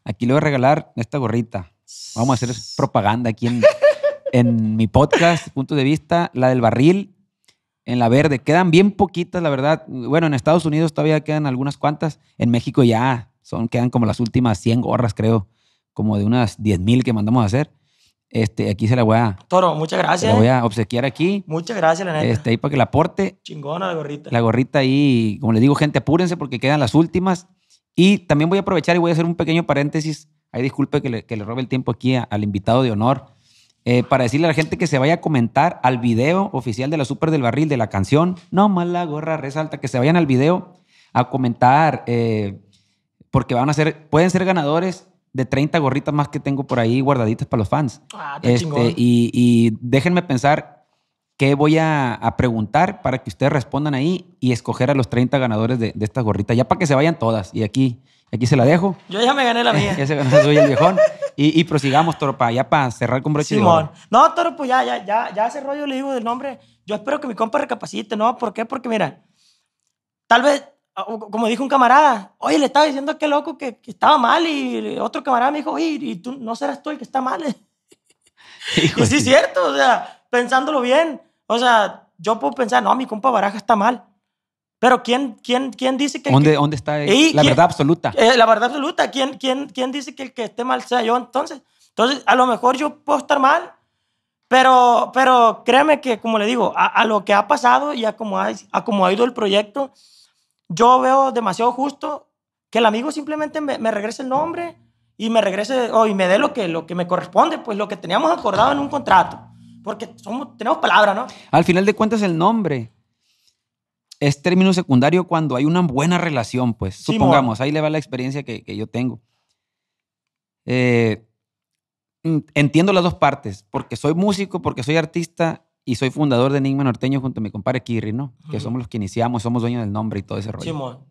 aquí le voy a regalar esta gorrita. Vamos a hacer propaganda aquí en en mi podcast, punto de vista, la del barril, en la verde. Quedan bien poquitas, la verdad. Bueno, en Estados Unidos todavía quedan algunas cuantas. En México ya son, quedan como las últimas 100 gorras, creo. Como de unas 10.000 que mandamos a hacer. Este, aquí se la voy a. Toro, muchas gracias. la voy eh. a obsequiar aquí. Muchas gracias, la neta. Este, ahí para que la aporte. Chingona la gorrita. La gorrita ahí, como les digo, gente, apúrense porque quedan las últimas. Y también voy a aprovechar y voy a hacer un pequeño paréntesis. Ahí disculpe que le, robe el tiempo aquí al invitado de honor eh, para decirle a la gente que se vaya a comentar al video oficial de la Super del Barril de la canción No más la gorra resalta, que se vayan al video a comentar eh, porque van a ser, pueden ser ganadores de 30 gorritas más que tengo por ahí guardaditas para los fans. Ah, este, y, déjenme pensar qué voy a, preguntar para que ustedes respondan ahí y escoger a los 30 ganadores de, de estas gorritas, ya para que se vayan todas. Y aquí Aquí se la dejo. Yo ya me gané la mía. ya se ganó el viejón. Y, y, prosigamos, Toro, para, ya para cerrar con broche Simón. No, Toro, pues ya, ya, ya, ya ese rollo le digo del nombre. Yo espero que mi compa recapacite, ¿no? ¿Por qué? Porque mira, tal vez, ah, como dijo un camarada, oye, le estaba diciendo a aquel loco que, estaba mal y otro camarada me dijo, oye, ¿y tú no serás tú el que está mal? y sí es cierto, o sea, pensándolo bien, o sea, yo puedo pensar, no, mi compa Baraja está mal, pero ¿quién, quién, quién dice que... ¿Dónde, ¿dónde está la verdad absoluta? Eh, la verdad absoluta. ¿Quién, quién, ¿Quién dice que el que esté mal sea yo entonces? Entonces, a lo mejor yo puedo estar mal, pero, pero créeme que, como le digo, a, lo que ha pasado y a cómo ha, ido el proyecto, yo veo demasiado justo que el amigo simplemente me, regrese el nombre y me regrese o y me dé lo que, lo que me corresponde, pues lo que teníamos acordado en un contrato, porque somos, tenemos palabra, ¿no? Al final de cuentas el nombre es término secundario cuando hay una buena relación, pues. supongamos, ahí le va la experiencia que, yo tengo. Eh, entiendo las dos partes, porque soy músico, porque soy artista y soy fundador de Enigma Norteño junto a mi compadre Kirri, ¿no? Que somos los que iniciamos, somos dueños del nombre y todo ese rollo.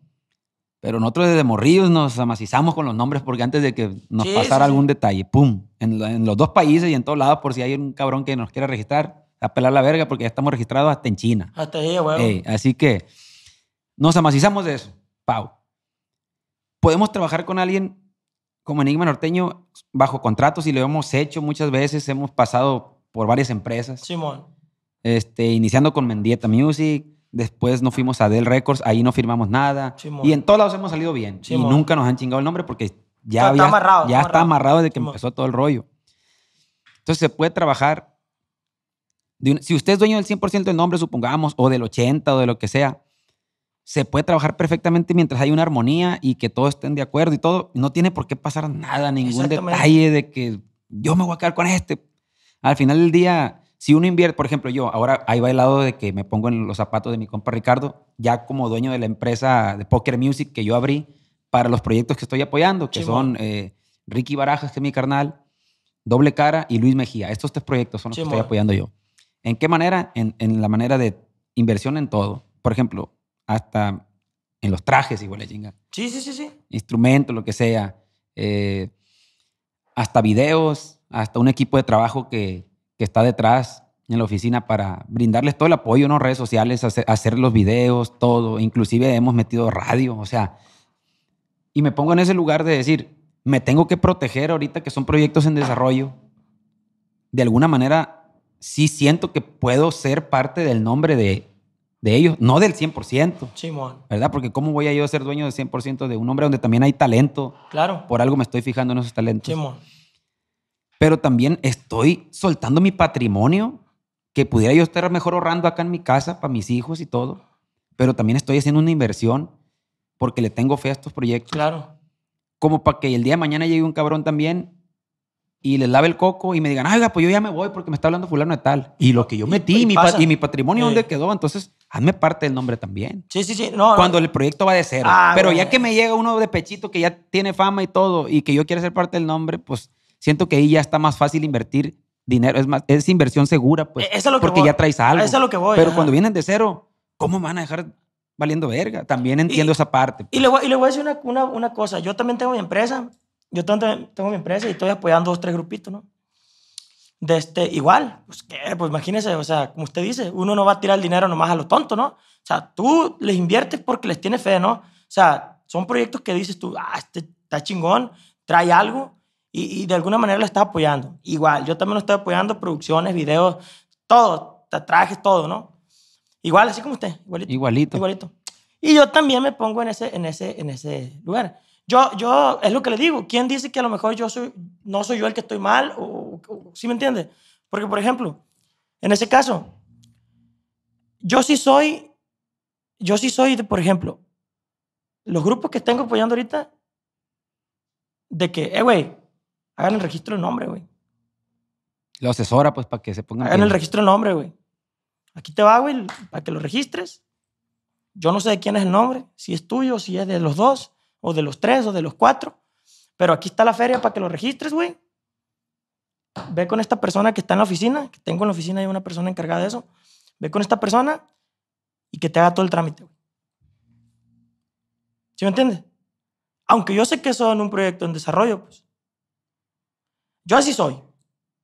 Pero nosotros desde morrillos nos amacizamos con los nombres porque antes de que nos pasara algún detalle, ¡pum! En, en, los dos países y en todos lados, por si hay un cabrón que nos quiera registrar, a pelar la verga porque ya estamos registrados hasta en China. Hasta ahí, güey. así que nos amacizamos de eso. Pau. Podemos trabajar con alguien como Enigma Norteño bajo contratos y lo hemos hecho muchas veces. Hemos pasado por varias empresas. Simón. Este, iniciando con Mendieta Music. Después nos fuimos a Dell Records, ahí no firmamos nada. Y en todos lados hemos salido bien. Y nunca nos han chingado el nombre porque ya, está, amarrado, ya está amarrado desde que empezó todo el rollo. Entonces se puede trabajar si usted es dueño del 100% del nombre, supongamos, o del 80 o de lo que sea, se puede trabajar perfectamente mientras hay una armonía y que todos estén de acuerdo y todo. No tiene por qué pasar nada, ningún detalle de que yo me voy a quedar con este. Al final del día, si uno invierte, por ejemplo, yo ahora ahí bailado de que me pongo en los zapatos de mi compa Ricardo, ya como dueño de la empresa de Poker Music que yo abrí para los proyectos que estoy apoyando, que son eh, Ricky Barajas, que es mi carnal, Doble Cara y Luis Mejía. Estos tres proyectos son los que estoy apoyando yo. ¿En qué manera? En, la manera de inversión en todo. Por ejemplo, hasta en los trajes igual a chinga. Sí, sí, sí, sí. Instrumentos, lo que sea. Eh, hasta videos, hasta un equipo de trabajo que, está detrás en la oficina para brindarles todo el apoyo, ¿no? Redes sociales, hacer, hacer, los videos, todo. Inclusive hemos metido radio, o sea... Y me pongo en ese lugar de decir, me tengo que proteger ahorita que son proyectos en desarrollo. De alguna manera sí siento que puedo ser parte del nombre de, de ellos, no del 100%. ¿Verdad? Porque ¿cómo voy a yo ser dueño del 100% de un hombre donde también hay talento? Claro. Por algo me estoy fijando en esos talentos. Pero también estoy soltando mi patrimonio que pudiera yo estar mejor ahorrando acá en mi casa para mis hijos y todo. Pero también estoy haciendo una inversión porque le tengo fe a estos proyectos. Claro. Como para que el día de mañana llegue un cabrón también y les lave el coco y me digan, ay pues yo ya me voy porque me está hablando fulano de tal. Y lo que yo metí y, mi, y mi patrimonio, ¿dónde quedó? Entonces, hazme parte del nombre también. Sí, sí, sí. Cuando el proyecto va de cero. Ah, Pero ya que me llega uno de pechito que ya tiene fama y todo y que yo quiero ser parte del nombre, pues siento que ahí ya está más fácil invertir dinero. Es más, es inversión segura, pues. lo porque ya traes algo. Eso es lo que voy. Pero cuando vienen de cero, ¿cómo van a dejar valiendo verga? También entiendo esa parte. Y, pues. le voy, y le voy a decir una, una, una cosa. Yo también tengo mi empresa yo tengo, tengo mi empresa y estoy apoyando dos, tres grupitos, ¿no? De este, igual, pues, ¿qué? pues imagínese, o sea, como usted dice, uno no va a tirar el dinero nomás a lo tonto, ¿no? O sea, tú les inviertes porque les tienes fe, ¿no? O sea, son proyectos que dices tú, ah, este está chingón, trae algo y, y de alguna manera lo estás apoyando. Igual, yo también lo estoy apoyando, producciones, videos, todo, trajes, todo, ¿no? Igual, así como usted, igualito. Igualito. Igualito. Y yo también me pongo en ese, en ese, en ese lugar. Yo, yo, es lo que le digo, ¿quién dice que a lo mejor yo soy, no soy yo el que estoy mal? O, ¿Sí me entiende? Porque, por ejemplo, en ese caso, yo sí soy, yo sí soy, por ejemplo, los grupos que tengo apoyando ahorita, de que, eh, güey, hagan el registro del nombre, güey. Lo asesora, pues, para que se pongan. Hagan el registro del nombre, güey. Aquí te va, güey, para que lo registres. Yo no sé de quién es el nombre, si es tuyo, si es de los dos o de los tres, o de los cuatro. Pero aquí está la feria para que lo registres, güey. Ve con esta persona que está en la oficina, que tengo en la oficina hay una persona encargada de eso. Ve con esta persona y que te haga todo el trámite, güey. ¿Sí me entiendes? Aunque yo sé que son un proyecto en desarrollo, pues. Yo así soy.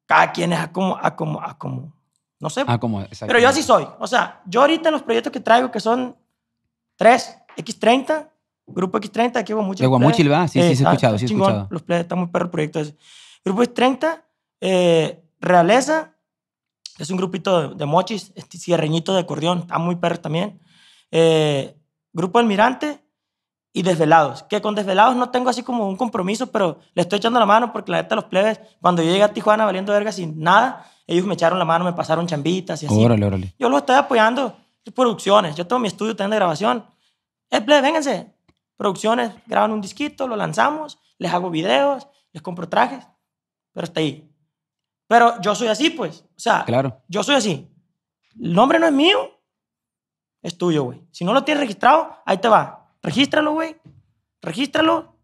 Cada quien es a como, a como, a como. No sé. pero yo así soy. O sea, yo ahorita en los proyectos que traigo, que son 3, X30, Grupo X30 aquí de Guamuchil. De sí, sí, sí, he eh, ah, escuchado, sí, he escuchado. Los plebes, están muy perro el proyecto ese. Grupo X30, eh, Realeza, es un grupito de, mochis, este, cierreñito de acordeón, está muy perro también. Eh, grupo Almirante y Desvelados. Que con Desvelados no tengo así como un compromiso, pero le estoy echando la mano porque la neta los plebes, cuando yo llegué a Tijuana valiendo verga sin nada, ellos me echaron la mano, me pasaron chambitas y así. Órale, órale. Yo los estoy apoyando. Producciones, yo tengo mi estudio tengo de grabación. Eh, plebes, vénganse, producciones graban un disquito, lo lanzamos, les hago videos, les compro trajes, pero está ahí. Pero yo soy así, pues. O sea, yo soy así. El nombre no es mío, es tuyo, güey. Si no lo tienes registrado, ahí te va. Regístralo, güey. Regístralo.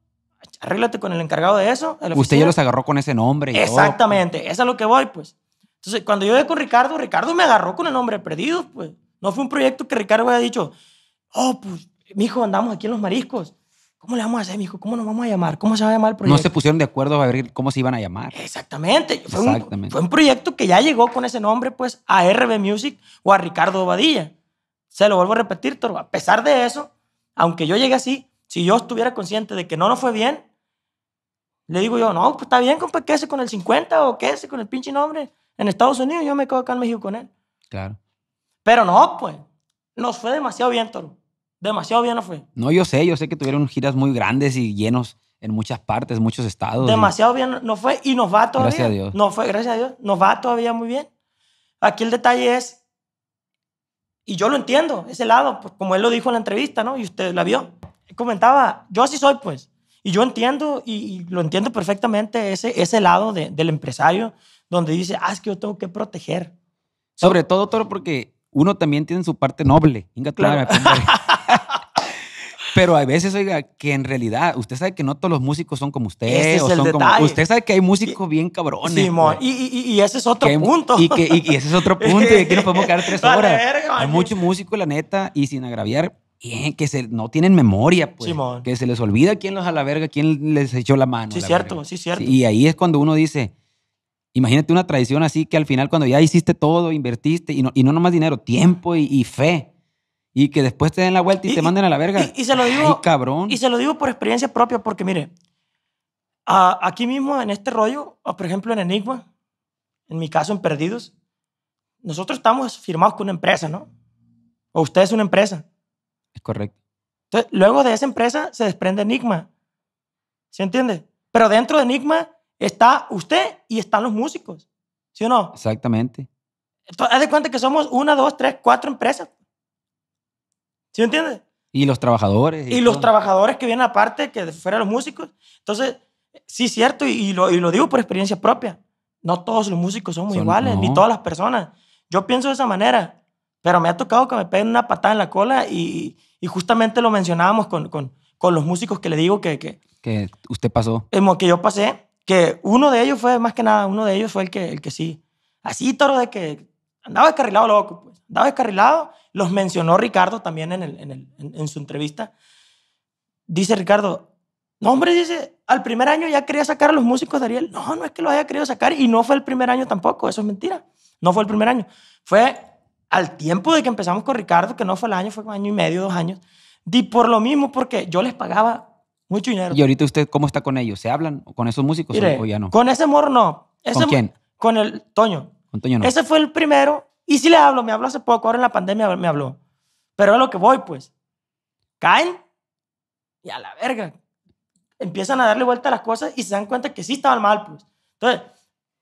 Arréglate con el encargado de eso. Usted ya los agarró con ese nombre. Exactamente. Es Eso es lo que voy, pues. Entonces, cuando yo llegué con Ricardo, Ricardo me agarró con el nombre perdido, pues. No fue un proyecto que Ricardo haya dicho, oh, pues mijo, andamos aquí en los mariscos. ¿Cómo le vamos a hacer, mijo? ¿Cómo nos vamos a llamar? ¿Cómo se va a llamar el proyecto? No se pusieron de acuerdo a ver cómo se iban a llamar. Exactamente. Fue, Un, proyecto que ya llegó con ese nombre, pues, a RB Music o a Ricardo Badilla. Se lo vuelvo a repetir, Toro. A pesar de eso, aunque yo llegué así, si yo estuviera consciente de que no nos fue bien, le digo yo, no, pues está bien, compa, quédese con el 50 o quédese con el pinche nombre. En Estados Unidos yo me quedo acá en México con él. Claro. Pero no, pues, nos fue demasiado bien, Toro demasiado bien, ¿no fue? No, yo sé, yo sé que tuvieron giras muy grandes y llenos en muchas partes, muchos estados. Demasiado bien no fue y nos va todavía. Gracias a Dios. fue, gracias a Dios, nos va todavía muy bien. Aquí el detalle es, y yo lo entiendo, ese lado, pues, como él lo dijo en la entrevista, ¿no? Y usted la vio. comentaba, yo así soy, pues. Y yo entiendo, y, lo entiendo perfectamente, ese, ese lado de, del empresario, donde dice, ah, es que yo tengo que proteger. Sobre todo, Toro, porque uno también tiene su parte noble. claro. Pero hay veces, oiga, que en realidad, usted sabe que no todos los músicos son como usted. usted sabe que hay músicos bien cabrones. Sí, pues. y, ese es otro punto. Y, que, y, ese es otro punto. y aquí nos podemos quedar tres horas. hay muchos músicos, la neta, y sin agraviar, que no tienen memoria, pues. Simón. Que se les olvida quién los a la verga, quién les echó la mano. Sí, cierto, sí, cierto. Y ahí es cuando uno dice, imagínate una tradición así que al final cuando ya hiciste todo, invertiste, y no, y no nomás dinero, tiempo y, y fe y que después te den la vuelta y, te manden a la verga. Y, se lo digo, Y se lo digo por experiencia propia, porque mire, aquí mismo en este rollo, o por ejemplo en Enigma, en mi caso en Perdidos, nosotros estamos firmados con una empresa, ¿no? O usted es una empresa. Es correcto. Entonces, luego de esa empresa se desprende Enigma. ¿Se entiende? Pero dentro de Enigma está usted y están los músicos. ¿Sí o no? Exactamente. Entonces, haz de cuenta que somos una, dos, tres, cuatro empresas. ¿Sí me entiendes? Y los trabajadores. Y, los trabajadores que vienen aparte, que fuera los músicos. Entonces, sí, cierto, y, lo, digo por experiencia propia. No todos los músicos son Son, iguales, ni todas las personas. Yo pienso de esa manera, pero me ha tocado que me peguen una patada en la cola y, justamente lo mencionábamos con, los músicos que le digo que... Que, usted pasó. Eh, que yo pasé, que uno de ellos fue, más que nada, uno de ellos fue el que, el que sí. Así, toro, de que andaba descarrilado loco, pues. Andaba descarrilado los mencionó Ricardo también en, su entrevista. Dice Ricardo, no, hombre, dice, al primer año ya quería sacar a los músicos de Ariel. No, no es que lo haya querido sacar y no fue el primer año tampoco, eso es mentira. No fue el primer año. Fue al tiempo de que empezamos con Ricardo, que no fue el año, fue un año y medio, dos años. Di por lo mismo, porque yo les pagaba mucho dinero. ¿Y ahorita usted cómo está con ellos? ¿Se hablan con esos músicos o ya no? Con ese morno. no. ¿Con quién? Con el Toño. Con Toño no. Ese fue el primero y sí le hablo, me habló hace poco, ahora en la pandemia me habló. Pero es lo que voy, pues. Caen y a la verga. Empiezan a darle vuelta a las cosas y se dan cuenta que sí estaban mal, pues. Entonces,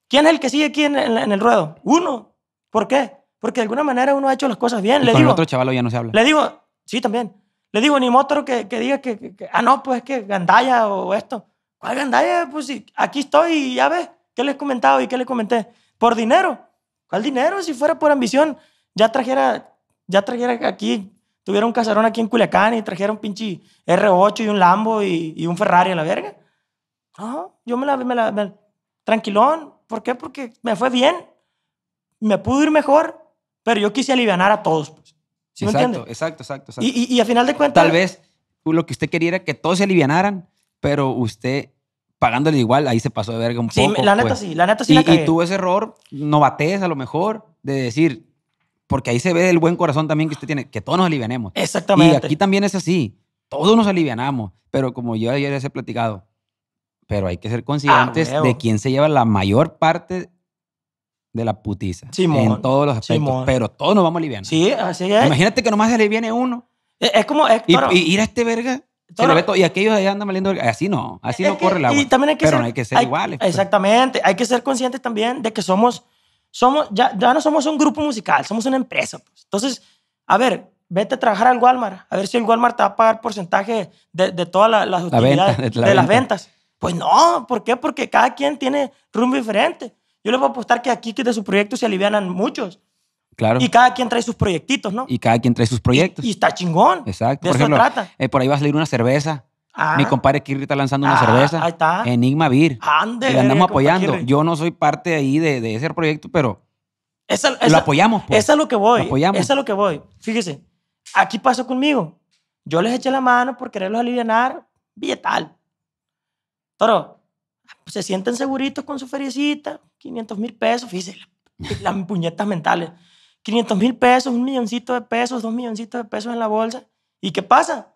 ¿quién es el que sigue aquí en, el ruedo? Uno. ¿Por qué? Porque de alguna manera uno ha hecho las cosas bien. le digo, el otro chaval ya no se habla. Le digo, sí, también. Le digo, ni otro que, que diga que, ah, no, pues es que Gandaya o esto. ¿Cuál Gandaya, Pues sí, aquí estoy y ya ves, ¿qué les he comentado y qué les comenté? Por dinero. ¿Cuál dinero? Si fuera por ambición, ya trajera, ya trajera aquí, tuviera un casarón aquí en Culiacán y trajera un pinche R8 y un Lambo y, un Ferrari a la verga. No, yo me la, me la, tranquilón. ¿Por qué? Porque me fue bien, me pudo ir mejor, pero yo quise aliviar a todos. Pues. ¿Sí exacto, Exacto, exacto, exacto. Y, y, y a final de cuentas... Tal vez lo que usted quería era que todos se alivianaran, pero usted pagándole igual, ahí se pasó de verga un poco. Sí, la neta pues. sí, la neta sí. Y, la y tuvo ese error, no bates a lo mejor, de decir, porque ahí se ve el buen corazón también que usted tiene, que todos nos alivianemos. Exactamente. Y aquí también es así, todos nos alivianamos, pero como yo ayer les he platicado, pero hay que ser conscientes ah, de quién se lleva la mayor parte de la putiza. en todos los aspectos. Pero todos nos vamos a Sí, así es. Imagínate que nomás se viene uno. E, es, como. y, ir a este verga y aquellos ahí andan valiendo. Así no, así no corre la agua. Pero no hay que ser iguales. Pues. Exactamente. Hay que ser conscientes también de que somos, somos ya, ya no somos un grupo musical, somos una empresa. Pues. Entonces, a ver, vete a trabajar al Walmart. A ver si el Walmart te va a pagar porcentaje de, de todas las, de, las ventas. Pues no, ¿por qué? Porque cada quien tiene rumbo diferente. Yo le voy a apostar que aquí que de su proyecto se alivianan muchos. Claro. Y cada quien trae sus proyectitos, ¿no? Y cada quien trae sus proyectos. Y, está chingón. Exacto. De por eso trata. Eh, por ahí va a salir una cerveza. Ah. Mi compadre Kirri está lanzando una ah, cerveza. Ahí está. Enigma Vir. Ande, le andamos apoyando. Yo no soy parte ahí de, ese proyecto, pero lo apoyamos. Esa pues. es lo que voy. Esa es lo que voy. Fíjese, aquí pasó conmigo. Yo les eché la mano por quererlos aliviar vietal Toro, se sienten seguritos con su feriecita, 500 mil pesos. Fíjese, las puñetas mentales. 500 mil pesos, un milloncito de pesos, dos milloncitos de pesos en la bolsa. ¿Y qué pasa?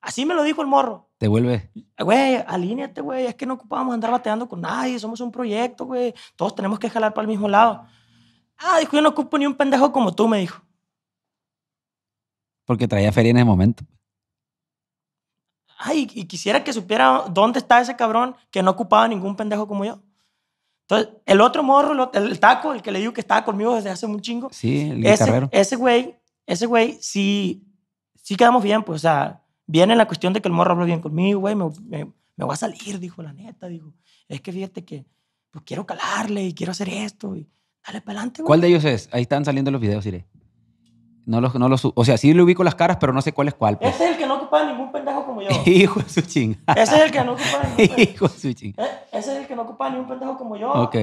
Así me lo dijo el morro. Te vuelve. Güey, alíneate, güey. Es que no ocupamos andar bateando con nadie. Somos un proyecto, güey. Todos tenemos que jalar para el mismo lado. Ah, dijo, yo no ocupo ni un pendejo como tú, me dijo. Porque traía feria en ese momento. Ay, y quisiera que supiera dónde está ese cabrón que no ocupaba ningún pendejo como yo. Entonces, el otro morro, el, taco, el que le digo que estaba conmigo desde hace un chingo. Sí, ese, ese güey, ese güey, sí, sí quedamos bien, pues, o sea, viene la cuestión de que el morro habla bien conmigo, güey, me, me, voy a salir, dijo, la neta, dijo. Es que fíjate que, pues, quiero calarle y quiero hacer esto y dale para adelante, güey. ¿Cuál de ellos es? Ahí están saliendo los videos, iré. No los, no los, o sea, sí le ubico las caras, pero no sé cuál es cuál. Pues. Ese es el que no ocupa ningún pendejo como yo. Hijo de su ching. Ese es el que no ocupa ningún pendejo. Hijo de su ching. Eh, ese es el que no ocupa ningún pendejo como yo. Ok.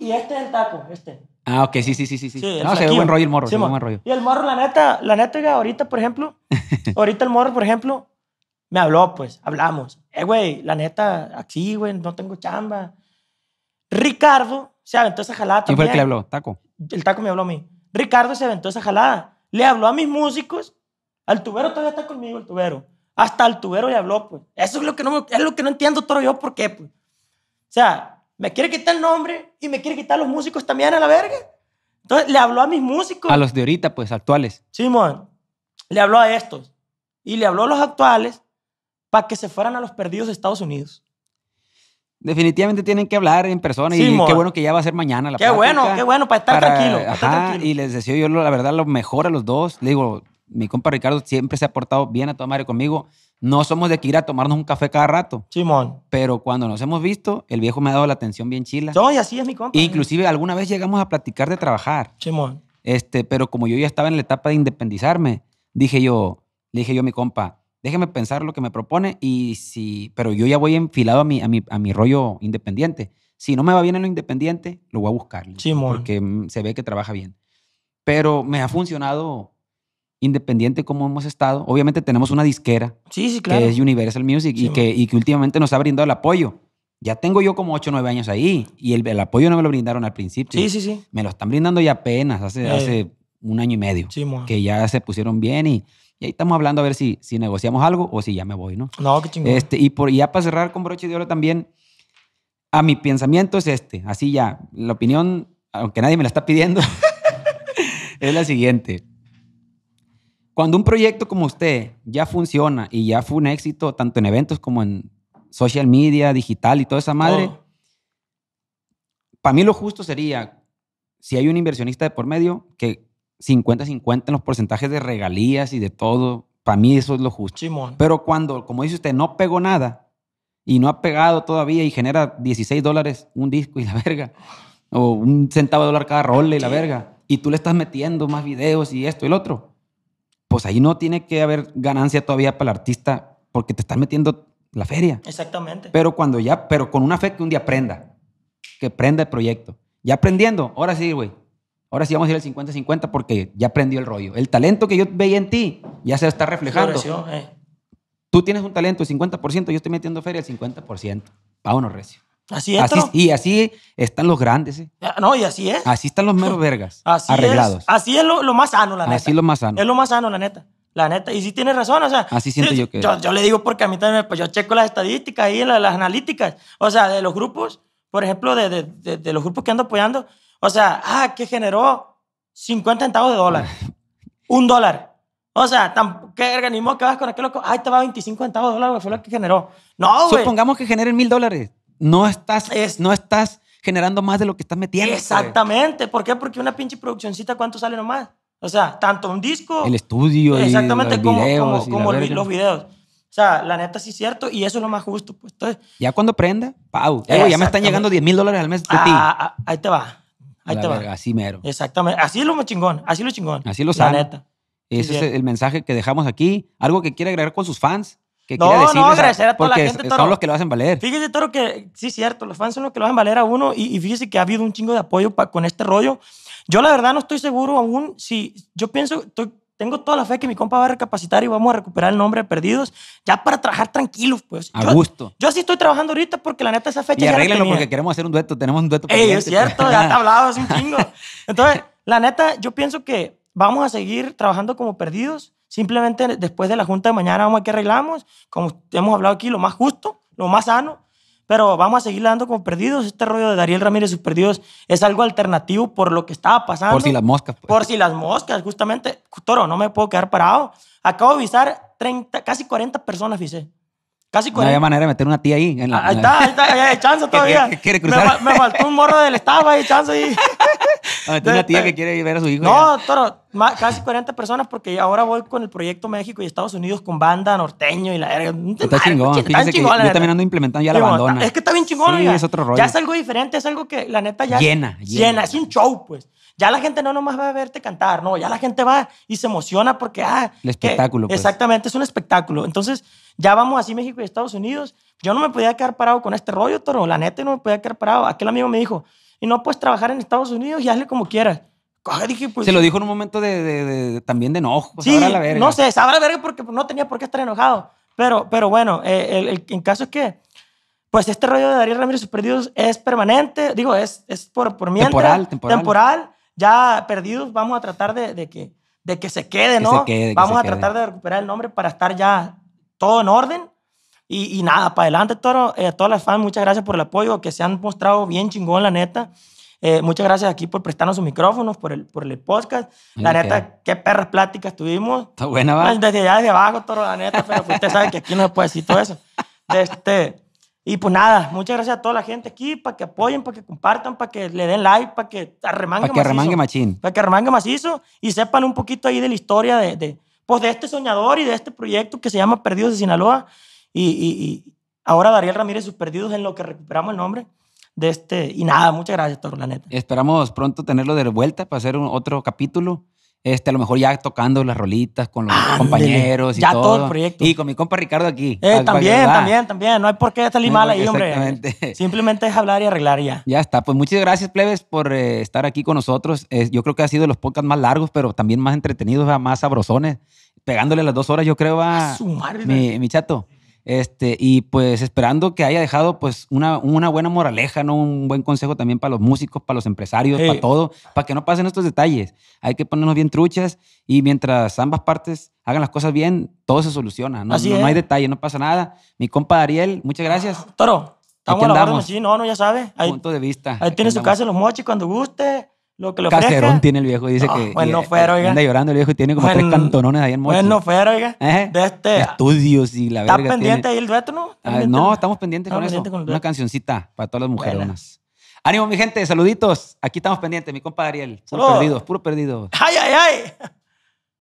Y este es el taco, este. Ah, ok, sí, sí, sí, sí. sí no, se ve buen rollo el morro, se ve rollo. Y el morro, la neta, la neta, ahorita, por ejemplo, ahorita el morro, por ejemplo, me habló, pues, hablamos. Eh, güey, la neta, aquí, güey, no tengo chamba. Ricardo se sea entonces jalata. ¿Quién fue el que le habló? ¿Taco? El taco me habló a mí. Ricardo se aventó esa jalada. Le habló a mis músicos. Al tubero todavía está conmigo, el tubero. Hasta al tubero le habló, pues. Eso es lo que no, es lo que no entiendo todo yo, ¿por qué, pues? O sea, me quiere quitar el nombre y me quiere quitar los músicos también a la verga. Entonces le habló a mis músicos. A los de ahorita, pues, actuales. Simón, le habló a estos. Y le habló a los actuales para que se fueran a los perdidos de Estados Unidos. Definitivamente tienen que hablar en persona y qué bueno que ya va a ser mañana la Qué bueno, qué bueno, para estar, tranquilo, Y les deseo yo la verdad lo mejor a los dos. Le digo, mi compa Ricardo siempre se ha portado bien a tomar conmigo. No somos de que ir a tomarnos un café cada rato. Simón. Pero cuando nos hemos visto, el viejo me ha dado la atención bien chila. Soy, así es mi compa. Eh. inclusive alguna vez llegamos a platicar de trabajar. Simón. Este, pero como yo ya estaba en la etapa de independizarme, dije yo, le dije yo a mi compa, déjeme pensar lo que me propone y si, pero yo ya voy enfilado a mi, a mi, a mi rollo independiente. Si no me va bien en lo independiente, lo voy a buscar. porque mm, se ve que trabaja bien. Pero me ha funcionado independiente como hemos estado. Obviamente tenemos una disquera. Sí, sí, claro. Que es Universal Music y, que, últimamente nos ha brindado el apoyo. Ya tengo yo como 8 o 9 años ahí y el, el, apoyo no me lo brindaron al principio. Sí, sí, sí. Me lo están brindando ya apenas, hace, eh. hace un año y medio. que ya se pusieron bien y y ahí estamos hablando a ver si, si negociamos algo o si ya me voy, ¿no? No, qué chingón. Este, y, por, y ya para cerrar con broche de oro también, a mi pensamiento es este, así ya, la opinión, aunque nadie me la está pidiendo, es la siguiente. Cuando un proyecto como usted ya funciona y ya fue un éxito, tanto en eventos como en social media, digital y toda esa madre, para mí lo justo sería, si hay un inversionista de por medio, que 50-50 en los porcentajes de regalías y de todo. Para mí eso es lo justo. Pero cuando, como dice usted, no pegó nada y no ha pegado todavía y genera 16 dólares un disco y la verga, o un centavo de dólar cada rol y la verga, y tú le estás metiendo más videos y esto y el otro, pues ahí no tiene que haber ganancia todavía para el artista porque te estás metiendo la feria. Exactamente. Pero cuando ya, pero con una fe que un día prenda, que prenda el proyecto. Ya aprendiendo, ahora sí, güey, Ahora sí vamos a ir al 50-50 porque ya prendió el rollo. El talento que yo veía en ti ya se está reflejando. Eh. Tú tienes un talento del 50%, yo estoy metiendo feria al 50%. Vámonos, Recio. Así es. y así están los grandes. Eh. Ah, no, y así es. Así están los meros vergas. Así arreglados. Es, así es lo, más sano, la neta. Así lo más sano. Es lo más sano, la neta. La neta. Y sí tienes razón, o sea. Así siento yo, que. Yo, yo, le digo porque a mí también, pues yo checo las estadísticas y las, las analíticas. O sea, de los grupos, por ejemplo, de, de, de, de los grupos que ando apoyando, o sea, ah, que generó 50 centavos de dólar. Un dólar. O sea, ¿qué organismo que vas con aquel loco? Ay, te va 25 centavos de dólar, güey, fue lo que generó. No, güey. Supongamos que generen mil dólares. No estás, es, no estás generando más de lo que estás metiendo. Exactamente. ¿Por qué? Porque una pinche produccioncita, ¿cuánto sale nomás? O sea, tanto un disco. El estudio. Exactamente, los como, videos, los videos. O sea, la neta sí es cierto y eso es lo más justo. Pues. Entonces, ya cuando prenda, pau. Eh, ya me están llegando 10 mil dólares al mes de ti. Ah, ah, ah, ahí te va. Ahí te va. así mero. Exactamente. Así es lo chingón. Así lo chingón. Así lo sabe. La neta. Ese es el mensaje que dejamos aquí. Algo que quiere agregar con sus fans. Que no, no, agradecer a, toda la gente. los que lo hacen valer. Fíjese, Toro, que sí, cierto, los fans son los que lo hacen valer a uno y, fíjese que ha habido un chingo de apoyo con este rollo. Yo la verdad no estoy seguro aún si, yo pienso, tengo toda la fe que mi compa va a recapacitar y vamos a recuperar el nombre de Perdidos, ya para trabajar tranquilos, pues. A gusto. Yo sí estoy trabajando ahorita porque la neta esa fecha. Y arréglalo porque queremos hacer un dueto, tenemos un dueto. Ey, es cierto, ya te hablado, hace un chingo. Entonces, la neta, yo pienso que vamos a seguir trabajando como Perdidos. Simplemente después de la junta de mañana vamos a que arreglamos, como hemos hablado aquí, lo más justo, lo más sano, pero vamos a seguir dando como perdidos. Este rollo de Dariel Ramírez sus perdidos es algo alternativo por lo que estaba pasando. Por si las moscas. Pues. Por si las moscas, justamente. Toro, no me puedo quedar parado. Acabo de avisar 30, casi 40 personas, fíjese. Casi 40. No había manera de meter una tía ahí. En ahí, está, ahí está, ahí hay chance todavía. Me, faltó un morro del estaba ahí, chance ahí. Ah, una tía que quiere ver a su hijo. No, toro, casi 40 personas porque ahora voy con el proyecto México y Estados Unidos con banda norteño y la Está chingón. Está bien chingón. Yo también ando implementando ya la bandona. Es que está bien chingón. Sí, es otro rollo. Ya es algo diferente, es algo que la neta ya. Llena, llena. Llena, es un show, pues. Ya la gente no nomás va a verte cantar, no, ya la gente va y se emociona porque, ah. El espectáculo. pues. Exactamente, es un espectáculo. Entonces, ya vamos así México y Estados Unidos. Yo no me podía quedar parado con este rollo, toro. La neta, no me podía quedar parado. Aquel amigo me dijo, y no puedes trabajar en Estados Unidos y hazle como quieras. Ah, pues se lo dijo en un momento de, también de enojo. Pues, sí, la verga. no sé, sabrá verga porque no tenía por qué estar enojado. Pero, pero bueno, eh, el, caso es que, pues este rollo de Darío Ramírez sus perdidos es permanente, digo, es, es por, por mientras. Temporal, temporal. Ya perdidos, vamos a tratar de, que, de que se quede, ¿no? Se quede, vamos a tratar de recuperar el nombre para estar ya todo en orden y, nada, para adelante, Toro. Eh, a todas las fans, muchas gracias por el apoyo, que se han mostrado bien chingón, la neta. Eh, muchas gracias aquí por prestarnos sus micrófonos, por el, por el podcast. La neta, qué perras pláticas tuvimos. Está buena, va. Pues, desde allá, desde abajo, Toro, la neta, pero pues, usted sabe que aquí no se puede decir todo eso. Este, y pues nada, muchas gracias a toda la gente aquí para que apoyen, para que compartan, para que le den like, para que arremangue para que arremangue machín. Para que arremangue macizo y sepan un poquito ahí de la historia de, de, pues de este soñador y de este proyecto que se llama Perdidos de Sinaloa. Y, ahora Dariel Ramírez, sus perdidos en lo que recuperamos el nombre de este. Y nada, muchas gracias, Toro, la neta. Esperamos pronto tenerlo de vuelta para hacer otro capítulo. Este, a lo mejor ya tocando las rolitas con los compañeros y ya todo. el proyecto. Y con mi compa Ricardo aquí. Eh, también, también, también. No hay por qué salir mal ahí, hombre. Simplemente es hablar y arreglar ya. Ya está. Pues muchas gracias, plebes, por eh, estar aquí con nosotros. yo creo que ha sido de los podcasts más largos, pero también más entretenidos, más sabrosones. Pegándole las dos horas, yo creo, a, Mi, mi chato. Este, y pues esperando que haya dejado pues una, buena moraleja, ¿no? Un buen consejo también para los músicos, para los empresarios, para todo, para que no pasen estos detalles. Hay que ponernos bien truchas y mientras ambas partes hagan las cosas bien, todo se soluciona. No, no, hay detalle, no pasa nada. Mi compa Ariel, muchas gracias. Toro, estamos a sí, no, no, ya sabes. Ahí, Punto de vista. Ahí tiene su casa en los mochis cuando guste lo que lo Caserón tiene el viejo, dice ah, que. Bueno, pues fuera, eh, oiga. Anda llorando el viejo y tiene como tres pues cantonones ahí en pues Mochi. Bueno, fuera, oiga. ¿Eh? De este. Estudios y la verga. ¿Estás pendiente ahí el dueto, no? Ah, no, estamos pendientes con eso. Una cancioncita para todas las mujeronas. Ánimo, mi gente, saluditos. Aquí estamos pendientes, mi compa Ariel. Puro perdidos, puro perdidos. ¡Ay, ay, ay!